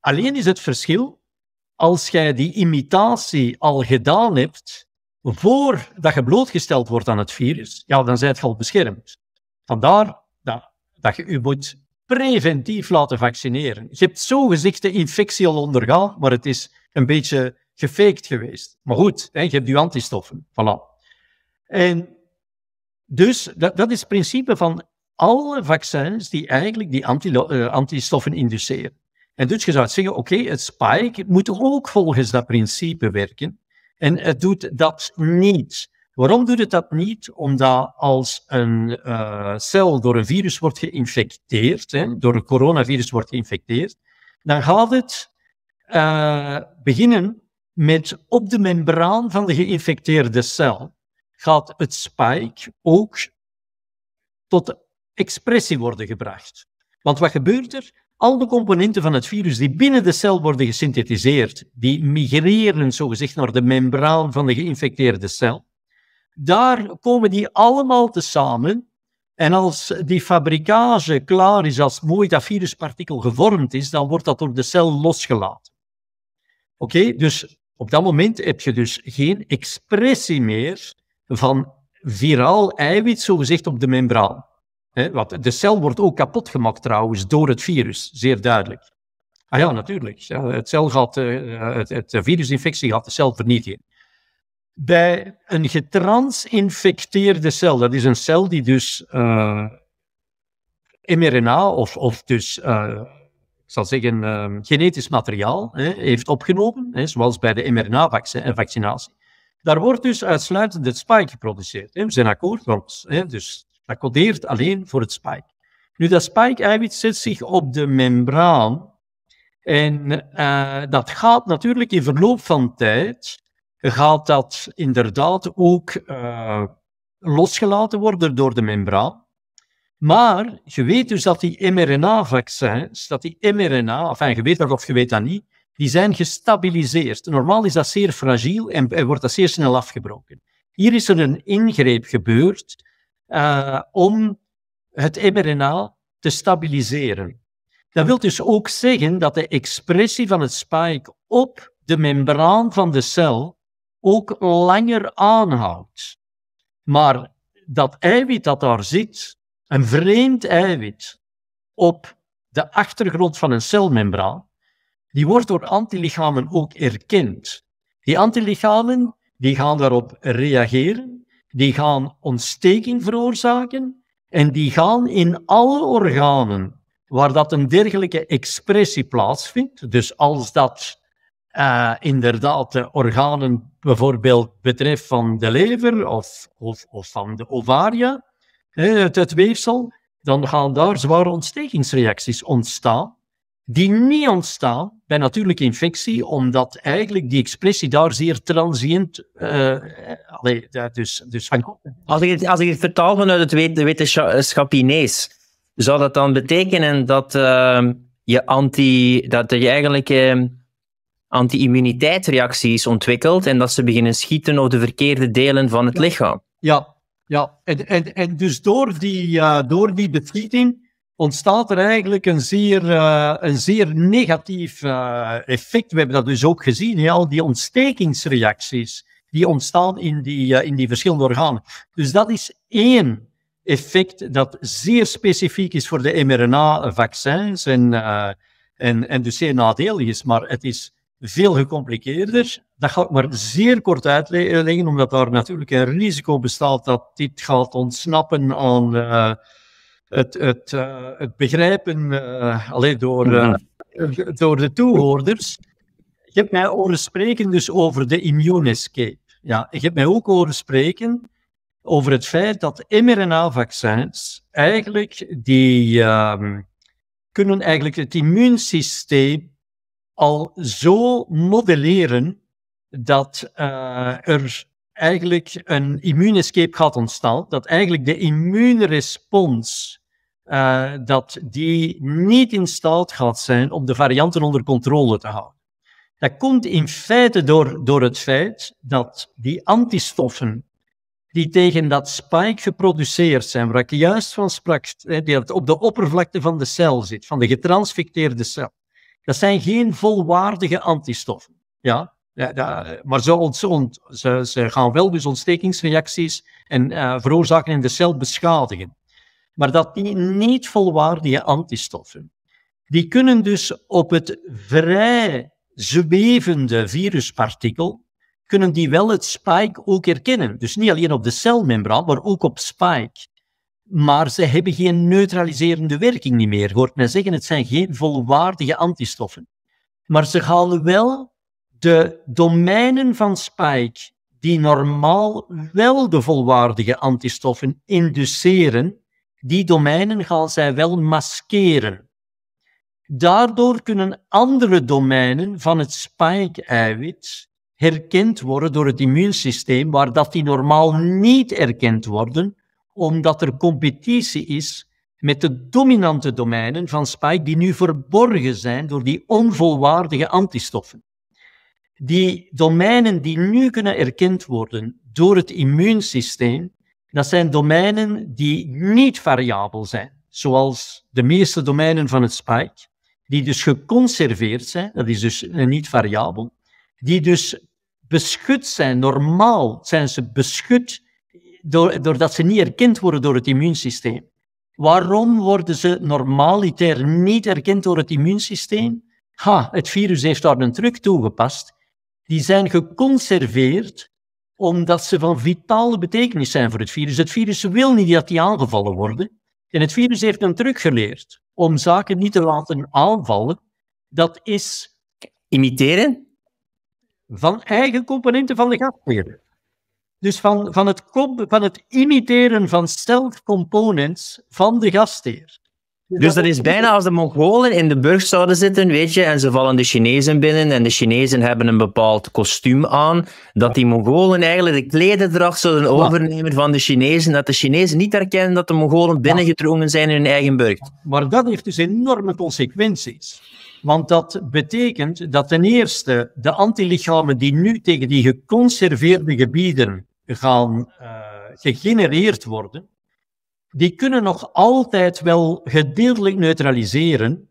Alleen is het verschil als jij die imitatie al gedaan hebt voordat je blootgesteld wordt aan het virus, ja, dan zijt je al beschermd. Vandaar dat je u moet preventief laten vaccineren. Je hebt zo gezegd de infectie al ondergaan, maar het is een beetje gefaked geweest. Maar goed, je hebt je antistoffen. Voilà. En dus dat, is het principe van alle vaccins die eigenlijk die eh, antistoffen induceren. En dus je zou zeggen, oké, het spike moet ook volgens dat principe werken. En het doet dat niet. Waarom doet het dat niet? Omdat als een eh, cel door een virus wordt geïnfecteerd, hè, mm. door een coronavirus wordt geïnfecteerd, dan gaat het uh, beginnen met op de membraan van de geïnfecteerde cel gaat het spike ook tot expressie worden gebracht. Want wat gebeurt er? Al de componenten van het virus die binnen de cel worden gesynthetiseerd, die migreren zogezegd naar de membraan van de geïnfecteerde cel. Daar komen die allemaal tezamen. En als die fabrikage klaar is, als mooi dat viruspartikel gevormd is, dan wordt dat door de cel losgelaten. Oké, dus op dat moment heb je dus geen expressie meer van viraal eiwit, zogezegd, op de membraan. He, wat, de cel wordt ook kapot gemaakt trouwens door het virus, zeer duidelijk. Ah ja, natuurlijk. Ja, cel gaat, eh, het, het virusinfectie gaat de cel vernietigen bij een getransinfecteerde cel. Dat is een cel die dus eh, mRNA of, of dus, eh, ik zal zeggen, ehm, genetisch materiaal hè, heeft opgenomen, hè, zoals bij de mRNA-vaccinatie. Eh, Daar wordt dus uitsluitend het spike geproduceerd. Hè. We zijn akkoord, want dus dat codeert alleen voor het spike. Nu, dat spike-eiwit zet zich op de membraan en dat gaat natuurlijk in verloop van tijd gaat dat inderdaad ook eh, losgelaten worden door de membraan. Maar je weet dus dat die mRNA-vaccins, dat die mRNA, enfin je weet dat of je weet dat niet, die zijn gestabiliseerd. Normaal is dat zeer fragiel en wordt dat zeer snel afgebroken. Hier is er een ingreep gebeurd eh, om het mRNA te stabiliseren. Dat wil dus ook zeggen dat de expressie van het spike op de membraan van de cel ook langer aanhoudt. Maar dat eiwit dat daar zit, een vreemd eiwit, op de achtergrond van een celmembraan, die wordt door antilichamen ook erkend. Die antilichamen die gaan daarop reageren, die gaan ontsteking veroorzaken en die gaan in alle organen waar dat een dergelijke expressie plaatsvindt, dus als dat eh, inderdaad de organen bijvoorbeeld betreft van de lever of, of, of van de ovaria, het, het weefsel, dan gaan daar zware ontstekingsreacties ontstaan, die niet ontstaan bij natuurlijke infectie, omdat eigenlijk die expressie daar zeer transient... Uh, dus, dus als, ik het, als ik het vertaal vanuit het wetenschap eh, zou dat dan betekenen dat, je anti, dat je eigenlijk anti-immuniteitsreacties ontwikkelt en dat ze beginnen schieten op de verkeerde delen van het lichaam. Ja, ja. En, en, en dus door die, uh, door die beschieting ontstaat er eigenlijk een zeer, eh, een zeer negatief eh, effect. We hebben dat dus ook gezien, hè? al die ontstekingsreacties die ontstaan in die, in die verschillende organen. Dus dat is één effect dat zeer specifiek is voor de mRNA-vaccins en, en, en dus zeer nadelig is. Maar het is veel gecompliceerder. Dat ga ik maar zeer kort uitleggen, omdat daar natuurlijk een risico bestaat dat dit gaat ontsnappen aan eh, het, het, eh, het, begrijpen eh, alleen door, door de toehoorders. Je hebt mij horen spreken dus over de immune escape. Ja, ik heb mij ook horen spreken over het feit dat mRNA-vaccins eigenlijk die ehm, kunnen eigenlijk het immuunsysteem al zo modelleren dat eh, er eigenlijk een immuunescape gaat ontstaan, dat eigenlijk de immuunrespons eh, dat die niet in staat gaat zijn om de varianten onder controle te houden. Dat komt in feite door, door het feit dat die antistoffen die tegen dat spike geproduceerd zijn, waar ik juist van sprak, die op de oppervlakte van de cel zit, van de getransfecteerde cel, dat zijn geen volwaardige antistoffen. Ja, ja, maar ze, ze, ze, gaan wel dus ontstekingsreacties en eh, veroorzaken in de cel beschadigen. Maar dat die niet volwaardige antistoffen, die kunnen dus op het vrij zwevende viruspartikel, kunnen die wel het spike ook herkennen. Dus niet alleen op de celmembraan, maar ook op spike maar ze hebben geen neutraliserende werking niet meer. Hoort men zeggen, het zijn geen volwaardige antistoffen. Maar ze halen wel de domeinen van spike die normaal wel de volwaardige antistoffen induceren, die domeinen gaan zij wel maskeren. Daardoor kunnen andere domeinen van het spike-eiwit herkend worden door het immuunsysteem, waar dat die normaal niet erkend worden, omdat er competitie is met de dominante domeinen van Spike, die nu verborgen zijn door die onvolwaardige antistoffen. Die domeinen die nu kunnen erkend worden door het immuunsysteem, dat zijn domeinen die niet variabel zijn, zoals de meeste domeinen van het spike, die dus geconserveerd zijn, dat is dus eh, niet variabel, die dus beschut zijn, normaal zijn ze beschut doordat ze niet erkend worden door het immuunsysteem. Waarom worden ze normaliter niet erkend door het immuunsysteem? Ha, het virus heeft daar een truc toegepast. Die zijn geconserveerd omdat ze van vitale betekenis zijn voor het virus. Het virus wil niet dat die aangevallen worden. En het virus heeft een truc geleerd om zaken niet te laten aanvallen. Dat is. imiteren? Van eigen componenten van de gastheer. Dus van, van, het, van het imiteren van self-components van de gastheer. Dus dat is bijna als de Mongolen in de burg zouden zitten, weet je, en ze vallen de Chinezen binnen en de Chinezen hebben een bepaald kostuum aan, dat die Mongolen eigenlijk de klededracht zouden overnemen van de Chinezen, dat de Chinezen niet herkennen dat de Mongolen binnengedrongen zijn in hun eigen burg. Maar dat heeft dus enorme consequenties. Want dat betekent dat ten eerste de antilichamen die nu tegen die geconserveerde gebieden gaan uh, gegenereerd worden, die kunnen nog altijd wel gedeeltelijk neutraliseren,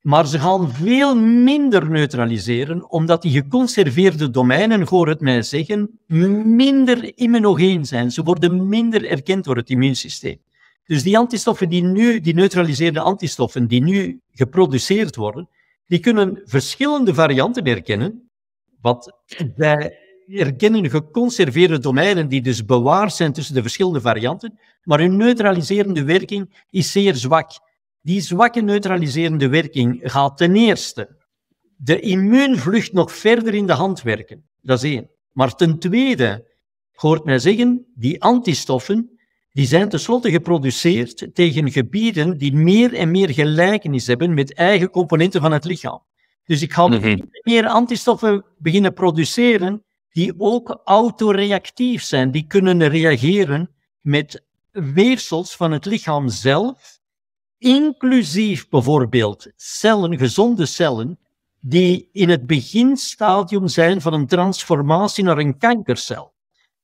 maar ze gaan veel minder neutraliseren, omdat die geconserveerde domeinen, hoor het mij zeggen, minder immunogeen zijn. Ze worden minder erkend door het immuunsysteem. Dus die antistoffen die nu, die neutraliseerde antistoffen die nu geproduceerd worden, die kunnen verschillende varianten herkennen, wat bij erkennen geconserveerde domeinen die dus bewaard zijn tussen de verschillende varianten, maar hun neutraliserende werking is zeer zwak. Die zwakke neutraliserende werking gaat ten eerste de immuunvlucht nog verder in de hand werken. Dat is één. Maar ten tweede, hoort mij zeggen, die antistoffen die zijn tenslotte geproduceerd tegen gebieden die meer en meer gelijkenis hebben met eigen componenten van het lichaam. Dus ik ga mhm. meer antistoffen beginnen produceren die ook autoreactief zijn. Die kunnen reageren met weefsels van het lichaam zelf, inclusief bijvoorbeeld cellen, gezonde cellen, die in het beginstadium zijn van een transformatie naar een kankercel.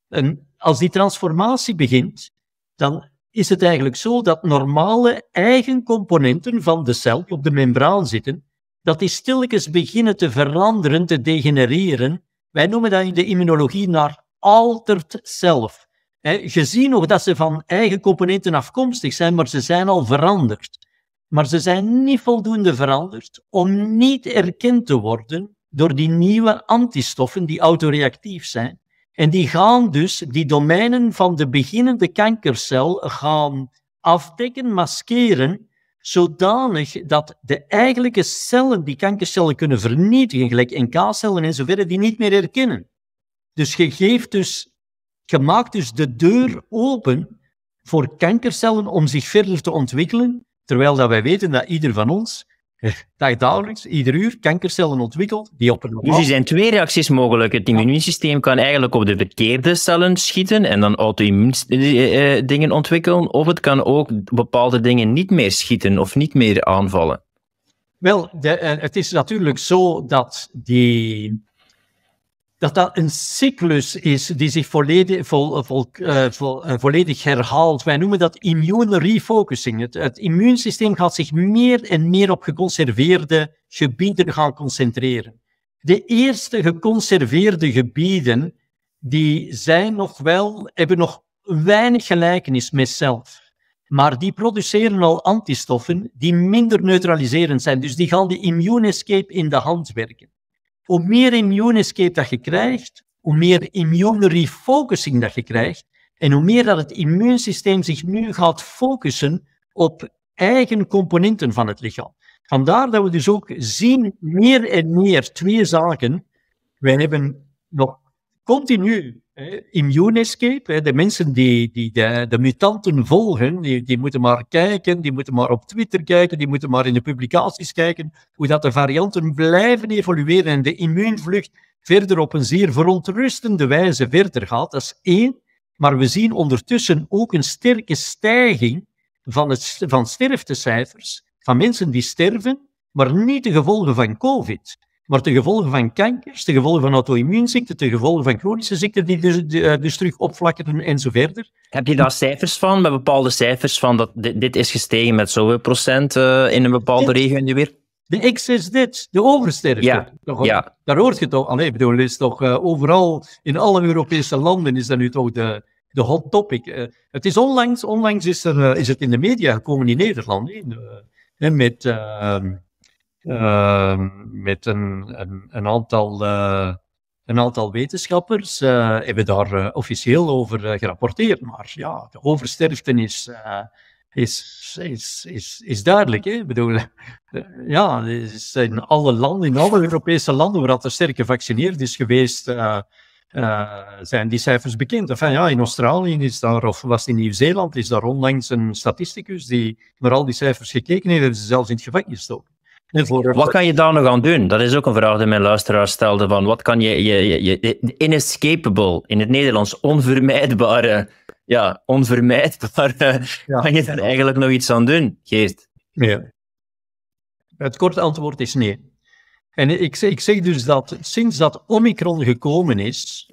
En als die transformatie begint, dan is het eigenlijk zo dat normale eigen componenten van de cel op de membraan zitten, dat die stilletjes beginnen te veranderen, te degenereren wij noemen dat in de immunologie naar altered zelf. Je ziet nog dat ze van eigen componenten afkomstig zijn, maar ze zijn al veranderd. Maar ze zijn niet voldoende veranderd om niet erkend te worden door die nieuwe antistoffen die autoreactief zijn. En die gaan dus die domeinen van de beginnende kankercel gaan afdekken, maskeren zodanig dat de eigenlijke cellen die kankercellen kunnen vernietigen, gelijk NK-cellen en verder, die niet meer herkennen. Dus je geeft dus, je maakt dus de deur open voor kankercellen om zich verder te ontwikkelen, terwijl dat wij weten dat ieder van ons (laughs) dagelijks, ieder uur, kankercellen ontwikkeld die op Dus er zijn twee reacties mogelijk. Het immuunsysteem kan eigenlijk op de verkeerde cellen schieten en dan auto-immuun dingen ontwikkelen, of het kan ook bepaalde dingen niet meer schieten of niet meer aanvallen. Wel, de, eh, het is natuurlijk zo dat die dat dat een cyclus is die zich volledig, eh, eh, volledig herhaalt. Wij noemen dat immune refocusing. Het, het, immuunsysteem gaat zich meer en meer op geconserveerde gebieden gaan concentreren. De eerste geconserveerde gebieden die zijn nog wel, hebben nog weinig gelijkenis met zelf. Maar die produceren al antistoffen die minder neutraliserend zijn. Dus die gaan de immune escape in de hand werken. Hoe meer escape dat je krijgt, hoe meer immune refocusing dat je krijgt, en hoe meer dat het immuunsysteem zich nu gaat focussen op eigen componenten van het lichaam. Vandaar dat we dus ook zien meer en meer twee zaken. Wij hebben nog continu Immunescape, de mensen die, die de, de, mutanten volgen, die, moeten maar kijken, die moeten maar op Twitter kijken, die moeten maar in de publicaties kijken, hoe dat de varianten blijven evolueren en de immuunvlucht verder op een zeer verontrustende wijze verder gaat. Dat is één. Maar we zien ondertussen ook een sterke stijging van, het, van sterftecijfers, van mensen die sterven, maar niet de gevolgen van COVID. Maar de gevolgen van kankers, de gevolgen van auto-immuunziekten, de gevolgen van chronische ziekten die dus, eh, dus terug opvlakken en zo verder. Heb je daar cijfers van, met bepaalde cijfers van dat dit, is gestegen met zoveel procent eh, in een bepaalde dit, regio nu weer? De X is dit, de oversterfte. Ja, ja. Daar hoort je toch, alleen bedoel, is toch eh, overal in alle Europese landen is dat nu toch de, hot topic. het is onlangs, onlangs is, er, is het in de media gekomen in Nederland, in, met... Ehm, Ehm, met een, een, aantal, eh, een aantal wetenschappers eh, hebben daar eh, officieel over gerapporteerd. Maar ja, de oversterfte is is, is, is duidelijk. Hè? Ik bedoel, (laughs) ja, in alle landen, in alle Europese landen waar er sterk gevaccineerd is geweest, zijn die cijfers bekend. Enfin, ja, in Australië is daar, of was in Nieuw-Zeeland, is daar onlangs een statisticus die naar al die cijfers gekeken heeft en ze zelfs in het gevangenis gestoken. Wat kan je daar nog aan doen? Dat is ook een vraag die mijn luisteraar stelde. Van wat kan je, je, inescapable, in het Nederlands onvermijdbare, ja, onvermijdbare, kan je daar eigenlijk nog iets aan doen, Geert? Ja. Het korte antwoord is nee. En ik, ik zeg dus dat sinds dat Omicron gekomen is,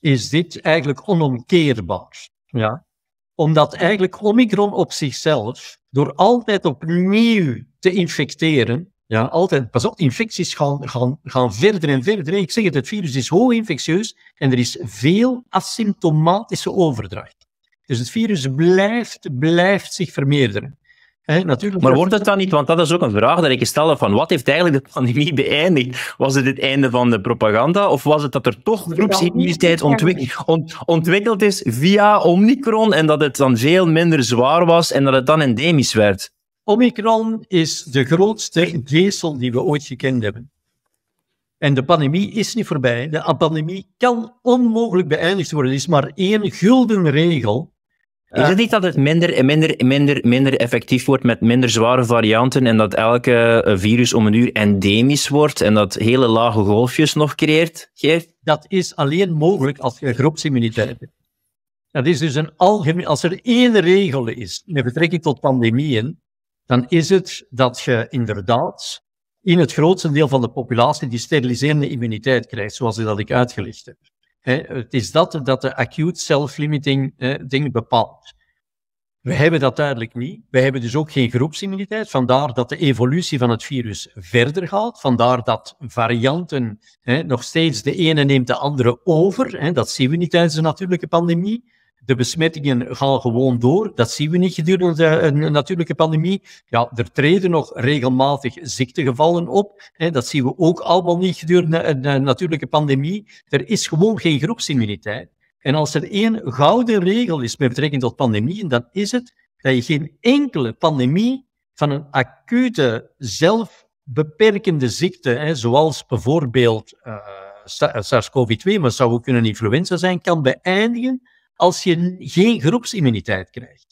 is dit eigenlijk onomkeerbaar. Ja omdat eigenlijk Omicron op zichzelf, door altijd opnieuw te infecteren, ja, altijd, pas op, infecties gaan, gaan, gaan verder en verder. Ik zeg het, het virus is hoog infectieus en er is veel asymptomatische overdracht. Dus het virus blijft, blijft zich vermeerderen natuurlijk. Maar wordt het dan niet, want dat is ook een vraag dat ik stel, van wat heeft eigenlijk de pandemie (laughs) beëindigd? Was het het einde van de propaganda of was het dat er toch groepsimmuniteit ontwik ont ontwikkeld is via Omicron en dat het dan veel minder zwaar was en dat het dan endemisch werd? Omicron is de grootste geestel die we ooit gekend hebben. En de pandemie is niet voorbij. De pandemie kan onmogelijk beëindigd worden. Er is maar één gulden regel is eh, het niet dat het minder en minder, minder, minder effectief wordt met minder zware varianten en dat elke eh, virus om een uur endemisch wordt en dat hele lage golfjes nog creëert, Dat is alleen mogelijk als je groepsimmuniteit hebt. Dat is dus een algemeen, als er één regel is met betrekking tot pandemieën, dan is het dat je inderdaad in het grootste deel van de populatie die steriliserende immuniteit krijgt, zoals ik dat ik uitgelegd heb het is dat dat de acute self-limiting eh, ding bepaalt. We hebben dat duidelijk niet. We hebben dus ook geen groepsimmuniteit. Vandaar dat de evolutie van het virus verder gaat. Vandaar dat varianten nog steeds de ene neemt de andere over. Hè, dat zien we niet tijdens een natuurlijke pandemie. De besmettingen gaan gewoon door. Dat zien we niet gedurende eh, een natuurlijke pandemie. Ja, er treden nog regelmatig ziektegevallen op. Dat zien we ook allemaal niet gedurende een eh, natuurlijke pandemie. Er is gewoon geen groepsimmuniteit. En als er één gouden regel is met betrekking tot pandemieën, dan is het dat je geen enkele pandemie van een acute, zelfbeperkende ziekte, zoals bijvoorbeeld eh, SARS-CoV-2, maar het zou ook kunnen influenza zijn, kan beëindigen als je geen groepsimmuniteit krijgt.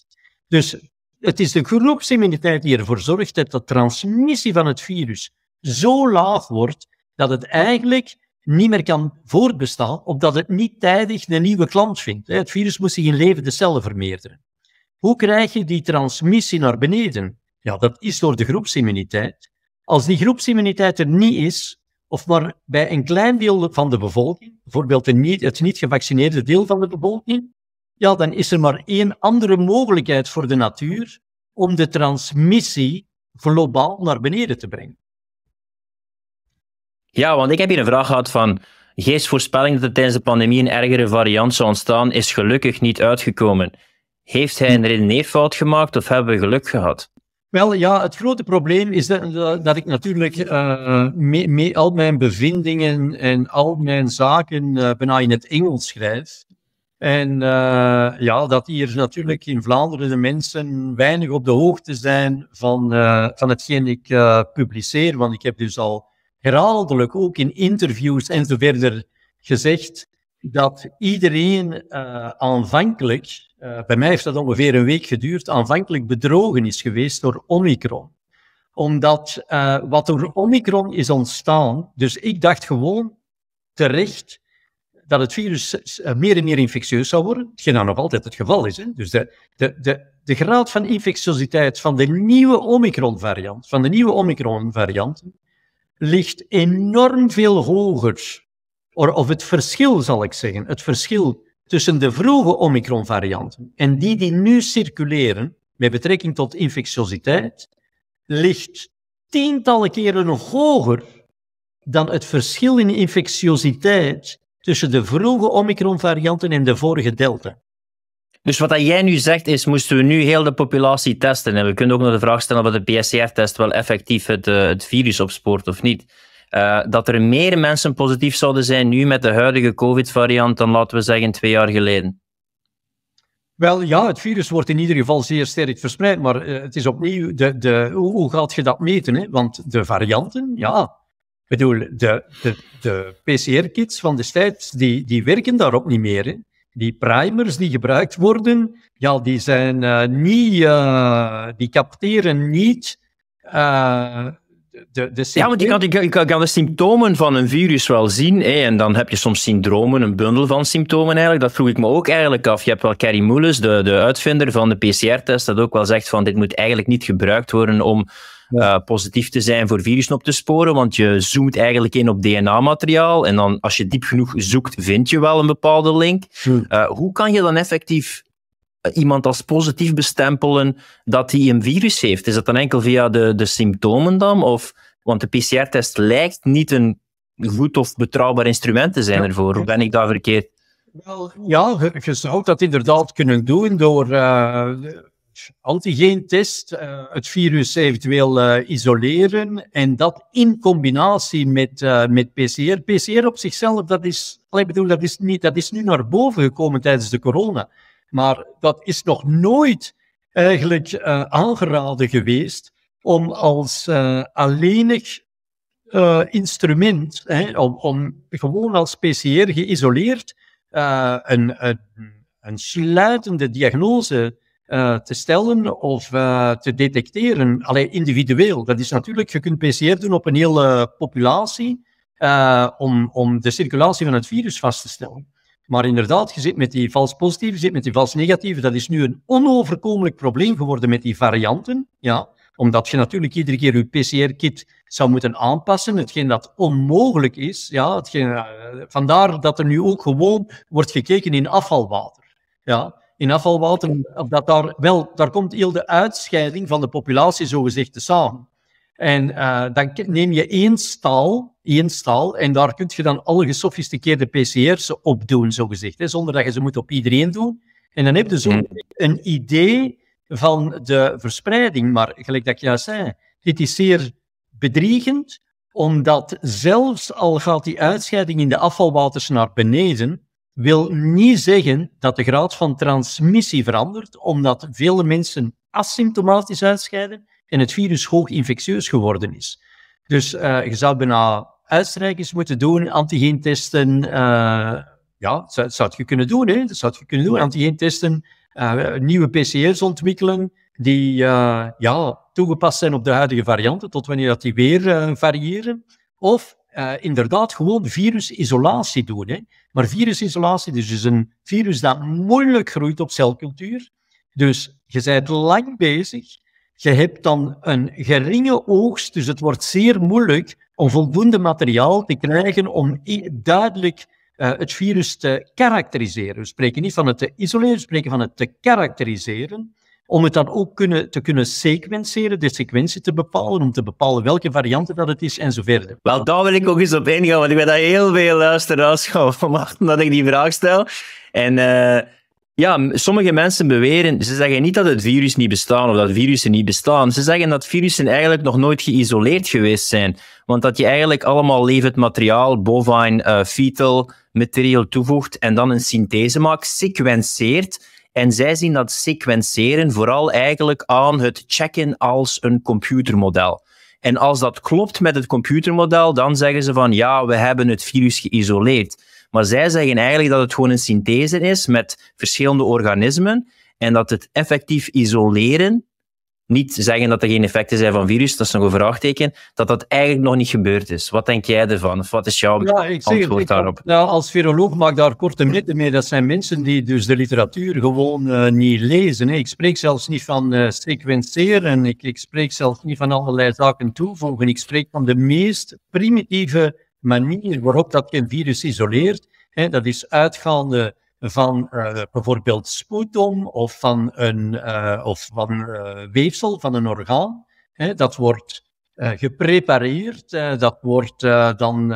Dus het is de groepsimmuniteit die ervoor zorgt dat de transmissie van het virus zo laag wordt dat het eigenlijk niet meer kan voortbestaan, omdat het niet tijdig een nieuwe klant vindt. Het virus moet zich in levende cellen vermeerderen. Hoe krijg je die transmissie naar beneden? Ja, dat is door de groepsimmuniteit. Als die groepsimmuniteit er niet is, of maar bij een klein deel van de bevolking, bijvoorbeeld niet, het niet gevaccineerde deel van de bevolking, ja, dan is er maar één andere mogelijkheid voor de natuur om de transmissie globaal naar beneden te brengen. Ja, want ik heb hier een vraag gehad van Geestvoorspelling voorspelling dat er tijdens de pandemie een ergere variant zou ontstaan, is gelukkig niet uitgekomen. Heeft hij een redeneerfout gemaakt of hebben we geluk gehad? Wel ja, het grote probleem is dat, eh, dat ik natuurlijk uh, mee, al mijn bevindingen en al mijn zaken uh, bijna in het Engels schrijf. En ja, dat hier natuurlijk in Vlaanderen de mensen weinig op de hoogte zijn van, van hetgeen ik publiceer. Want ik heb dus al herhaaldelijk ook in interviews en zo verder gezegd dat iedereen aanvankelijk eh, bij mij heeft dat ongeveer een week geduurd, aanvankelijk bedrogen is geweest door Omicron. Omdat eh, wat door Omicron is ontstaan, dus ik dacht gewoon terecht dat het virus eh, meer en meer infectieus zou worden, hetgeen dan nog altijd het geval is. Hè? Dus de, de, de, de graad van infectiositeit van de nieuwe Omicron-variant, van de nieuwe Omicron-variant, ligt enorm veel hoger. Of het verschil, zal ik zeggen, het verschil tussen de vroege Omicron-varianten en die die nu circuleren met betrekking tot infectiositeit, ligt tientallen keren hoger dan het verschil in infectiositeit tussen de vroege Omicron-varianten en de vorige Delta. Dus wat jij nu zegt is, moesten we nu heel de populatie testen? En we kunnen ook nog de vraag stellen of de PCR-test wel effectief het, eh, het virus opspoort of niet. Eh, dat er meer mensen positief zouden zijn nu met de huidige COVID-variant dan laten we zeggen twee jaar geleden? Wel ja, het virus wordt in ieder geval zeer sterk verspreid, maar eh, het is opnieuw, de, de, hoe, gaat je dat meten? Hè? Want de varianten, ja, ik bedoel, de, de, de PCR-kits van destijds, die, die werken daarop niet meer. Hè? Die primers die gebruikt worden, ja, die zijn eh, niet, die capteren niet de, de ja, want je kan, je kan, de symptomen van een virus wel zien. En dan heb je soms syndromen, een bundel van symptomen eigenlijk. Dat vroeg ik me ook eigenlijk af. Je hebt wel Carrie Moelis, de, de uitvinder van de PCR-test, dat ook wel zegt van dit moet eigenlijk niet gebruikt worden om eh, positief te zijn voor virussen op te sporen. Want je zoomt eigenlijk in op DNA-materiaal. En dan als je diep genoeg zoekt, vind je wel een bepaalde link. Hmm. Eh, hoe kan je dan effectief iemand als positief bestempelen dat hij een virus heeft? Is dat dan enkel via de, de symptomen dan? Of, want de PCR-test lijkt niet een goed of betrouwbaar instrument te zijn ervoor. Hoe ben ik daar verkeerd? Wel, ja, je zou dat inderdaad kunnen doen door uh, antigeentest, uh, het virus eventueel eh, isoleren en dat in combinatie met, met PCR. PCR op zichzelf, dat is, ik bedoel, dat is, niet, dat is nu naar boven gekomen tijdens de corona. Maar dat is nog nooit eigenlijk eh, aangeraden geweest om als uh, alleenig eh, instrument, hè, om, om, gewoon als PCR geïsoleerd een, een, een, sluitende diagnose te stellen of te detecteren, alleen individueel. Dat is natuurlijk, je kunt PCR doen op een hele populatie om, om de circulatie van het virus vast te stellen. Maar inderdaad, je zit met die vals positieve, je zit met die vals negatieve. Dat is nu een onoverkomelijk probleem geworden met die varianten. Ja, omdat je natuurlijk iedere keer je PCR-kit zou moeten aanpassen, hetgeen dat onmogelijk is. Ja, hetgeen, eh, vandaar dat er nu ook gewoon wordt gekeken in afvalwater. Ja, in afvalwater, dat daar wel, daar komt heel de uitscheiding van de populatie zogezegd te samen. En eh, dan neem je één stal, één stal, en daar kun je dan alle gesofisticeerde PCR's op doen, zogezegd. zonder dat je ze moet op iedereen doen. En dan heb je zo dus hmm. een idee van de verspreiding. Maar gelijk dat ik juist zei, dit is zeer bedriegend, omdat zelfs al gaat die uitscheiding in de afvalwaters naar beneden, wil niet zeggen dat de graad van transmissie verandert, omdat vele mensen asymptomatisch uitscheiden en het virus hoog infectieus geworden is. Dus eh, je zou bijna uitstrijkers moeten doen, antigeentesten. Uh, eh, ja, dat zou, zou, je kunnen doen. Hè? Dat zou je kunnen doen, antigeentesten. Uh, eh, nieuwe PCR's ontwikkelen die ja, toegepast zijn op de huidige varianten, tot wanneer dat die weer variëren. Of inderdaad gewoon virusisolatie doen. Hè. Maar virusisolatie dus is een virus dat moeilijk groeit op celcultuur. Dus je bent lang bezig je hebt dan een geringe oogst, dus het wordt zeer moeilijk om voldoende materiaal te krijgen om duidelijk eh, het virus te karakteriseren. We spreken niet van het te isoleren, we spreken van het te karakteriseren. Om het dan ook kunnen, te kunnen sequenceren, de sequentie te bepalen, om te bepalen welke varianten dat het is en zo verder. Wel, daar wil ik ook eens op ingaan, want ik weet dat heel veel luisteraars gaan (laughs) van dat ik die vraag stel. En eh, ja, sommige mensen beweren, ze zeggen niet dat het virus niet bestaat of dat virussen niet bestaan. Ze zeggen dat virussen eigenlijk nog nooit geïsoleerd geweest zijn. Want dat je eigenlijk allemaal levend materiaal, bovine, eh, fetal, materiaal toevoegt en dan een synthese maakt, sequenceert. En zij zien dat sequenceren vooral eigenlijk aan het checken als een computermodel. En als dat klopt met het computermodel, dan zeggen ze van ja, we hebben het virus geïsoleerd. Maar zij zeggen eigenlijk dat het gewoon een synthese is met verschillende organismen en dat het effectief isoleren, niet zeggen dat er geen effecten zijn van virus, dat is nog een vraagteken, dat dat eigenlijk nog niet gebeurd is. Wat denk jij ervan? Of wat is jouw antwoord daarop? Nou, als viroloog maak ik daar korte mitten mee. Dat zijn mensen die dus de literatuur gewoon eh, niet lezen. Hè. Ik spreek zelfs niet van uh, eh, sequenceren, ik, ik spreek zelfs niet van allerlei zaken toevoegen. Ik spreek van de meest primitieve manier waarop dat je een virus isoleert, hè, dat is uitgaande van eh, bijvoorbeeld spoedom of van een eh, of van, eh, weefsel, van een orgaan. Hè, dat wordt geprepareerd, dat wordt dan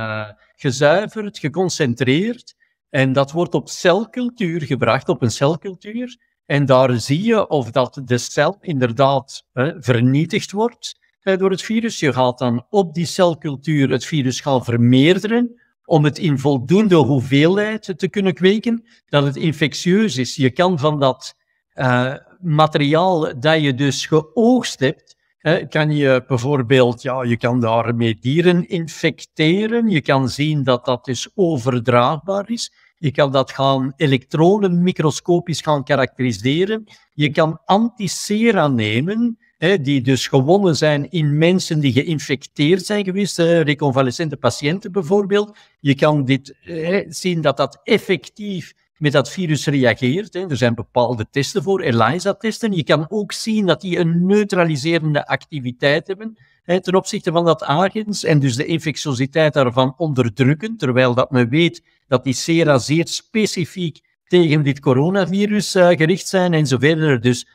gezuiverd, geconcentreerd en dat wordt op celcultuur gebracht, op een celcultuur. En daar zie je of dat de cel inderdaad vernietigd wordt eh, door het virus. Je gaat dan op die celcultuur het virus gaan vermeerderen om het in voldoende hoeveelheid te kunnen kweken, dat het infectieus is. Je kan van dat eh, materiaal dat je dus geoogst hebt, kan je bijvoorbeeld, ja, je kan daarmee dieren infecteren, je kan zien dat dat dus overdraagbaar is, je kan dat gaan elektronen microscopisch gaan karakteriseren, je kan anticera nemen, die dus gewonnen zijn in mensen die geïnfecteerd zijn geweest, hè, reconvalescente patiënten bijvoorbeeld. Je kan dit hè, zien dat dat effectief met dat virus reageert. Hè. Er zijn bepaalde testen voor, ELISA-testen. Je kan ook zien dat die een neutraliserende activiteit hebben hè, ten opzichte van dat agens en dus de infectiositeit daarvan onderdrukken, terwijl dat men weet dat die sera zeer specifiek tegen dit coronavirus eh, gericht zijn en zo verder. Dus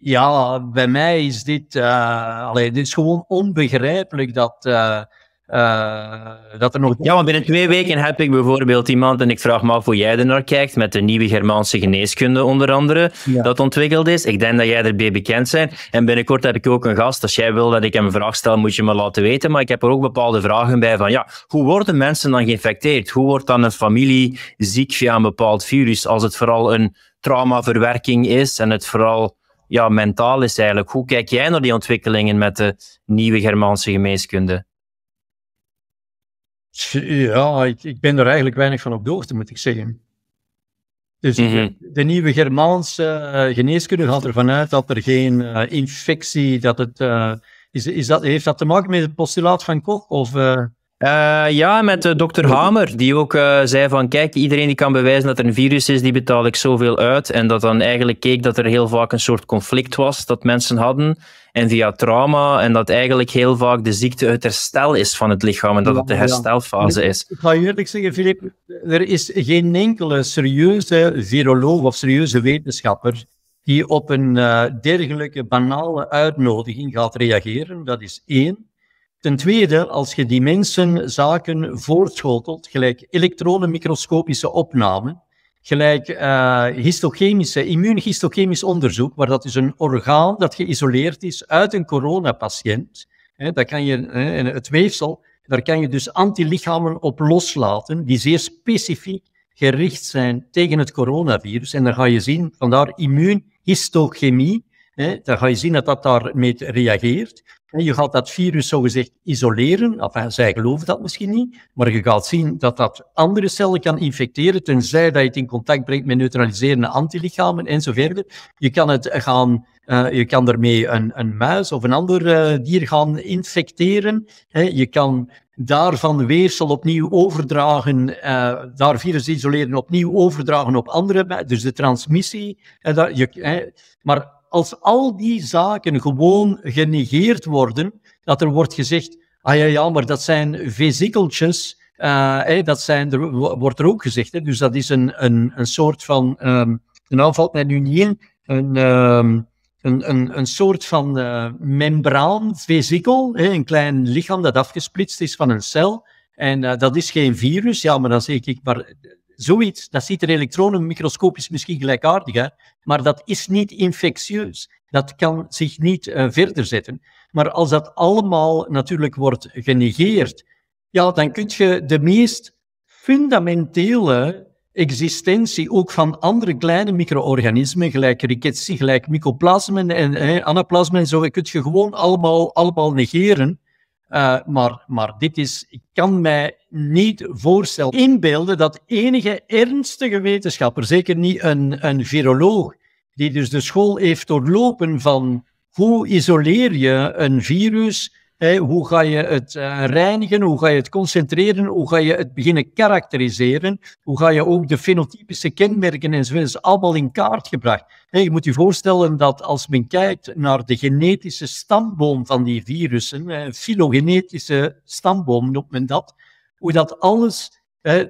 ja, bij mij is dit, eh, dit is gewoon onbegrijpelijk dat, eh, eh, dat er nog. Ja, want binnen twee weken heb ik bijvoorbeeld iemand, en ik vraag me af hoe jij er naar kijkt, met de nieuwe Germaanse geneeskunde onder andere, dat ontwikkeld is. Ik denk dat jij erbij bekend bent. En binnenkort heb ik ook een gast. Als jij wil dat ik hem een vraag stel, moet je me laten weten. Maar ik heb er ook bepaalde vragen bij van, ja, hoe worden mensen dan geïnfecteerd? Hoe wordt dan een familie ziek via een bepaald virus? Als het vooral een traumaverwerking is en het vooral ja, mentaal is eigenlijk. Hoe kijk jij naar die ontwikkelingen met de nieuwe Germaanse geneeskunde? Ja, ik, ben er eigenlijk weinig van op de hoogte, moet ik zeggen. Dus mhm. de, nieuwe Germaanse eh, geneeskunde gaat ervan uit dat er geen eh, infectie, dat het... Eh, is, is dat, heeft dat te maken met het postulaat van Koch? Of, eh, ja, met uh, dokter Hamer, die ook eh, zei van kijk, iedereen die kan bewijzen dat er een virus is, die betaal ik zoveel uit. En dat dan eigenlijk keek dat er heel vaak een soort conflict was dat mensen hadden. En via trauma, en dat eigenlijk heel vaak de ziekte het herstel is van het lichaam en dat het de herstelfase is. Ik ga je eerlijk zeggen, Filip, er is geen enkele serieuze viroloog of serieuze wetenschapper die op een dergelijke banale uitnodiging gaat reageren. Dat is één. Ten tweede, als je die mensen zaken voorschotelt, gelijk elektronenmicroscopische opname, gelijk histochemische, eh, immuunhistochemisch onderzoek, waar dat is een orgaan dat geïsoleerd is uit een coronapatiënt. Hè, daar kan je, hè, het weefsel, daar kan je dus antilichamen op loslaten, die zeer specifiek gericht zijn tegen het coronavirus. En dan ga je zien, vandaar immuunhistochemie, dan ga je zien dat dat daarmee reageert. Je gaat dat virus zogezegd isoleren, zij geloven dat misschien niet, maar je gaat zien dat dat andere cellen kan infecteren, tenzij dat je het in contact brengt met neutraliserende antilichamen en Je kan, het gaan, eh, je kan ermee een, een muis of een ander eh, dier gaan infecteren. Je kan daarvan weersel opnieuw overdragen, eh, daar virus isoleren opnieuw overdragen op andere, dus de transmissie. je, maar als al die zaken gewoon genegeerd worden, dat er wordt gezegd, ah ja, ja, maar dat zijn vesikeltjes, eh, dat zijn, er, wordt er ook gezegd, hè, dus dat is een, een, een soort van, um, de valt mij nu niet in, een... Ehm, een, een, een, soort van uh, eh, membraanvesikel, een klein lichaam dat afgesplitst is van een cel. En eh, dat is geen virus, ja, maar dan zeg ik, maar zoiets, dat ziet er elektronenmicroscopisch misschien gelijkaardig uit, maar dat is niet infectieus. Dat kan zich niet eh, verder zetten. Maar als dat allemaal natuurlijk wordt genegeerd, ja, dan kun je de meest fundamentele existentie ook van andere kleine micro-organismen, gelijk rickettsie, gelijk mycoplasmen en eh, anaplasmen en zo, kun je gewoon allemaal, allemaal negeren. Eh, maar, maar dit is, ik kan mij niet voorstellen, inbeelden dat enige ernstige wetenschapper, zeker niet een, een viroloog, die dus de school heeft doorlopen van hoe isoleer je een virus hoe ga je het eh, reinigen? Hoe ga je het concentreren? Hoe ga je het beginnen karakteriseren? Hoe ga je ook de fenotypische kenmerken en allemaal in kaart gebracht? je moet je voorstellen dat als men kijkt naar de genetische stamboom van die virussen, een eh, filogenetische stamboom noemt men dat, hoe dat alles eh,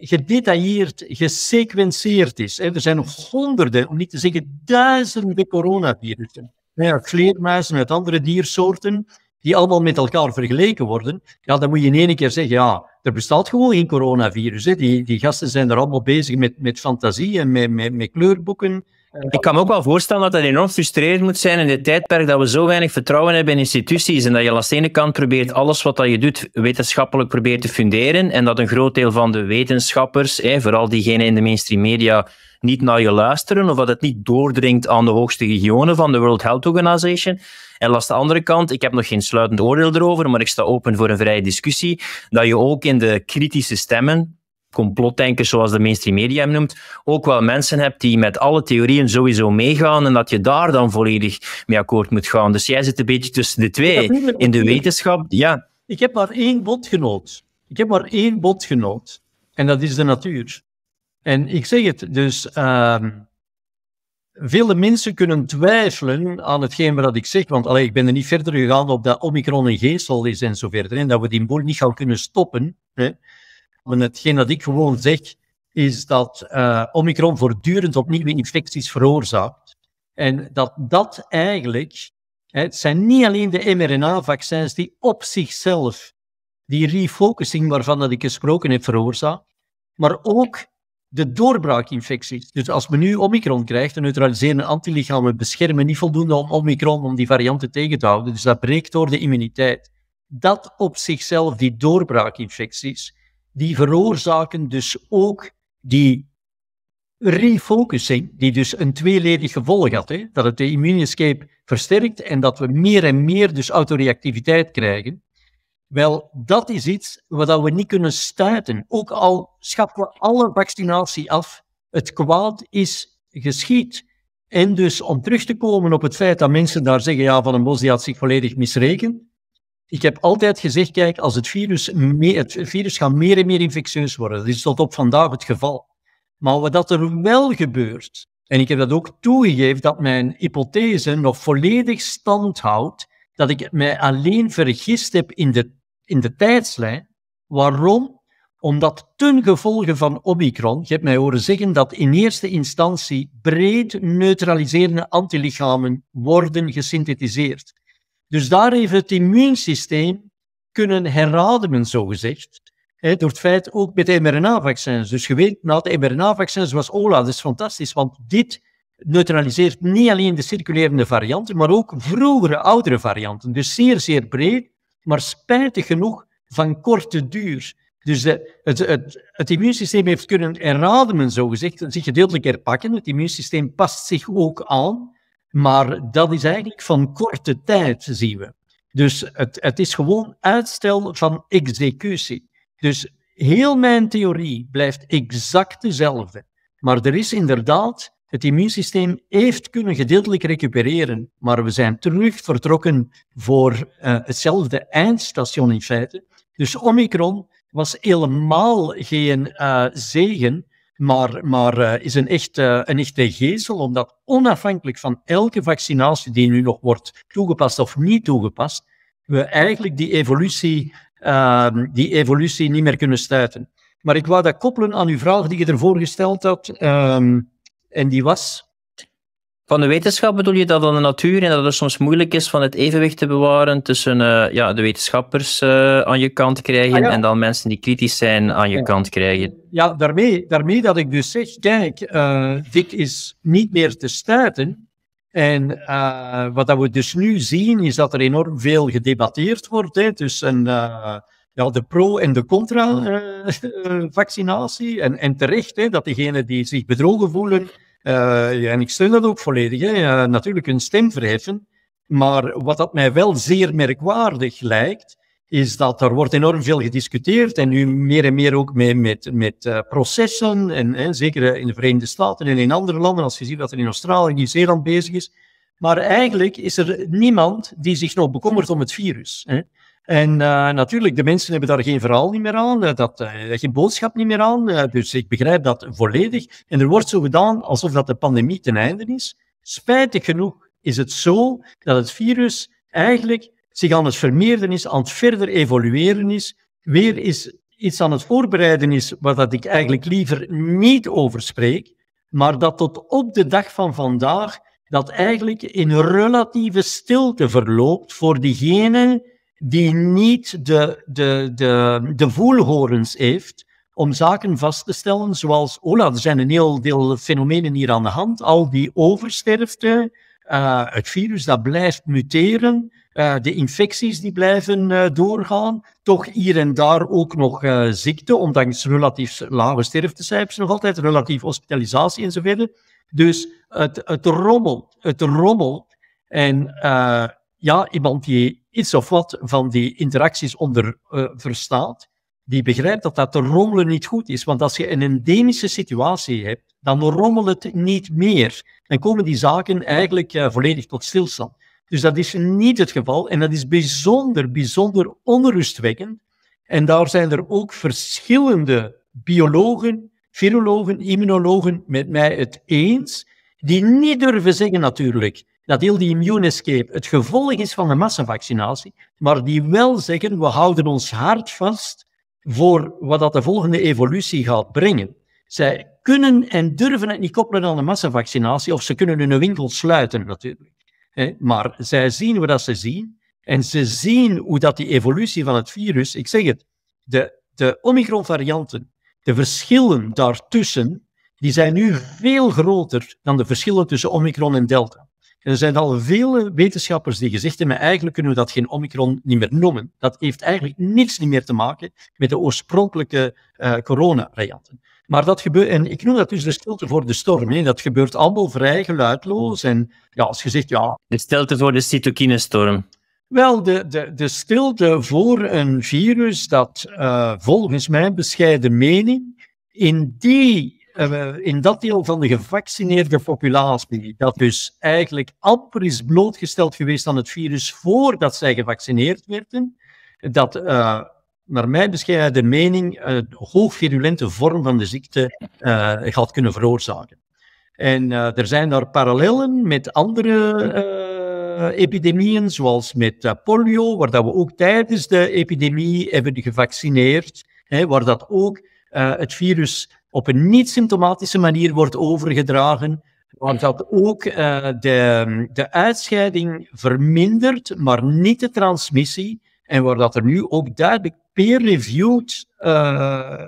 gedetailleerd, gesequenceerd is. Er zijn honderden, om niet te zeggen duizenden coronavirussen ja, vleermuizen, met andere diersoorten, die allemaal met elkaar vergeleken worden, ja, dan moet je in één keer zeggen, ja, er bestaat gewoon geen coronavirus. Hè. Die, die gasten zijn er allemaal bezig met, met fantasie en met, met kleurboeken eh, ik kan me ook wel voorstellen dat dat enorm frustrerend moet zijn in dit tijdperk dat we zo weinig vertrouwen hebben in instituties en dat je aan de ene kant probeert alles wat dat je doet wetenschappelijk probeert te funderen en dat een groot deel van de wetenschappers, vooral diegenen in de mainstream media, niet naar je luisteren of dat het niet doordringt aan de hoogste regionen van de World Health Organization. En aan de andere kant, ik heb nog geen sluitend oordeel erover, maar ik sta open voor een vrije discussie, dat je ook in de kritische stemmen complotdenkers, zoals de mainstream media hem noemt, ook wel mensen hebt die met alle theorieën sowieso meegaan en dat je daar dan volledig mee akkoord moet gaan. Dus jij zit een beetje tussen de twee. In de wetenschap, ja. Ik heb maar één bondgenoot. Ik heb maar één bondgenoot. En dat is de natuur. En ik zeg het, dus Veel ehm, vele mensen kunnen twijfelen aan hetgeen wat ik zeg, want allee, ik ben er niet verder gegaan op dat Omicron een geestel is en zo verder, en dat we die boel niet gaan kunnen stoppen. Hè. Hetgeen dat ik gewoon zeg, is dat uh, Omicron voortdurend opnieuw infecties veroorzaakt. En dat dat eigenlijk, hè, het zijn niet alleen de mRNA-vaccins die op zichzelf die refocusing waarvan dat ik gesproken heb veroorzaakt, maar ook de doorbraakinfecties. Dus als men nu Omicron krijgt, neutraliserende neutraliseren antilichamen beschermen niet voldoende om Omicron om die varianten tegen te houden. Dus dat breekt door de immuniteit. Dat op zichzelf, die doorbraakinfecties, die veroorzaken dus ook die refocusing, die dus een tweeledig gevolg had. Hè? Dat het de immune versterkt en dat we meer en meer dus autoreactiviteit krijgen. Wel, dat is iets wat we niet kunnen stuiten. Ook al schappen we alle vaccinatie af, het kwaad is geschied. En dus om terug te komen op het feit dat mensen daar zeggen, ja, Van een Bos die had zich volledig misrekend. Ik heb altijd gezegd, kijk, als het virus, het virus gaat meer en meer infectieus worden. Dat is tot op vandaag het geval. Maar wat er wel gebeurt, en ik heb dat ook toegegeven, dat mijn hypothese nog volledig stand houdt, dat ik mij alleen vergist heb in de, in de tijdslijn. Waarom? Omdat ten gevolge van Omicron, je hebt mij horen zeggen dat in eerste instantie breed neutraliserende antilichamen worden gesynthetiseerd. Dus daar heeft het immuunsysteem kunnen herademen, zogezegd, hè, door het feit ook met mRNA-vaccins. Dus je weet, na het mrna vaccins zoals OLA, dat is fantastisch, want dit neutraliseert niet alleen de circulerende varianten, maar ook vroegere, oudere varianten. Dus zeer, zeer breed, maar spijtig genoeg van korte duur. Dus het, het, het, immuunsysteem heeft kunnen erademen, zogezegd, zich gedeeltelijk herpakken. Het immuunsysteem past zich ook aan. Maar dat is eigenlijk van korte tijd, zien we. Dus het, het is gewoon uitstel van executie. Dus heel mijn theorie blijft exact dezelfde. Maar er is inderdaad, het immuunsysteem heeft kunnen gedeeltelijk recupereren, maar we zijn terug vertrokken voor eh, hetzelfde eindstation in feite. Dus Omicron was helemaal geen eh, zegen, maar, maar eh, is een, echt, eh, een echte gezel, omdat onafhankelijk van elke vaccinatie die nu nog wordt toegepast of niet toegepast, we eigenlijk die evolutie, ehm, die evolutie niet meer kunnen stuiten. Maar ik wou dat koppelen aan uw vraag die je ervoor gesteld had, ehm, en die was. Van de wetenschap bedoel je dat dan de natuur en dat het soms moeilijk is van het evenwicht te bewaren tussen eh, ja, de wetenschappers eh, aan je kant krijgen ah, en dan mensen die kritisch zijn aan je kant krijgen? Ja, daarmee, daarmee dat ik dus zeg, kijk, uh, dit is niet meer te stuiten. En wat dat we dus nu zien is dat er enorm veel gedebatteerd wordt hè, tussen ja, de pro- en de contra-vaccinatie. (laughs) en, en terecht hè, dat diegenen die zich bedrogen voelen uh, en ik steun dat ook volledig. Hè. natuurlijk hun stem verheffen. Maar wat dat mij wel zeer merkwaardig lijkt, is dat er wordt enorm veel gediscuteerd en nu meer en meer ook mee, met, met eh, processen, en, zeker eh, in de Verenigde Staten en in andere landen, als je ziet dat er in Australië, en Nieuw-Zeeland bezig is. Maar eigenlijk is er niemand die zich nog bekommert om het virus. Hè. En uh, natuurlijk, de mensen hebben daar geen verhaal niet meer aan, eh, dat, uh, geen boodschap niet meer aan. dus ik begrijp dat volledig. En er wordt zo gedaan alsof dat de pandemie ten einde is. Spijtig genoeg is het zo dat het virus eigenlijk zich aan het vermeerderen is, aan het verder evolueren is, weer is iets aan het voorbereiden is waar dat ik eigenlijk liever niet over spreek, maar dat tot op de dag van vandaag dat eigenlijk in relatieve stilte verloopt voor diegenen die niet de, de, de, de voelhorens heeft om zaken vast te stellen, zoals, Ola. Oh, nou, er zijn een heel deel fenomenen hier aan de hand, al die oversterfte, eh, het virus dat blijft muteren, eh, de infecties die blijven eh, doorgaan, toch hier en daar ook nog ziekte, ondanks relatief lage sterftecijfers nog altijd, relatief hospitalisatie enzovoort. Dus het, het rommelt, het rommelt. En ja, iemand die iets of wat van die interacties onder eh, verstaat, die begrijpt dat dat te rommelen niet goed is. Want als je een endemische situatie hebt, dan rommelt het niet meer. Dan komen die zaken eigenlijk eh, volledig tot stilstand. Dus dat is niet het geval en dat is bijzonder, bijzonder onrustwekkend. En daar zijn er ook verschillende biologen, virologen, immunologen met mij het eens, die niet durven zeggen natuurlijk dat heel die immune escape het gevolg is van de massavaccinatie, maar die wel zeggen, we houden ons hard vast voor wat dat de volgende evolutie gaat brengen. Zij kunnen en durven het niet koppelen aan de massavaccinatie, of ze kunnen hun winkel sluiten natuurlijk. Maar zij zien wat ze zien, en ze zien hoe dat die evolutie van het virus, ik zeg het, de, de varianten de verschillen daartussen, die zijn nu veel groter dan de verschillen tussen omicron en delta er zijn al vele wetenschappers die gezegd hebben, eigenlijk kunnen we dat geen omikron niet meer noemen. Dat heeft eigenlijk niets meer te maken met de oorspronkelijke uh, eh, coronavarianten. Maar dat gebeurt, en ik noem dat dus de stilte voor de storm. Hè. Dat gebeurt allemaal vrij geluidloos. En ja, als je zegt, ja. De stilte voor de cytokinestorm. Wel, de, de, de stilte voor een virus dat eh, volgens mijn bescheiden mening in die eh, eh, in dat deel van de gevaccineerde populatie, dat dus eigenlijk amper is blootgesteld geweest aan het virus voordat zij gevaccineerd werden, dat uh, naar mijn bescheiden mening een hoog virulente vorm van de ziekte uh, gaat kunnen veroorzaken. En er zijn daar parallellen met andere epidemieën, zoals met polio, waar dat we ook tijdens de epidemie hebben gevaccineerd, hè, waar dat ook het virus op een niet-symptomatische manier wordt overgedragen, want dat ook eh, de, de uitscheiding vermindert, maar niet de transmissie. En waar dat er nu ook duidelijk peer-reviewed eh,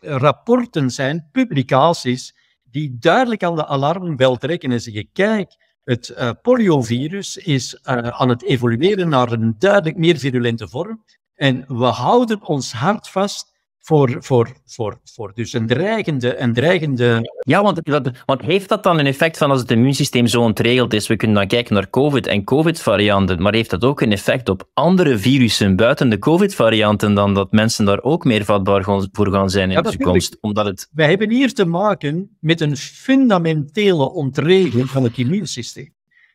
rapporten zijn, publicaties, die duidelijk aan de alarmbel trekken en zeggen: kijk, het eh, poliovirus is aan het evolueren naar een duidelijk meer virulente vorm. En we houden ons hart vast voor, voor, voor, voor dus een dreigende, een dreigende... Ja, want, dat, want heeft dat dan een effect van als het immuunsysteem zo ontregeld is, we kunnen dan kijken naar COVID en COVID-varianten, maar heeft dat ook een effect op andere virussen buiten de COVID-varianten dan dat mensen daar ook meer vatbaar voor gaan zijn in de toekomst? Omdat het... Wij hebben hier te maken met een fundamentele ontregeling van het immuunsysteem.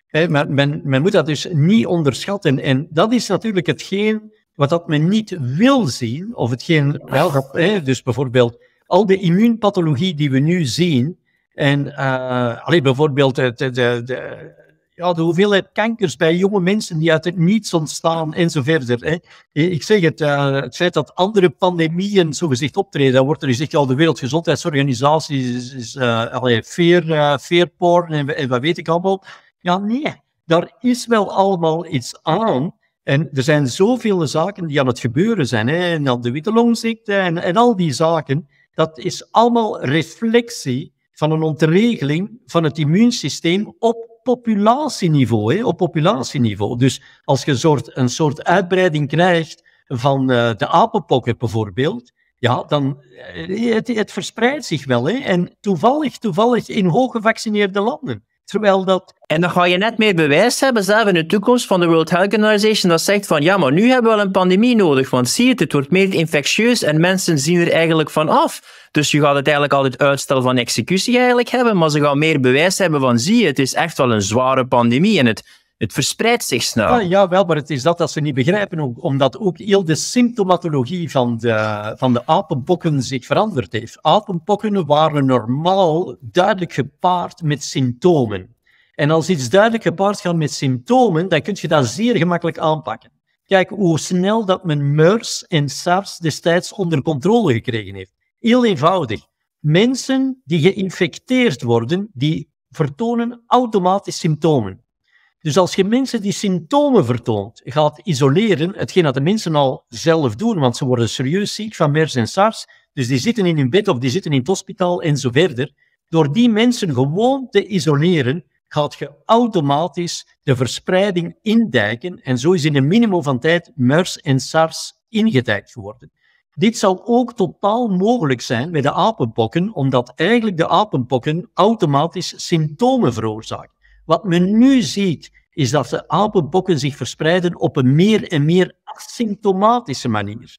He, men, men moet dat dus niet onderschatten. En dat is natuurlijk hetgeen wat dat men niet wil zien, of hetgeen wel, dus bijvoorbeeld al de immuunpathologie die we nu zien, en uh, eh, alleen bijvoorbeeld de, de, de, ja, de hoeveelheid kankers bij jonge mensen die uit het niets ontstaan en zo verder. Hè. Ik zeg het, eh, het feit dat andere pandemieën gezicht optreden, dan wordt er gezegd, al de Wereldgezondheidsorganisatie is, is uh, allee, en, en wat weet ik allemaal. Ja, nee, daar is wel allemaal iets aan, en er zijn zoveel zaken die aan het gebeuren zijn. Hè? En dan de witte longziekte en, en al die zaken. Dat is allemaal reflectie van een ontregeling van het immuunsysteem op populatieniveau. Hè? Op populatieniveau. Dus als je een soort, een soort uitbreiding krijgt van eh, de apenpokken bijvoorbeeld, ja, dan eh, het, het verspreidt zich wel. Hè? En toevallig, toevallig in hooggevaccineerde landen. Terwijl dat... En dan ga je net meer bewijs hebben, zelf in de toekomst, van de World Health Organization, dat zegt van, ja, maar nu hebben we wel een pandemie nodig, want zie het, het wordt meer infectieus en mensen zien er eigenlijk van af. Dus je gaat het eigenlijk altijd uitstel van executie eigenlijk hebben, maar ze gaan meer bewijs hebben van, zie je, het is echt wel een zware pandemie en het het verspreidt zich snel. Ah, ja, wel, maar het is dat dat ze niet begrijpen, omdat ook heel de symptomatologie van de, van de apenpokken zich veranderd heeft. Apenpokken waren normaal duidelijk gepaard met symptomen. En als iets duidelijk gepaard gaat met symptomen, dan kun je dat zeer gemakkelijk aanpakken. Kijk hoe snel dat men MERS en SARS destijds onder controle gekregen heeft. Heel eenvoudig. Mensen die geïnfecteerd worden, die vertonen automatisch symptomen. Dus als je mensen die symptomen vertoont, gaat isoleren, hetgeen dat de mensen al zelf doen, want ze worden serieus ziek van MERS en SARS, dus die zitten in hun bed of die zitten in het hospitaal en zo verder. Door die mensen gewoon te isoleren, gaat je automatisch de verspreiding indijken en zo is in een minimum van tijd MERS en SARS ingedijkt geworden. Dit zou ook totaal mogelijk zijn met de apenpokken, omdat eigenlijk de apenpokken automatisch symptomen veroorzaken. Wat men nu ziet, is dat de apenbokken zich verspreiden op een meer en meer asymptomatische manier.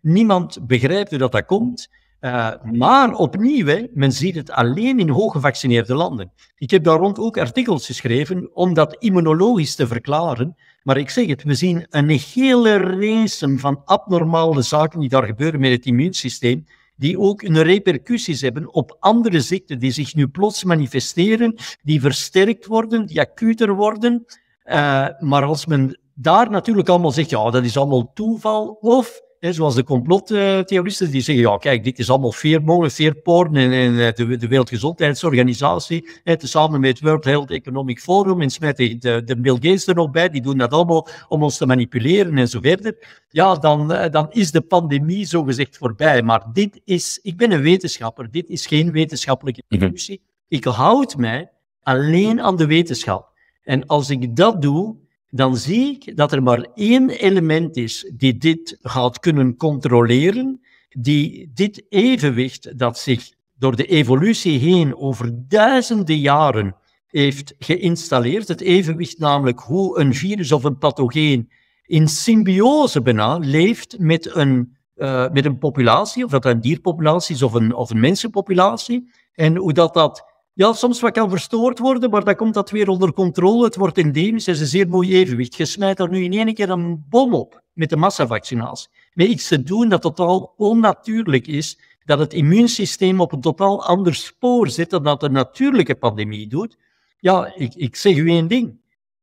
Niemand begrijpt hoe dat, dat komt. Eh, maar opnieuw, men ziet het alleen in hooggevaccineerde landen. Ik heb daar rond ook artikels geschreven om dat immunologisch te verklaren. Maar ik zeg het, we zien een hele race van abnormale zaken die daar gebeuren met het immuunsysteem die ook een repercussies hebben op andere ziekten die zich nu plots manifesteren, die versterkt worden, die acuter worden. Eh, maar als men daar natuurlijk allemaal zegt, ja, dat is allemaal toeval, of zoals de complottheoristen, die zeggen, ja kijk, dit is allemaal veermolen, veerporn en, en eh, de, de, Wereldgezondheidsorganisatie, hè, tezamen met het World Health Economic Forum en smijt de, de, Bill Gates er nog bij, die doen dat allemaal om ons te manipuleren en zo verder. Ja, dan, eh, dan is de pandemie zogezegd voorbij. Maar dit is, ik ben een wetenschapper, dit is geen wetenschappelijke mhm. discussie. Ik houd mij alleen aan de wetenschap. En als ik dat doe, dan zie ik dat er maar één element is die dit gaat kunnen controleren, die dit evenwicht dat zich door de evolutie heen over duizenden jaren heeft geïnstalleerd, het evenwicht namelijk hoe een virus of een pathogeen in symbiose bijna leeft met een, eh, met een populatie, of dat een dierpopulatie is of een, of een mensenpopulatie, en hoe dat dat ja, soms wat kan verstoord worden, maar dan komt dat weer onder controle. Het wordt endemisch, het is een zeer mooi evenwicht. Je snijdt er nu in één keer een bom op met de massavaccinatie. Met iets te doen dat totaal onnatuurlijk is, dat het immuunsysteem op een totaal ander spoor zit dan dat de natuurlijke pandemie doet. Ja, ik, ik zeg u één ding.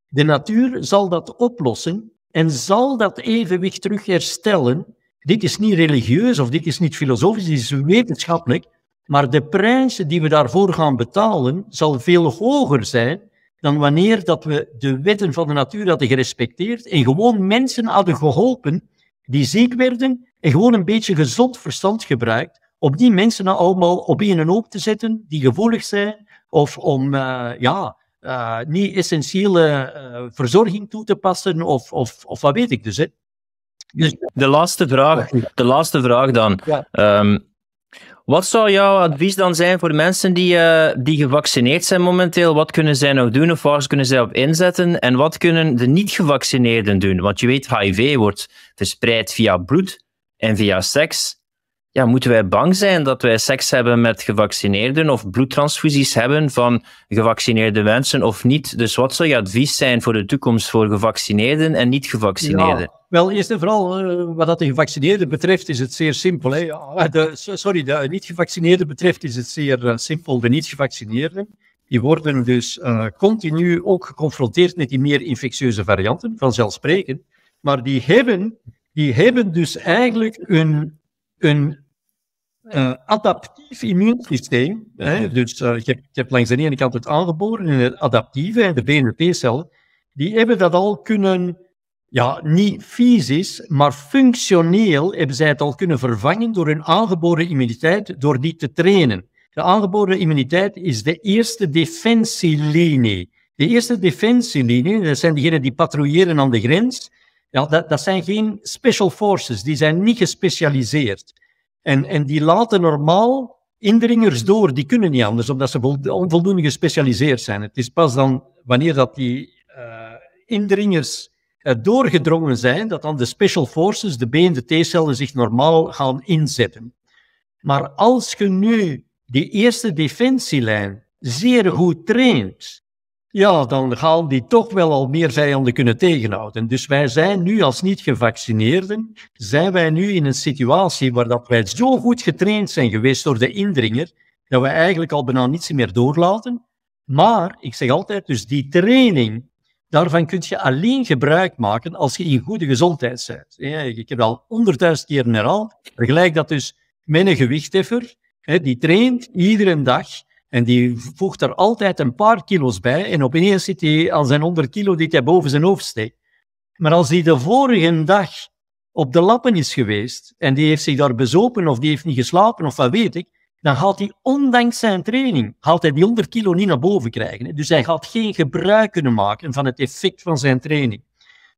De natuur zal dat oplossen en zal dat evenwicht terug herstellen. Dit is niet religieus of dit is niet filosofisch, dit is wetenschappelijk. Maar de prijs die we daarvoor gaan betalen, zal veel hoger zijn dan wanneer dat we de wetten van de natuur hadden gerespecteerd en gewoon mensen hadden geholpen die ziek werden en gewoon een beetje gezond verstand gebruikt om die mensen nou allemaal op en hoop te zetten die gevoelig zijn of om eh, ja, eh, niet essentiële eh, verzorging toe te passen of, of, of wat weet ik dus. Hè. dus de, laatste vraag, de laatste vraag dan. Ja. Ehm, wat zou jouw advies dan zijn voor mensen die, eh, die gevaccineerd zijn momenteel? Wat kunnen zij nog doen of waar kunnen zij op inzetten? En wat kunnen de niet-gevaccineerden doen? Want je weet, HIV wordt verspreid via bloed en via seks ja, moeten wij bang zijn dat wij seks hebben met gevaccineerden of bloedtransfusies hebben van gevaccineerde mensen of niet? Dus wat zou je advies zijn voor de toekomst voor gevaccineerden en niet-gevaccineerden? wel, eerst en vooral eh, wat dat de gevaccineerden betreft is het zeer simpel. Hè? Eh, de, sorry, de niet-gevaccineerden betreft is het zeer eh, simpel. De niet-gevaccineerden die worden dus continu ook geconfronteerd met die meer infectieuze varianten, vanzelfsprekend. Maar die hebben, die hebben dus eigenlijk een, een uh, adaptief immuunsysteem. Hè? Dus eh, je, hebt, je, hebt, langs de ene kant het aangeboren en het adaptieve, de BNP-cellen, die hebben dat al kunnen, ja, niet fysisch, maar functioneel hebben zij het al kunnen vervangen door hun aangeboren immuniteit, door die te trainen. De aangeboren immuniteit is de eerste defensielinie. De eerste defensielinie, dat zijn diegenen die patrouilleren aan de grens, ja, dat, dat zijn geen special forces, die zijn niet gespecialiseerd. En, en die laten normaal indringers door, die kunnen niet anders, omdat ze onvoldoende gespecialiseerd zijn. Het is pas dan wanneer dat die eh, indringers eh, doorgedrongen zijn, dat dan de special forces, de B en de T-cellen, zich normaal gaan inzetten. Maar als je nu die eerste defensielijn zeer goed traint, ja, dan gaan die toch wel al meer vijanden kunnen tegenhouden. Dus wij zijn nu als niet-gevaccineerden, zijn wij nu in een situatie waar dat wij zo goed getraind zijn geweest door de indringer, dat wij eigenlijk al bijna niets meer doorlaten. Maar, ik zeg altijd, dus die training, daarvan kun je alleen gebruik maken als je in goede gezondheid bent. Ik heb al honderdduizend keer herhaald, vergelijk dat dus met een gewichtheffer, die traint iedere dag en die voegt er altijd een paar kilo's bij. En opeens zit hij al zijn 100 kilo die hij boven zijn hoofd steekt. Maar als hij de vorige dag op de lappen is geweest en die heeft zich daar bezopen of die heeft niet geslapen of wat weet ik, dan gaat hij ondanks zijn training gaat hij die 100 kilo niet naar boven krijgen. Dus hij gaat geen gebruik kunnen maken van het effect van zijn training.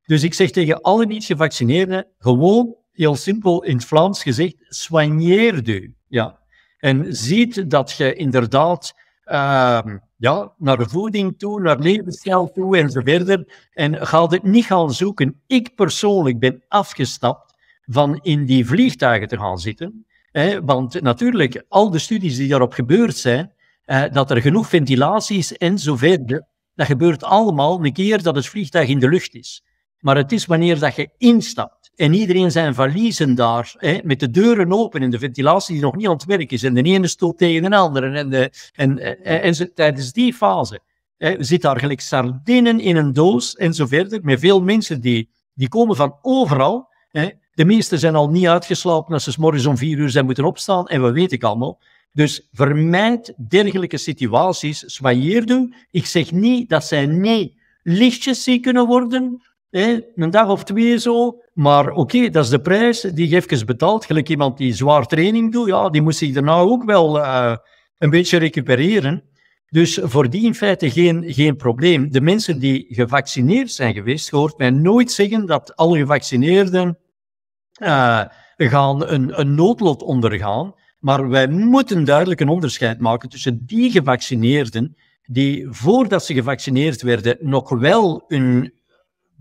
Dus ik zeg tegen alle niet-gevaccineerden, gewoon heel simpel in het Vlaams gezegd, soigneer Ja, en ziet dat je inderdaad ehm, ja, naar de voeding toe, naar levensstijl toe en zo verder. En ga het niet gaan zoeken. Ik persoonlijk ben afgestapt van in die vliegtuigen te gaan zitten. Hè, want natuurlijk, al de studies die daarop gebeurd zijn, eh, dat er genoeg ventilatie is en zo verder, dat gebeurt allemaal een keer dat het vliegtuig in de lucht is. Maar het is wanneer dat je instapt en iedereen zijn verliezen daar, hè, met de deuren open en de ventilatie die nog niet aan het werk is. En de ene stoot tegen de andere. En, de, en, eh, eh, en, en tijdens die fase hè, zit daar gelijk sardinnen in een doos en zo verder. Met veel mensen die, die komen van overal. Hè. De meesten zijn al niet uitgeslapen als ze morgens om vier uur zijn moeten opstaan. En wat weet ik allemaal. Dus vermijd dergelijke situaties. Soigneer doen. Ik zeg niet dat zij niet lichtjes ziek kunnen worden een dag of twee zo. Maar oké, dat is de prijs die je even betaalt. Gelijk iemand die zwaar training doet, ja, die moet zich daarna ook wel eh, een beetje recupereren. Dus voor die in feite geen, geen probleem. De mensen die gevaccineerd zijn geweest, hoort mij nooit zeggen dat alle gevaccineerden eh, gaan een, een noodlot ondergaan. Maar wij moeten duidelijk een onderscheid maken tussen die gevaccineerden die voordat ze gevaccineerd werden nog wel een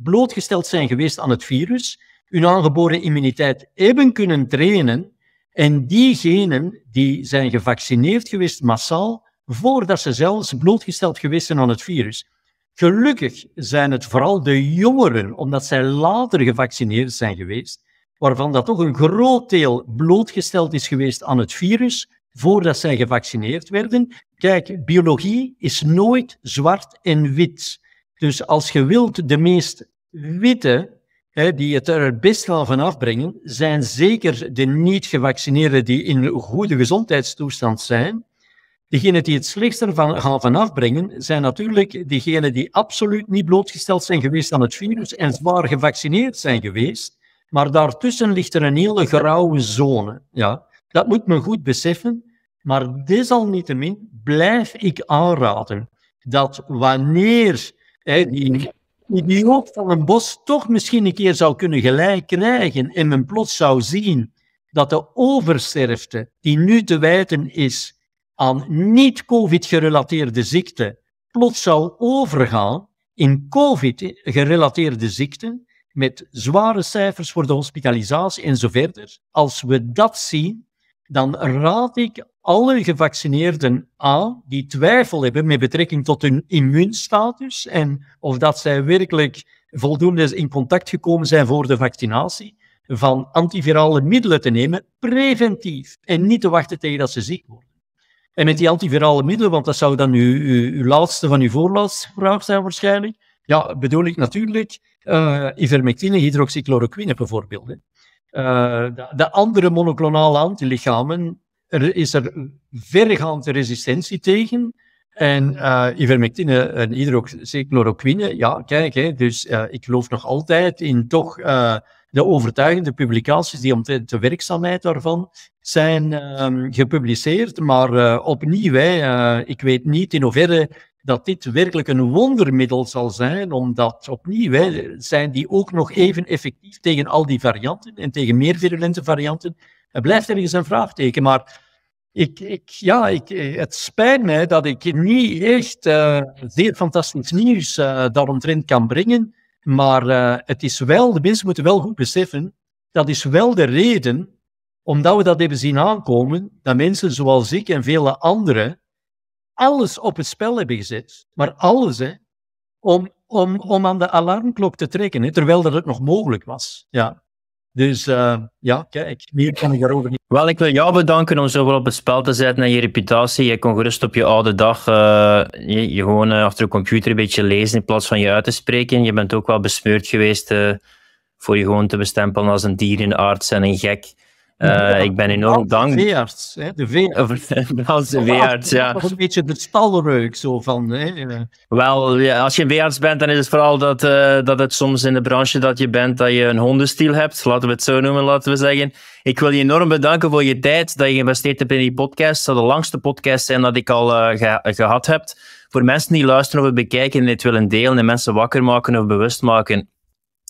blootgesteld zijn geweest aan het virus, hun aangeboren immuniteit hebben kunnen trainen. En diegenen die zijn gevaccineerd geweest massaal, voordat ze zelfs blootgesteld geweest zijn aan het virus. Gelukkig zijn het vooral de jongeren, omdat zij later gevaccineerd zijn geweest, waarvan dat toch een groot deel blootgesteld is geweest aan het virus voordat zij gevaccineerd werden. Kijk, biologie is nooit zwart en wit. Dus als je wilt, de meest witte, hè, die het er het best wel van afbrengen, zijn zeker de niet-gevaccineerden die in een goede gezondheidstoestand zijn. Degenen die het slechtst ervan gaan van afbrengen, zijn natuurlijk diegenen die absoluut niet blootgesteld zijn geweest aan het virus en zwaar gevaccineerd zijn geweest. Maar daartussen ligt er een hele grauwe zone. Ja, dat moet men goed beseffen. Maar desalniettemin blijf ik aanraden dat wanneer die hoop van een bos toch misschien een keer zou kunnen gelijk krijgen en men plots zou zien dat de oversterfte die nu te wijten is aan niet-COVID-gerelateerde ziekten, plots zou overgaan in COVID-gerelateerde ziekten met zware cijfers voor de hospitalisatie en zo verder. Als we dat zien, dan raad ik alle gevaccineerden aan die twijfel hebben met betrekking tot hun immuunstatus en of dat zij werkelijk voldoende in contact gekomen zijn voor de vaccinatie, van antivirale middelen te nemen, preventief en niet te wachten tegen dat ze ziek worden. En met die antivirale middelen, want dat zou dan uw, uw, laatste van uw voorlaatste vraag zijn waarschijnlijk, ja, bedoel ik natuurlijk eh, ivermectine, hydroxychloroquine bijvoorbeeld. Eh, de, de, andere monoclonale antilichamen er is er verregaande resistentie tegen. En uh, ivermectine en hydroxychloroquine, ja, kijk, hè, dus eh, ik geloof nog altijd in toch eh, de overtuigende publicaties die omtrent de werkzaamheid daarvan zijn ehm, gepubliceerd. Maar opnieuw, hè, ik weet niet in hoeverre dat dit werkelijk een wondermiddel zal zijn, omdat opnieuw zijn die ook nog even effectief tegen al die varianten en tegen meer virulente varianten het blijft ergens een vraagteken, maar ik, ik, ja, ik, het spijt mij dat ik niet echt zeer eh, fantastisch nieuws uh, eh, daaromtrend kan brengen. Maar uh, het is wel, de mensen moeten wel goed beseffen, dat is wel de reden, omdat we dat hebben zien aankomen, dat mensen zoals ik en vele anderen alles op het spel hebben gezet. Maar alles, hè, om, om, om aan de alarmklok te trekken, terwijl dat het nog mogelijk was. Ja. Dus eh, ja, kijk, meer kan ik daarover niet. Wel, ik wil jou bedanken om zo wel op het spel te zetten en je reputatie. Je kon gerust op je oude dag eh, je, gewoon eh, achter de computer een beetje lezen in plaats van je uit te spreken. Je bent ook wel besmeurd geweest voor je gewoon te bestempelen als een dier dierenarts en een gek. Eh, ik ben enorm dankbaar. Veearts, hè? de veearts. de (laughs) veearts, ja. Dat was een beetje de stalreuk zo van. Hè? Eh. Wel, ja, als je een veearts bent, dan is het vooral dat, eh, dat het soms in de branche dat je bent, dat je een hondenstiel hebt. Laten we het zo noemen, laten we zeggen. Ik wil je enorm bedanken voor je tijd dat je geïnvesteerd hebt in die podcast. dat de langste podcast zijn dat ik al gehad heb. Voor mensen die luisteren of het bekijken en dit willen delen en mensen wakker maken of bewust maken.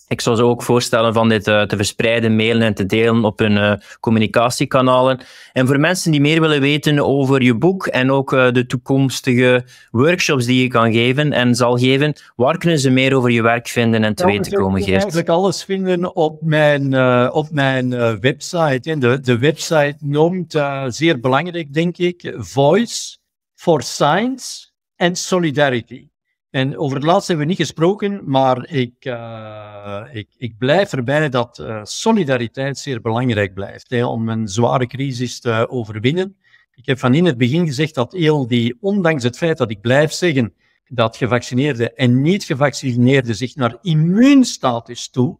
Ik zou ze ook voorstellen van dit eh, te verspreiden, mailen en te delen op hun eh, communicatiekanalen. En voor mensen die meer willen weten over je boek en ook eh, de toekomstige workshops die je kan geven en zal geven, waar kunnen ze meer over je werk vinden en te weten komen, Geert? Eigenlijk alles vinden op mijn, op mijn website. En de, de website noemt, zeer belangrijk denk ik, Voice for Science and Solidarity. En over het laatste hebben we niet gesproken, maar ik, eh, ik, ik blijf erbij dat eh, solidariteit zeer belangrijk blijft hè, om een zware crisis te overwinnen. Ik heb van in het begin gezegd dat heel die, ondanks het feit dat ik blijf zeggen dat gevaccineerden en niet-gevaccineerden zich naar immuunstatus toe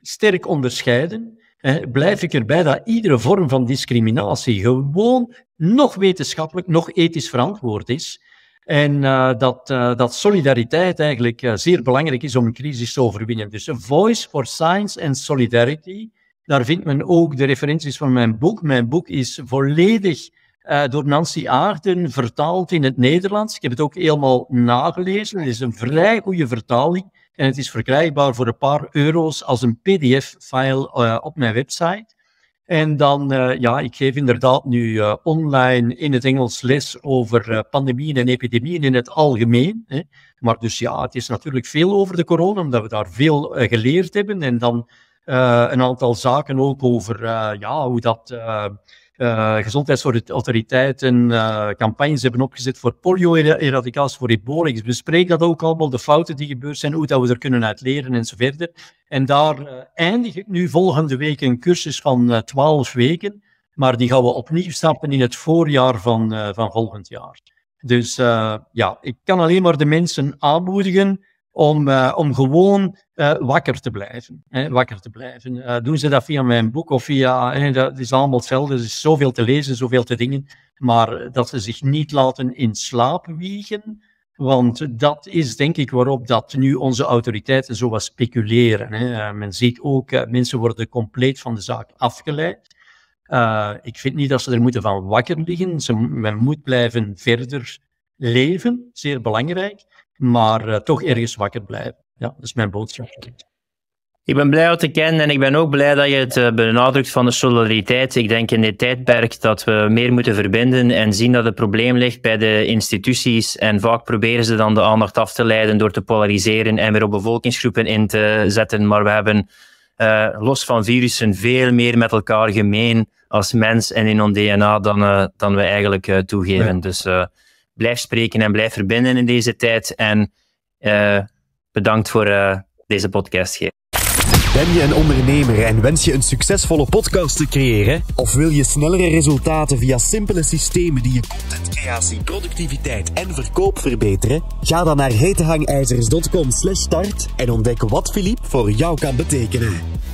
sterk onderscheiden, hè, blijf ik erbij dat iedere vorm van discriminatie gewoon nog wetenschappelijk, nog ethisch verantwoord is. En uh, dat, uh, dat solidariteit eigenlijk uh, zeer belangrijk is om een crisis te overwinnen. Dus a voice for science and solidarity. Daar vindt men ook de referenties van mijn boek. Mijn boek is volledig door Nancy Aarden vertaald in het Nederlands. Ik heb het ook helemaal nagelezen. Het is een vrij goede vertaling. En het is verkrijgbaar voor een paar euro's als een PDF-file op mijn website. En dan, eh, ja, ik geef inderdaad nu eh, online in het Engels les over eh, pandemieën en epidemieën in het algemeen. Hè. Maar dus ja, het is natuurlijk veel over de corona, omdat we daar veel geleerd hebben. En dan een aantal zaken ook over ja, hoe dat uh, gezondheidsautoriteiten uh, campagnes hebben opgezet voor polio-eradicatie, voor ebola. Ik bespreek dat ook allemaal, de fouten die gebeurd zijn, hoe dat we er kunnen uit leren en En daar eh, eindig ik nu volgende week een cursus van twaalf weken, maar die gaan we opnieuw stappen in het voorjaar van, van volgend jaar. Dus ja, ik kan alleen maar de mensen aanmoedigen om, eh, om gewoon eh, wakker te blijven. Hè, wakker te blijven. Eh, doen ze dat via mijn boek of via. Hè, dat is allemaal hetzelfde. Er is zoveel te lezen, zoveel te dingen. Maar dat ze zich niet laten in slaap wiegen. Want dat is denk ik waarop dat nu onze autoriteiten zo wat speculeren. Hè. men ziet ook, mensen worden compleet van de zaak afgeleid. ik vind niet dat ze er moeten van wakker liggen. Ze, men moet blijven verder leven, zeer belangrijk maar eh, toch ergens wakker blijven. Ja, dat is mijn boodschap. Ik ben blij om te kennen en ik ben ook blij dat je het eh, benadrukt van de solidariteit. Ik denk in dit tijdperk dat we meer moeten verbinden en zien dat het probleem ligt bij de instituties. En vaak proberen ze dan de aandacht af te leiden door te polariseren en weer op bevolkingsgroepen in te zetten. Maar we hebben eh, los van virussen veel meer met elkaar gemeen als mens en in ons DNA dan, dan we eigenlijk toegeven. Dus blijf spreken en blijf verbinden in deze tijd. En eh, bedankt voor eh, deze podcast. Ben je een ondernemer en wens je een succesvolle podcast te creëren? Of wil je snellere resultaten via simpele systemen die je contentcreatie, productiviteit en verkoop verbeteren? Ga dan naar hetehangijzers.com slash start en ontdek wat Philippe voor jou kan betekenen.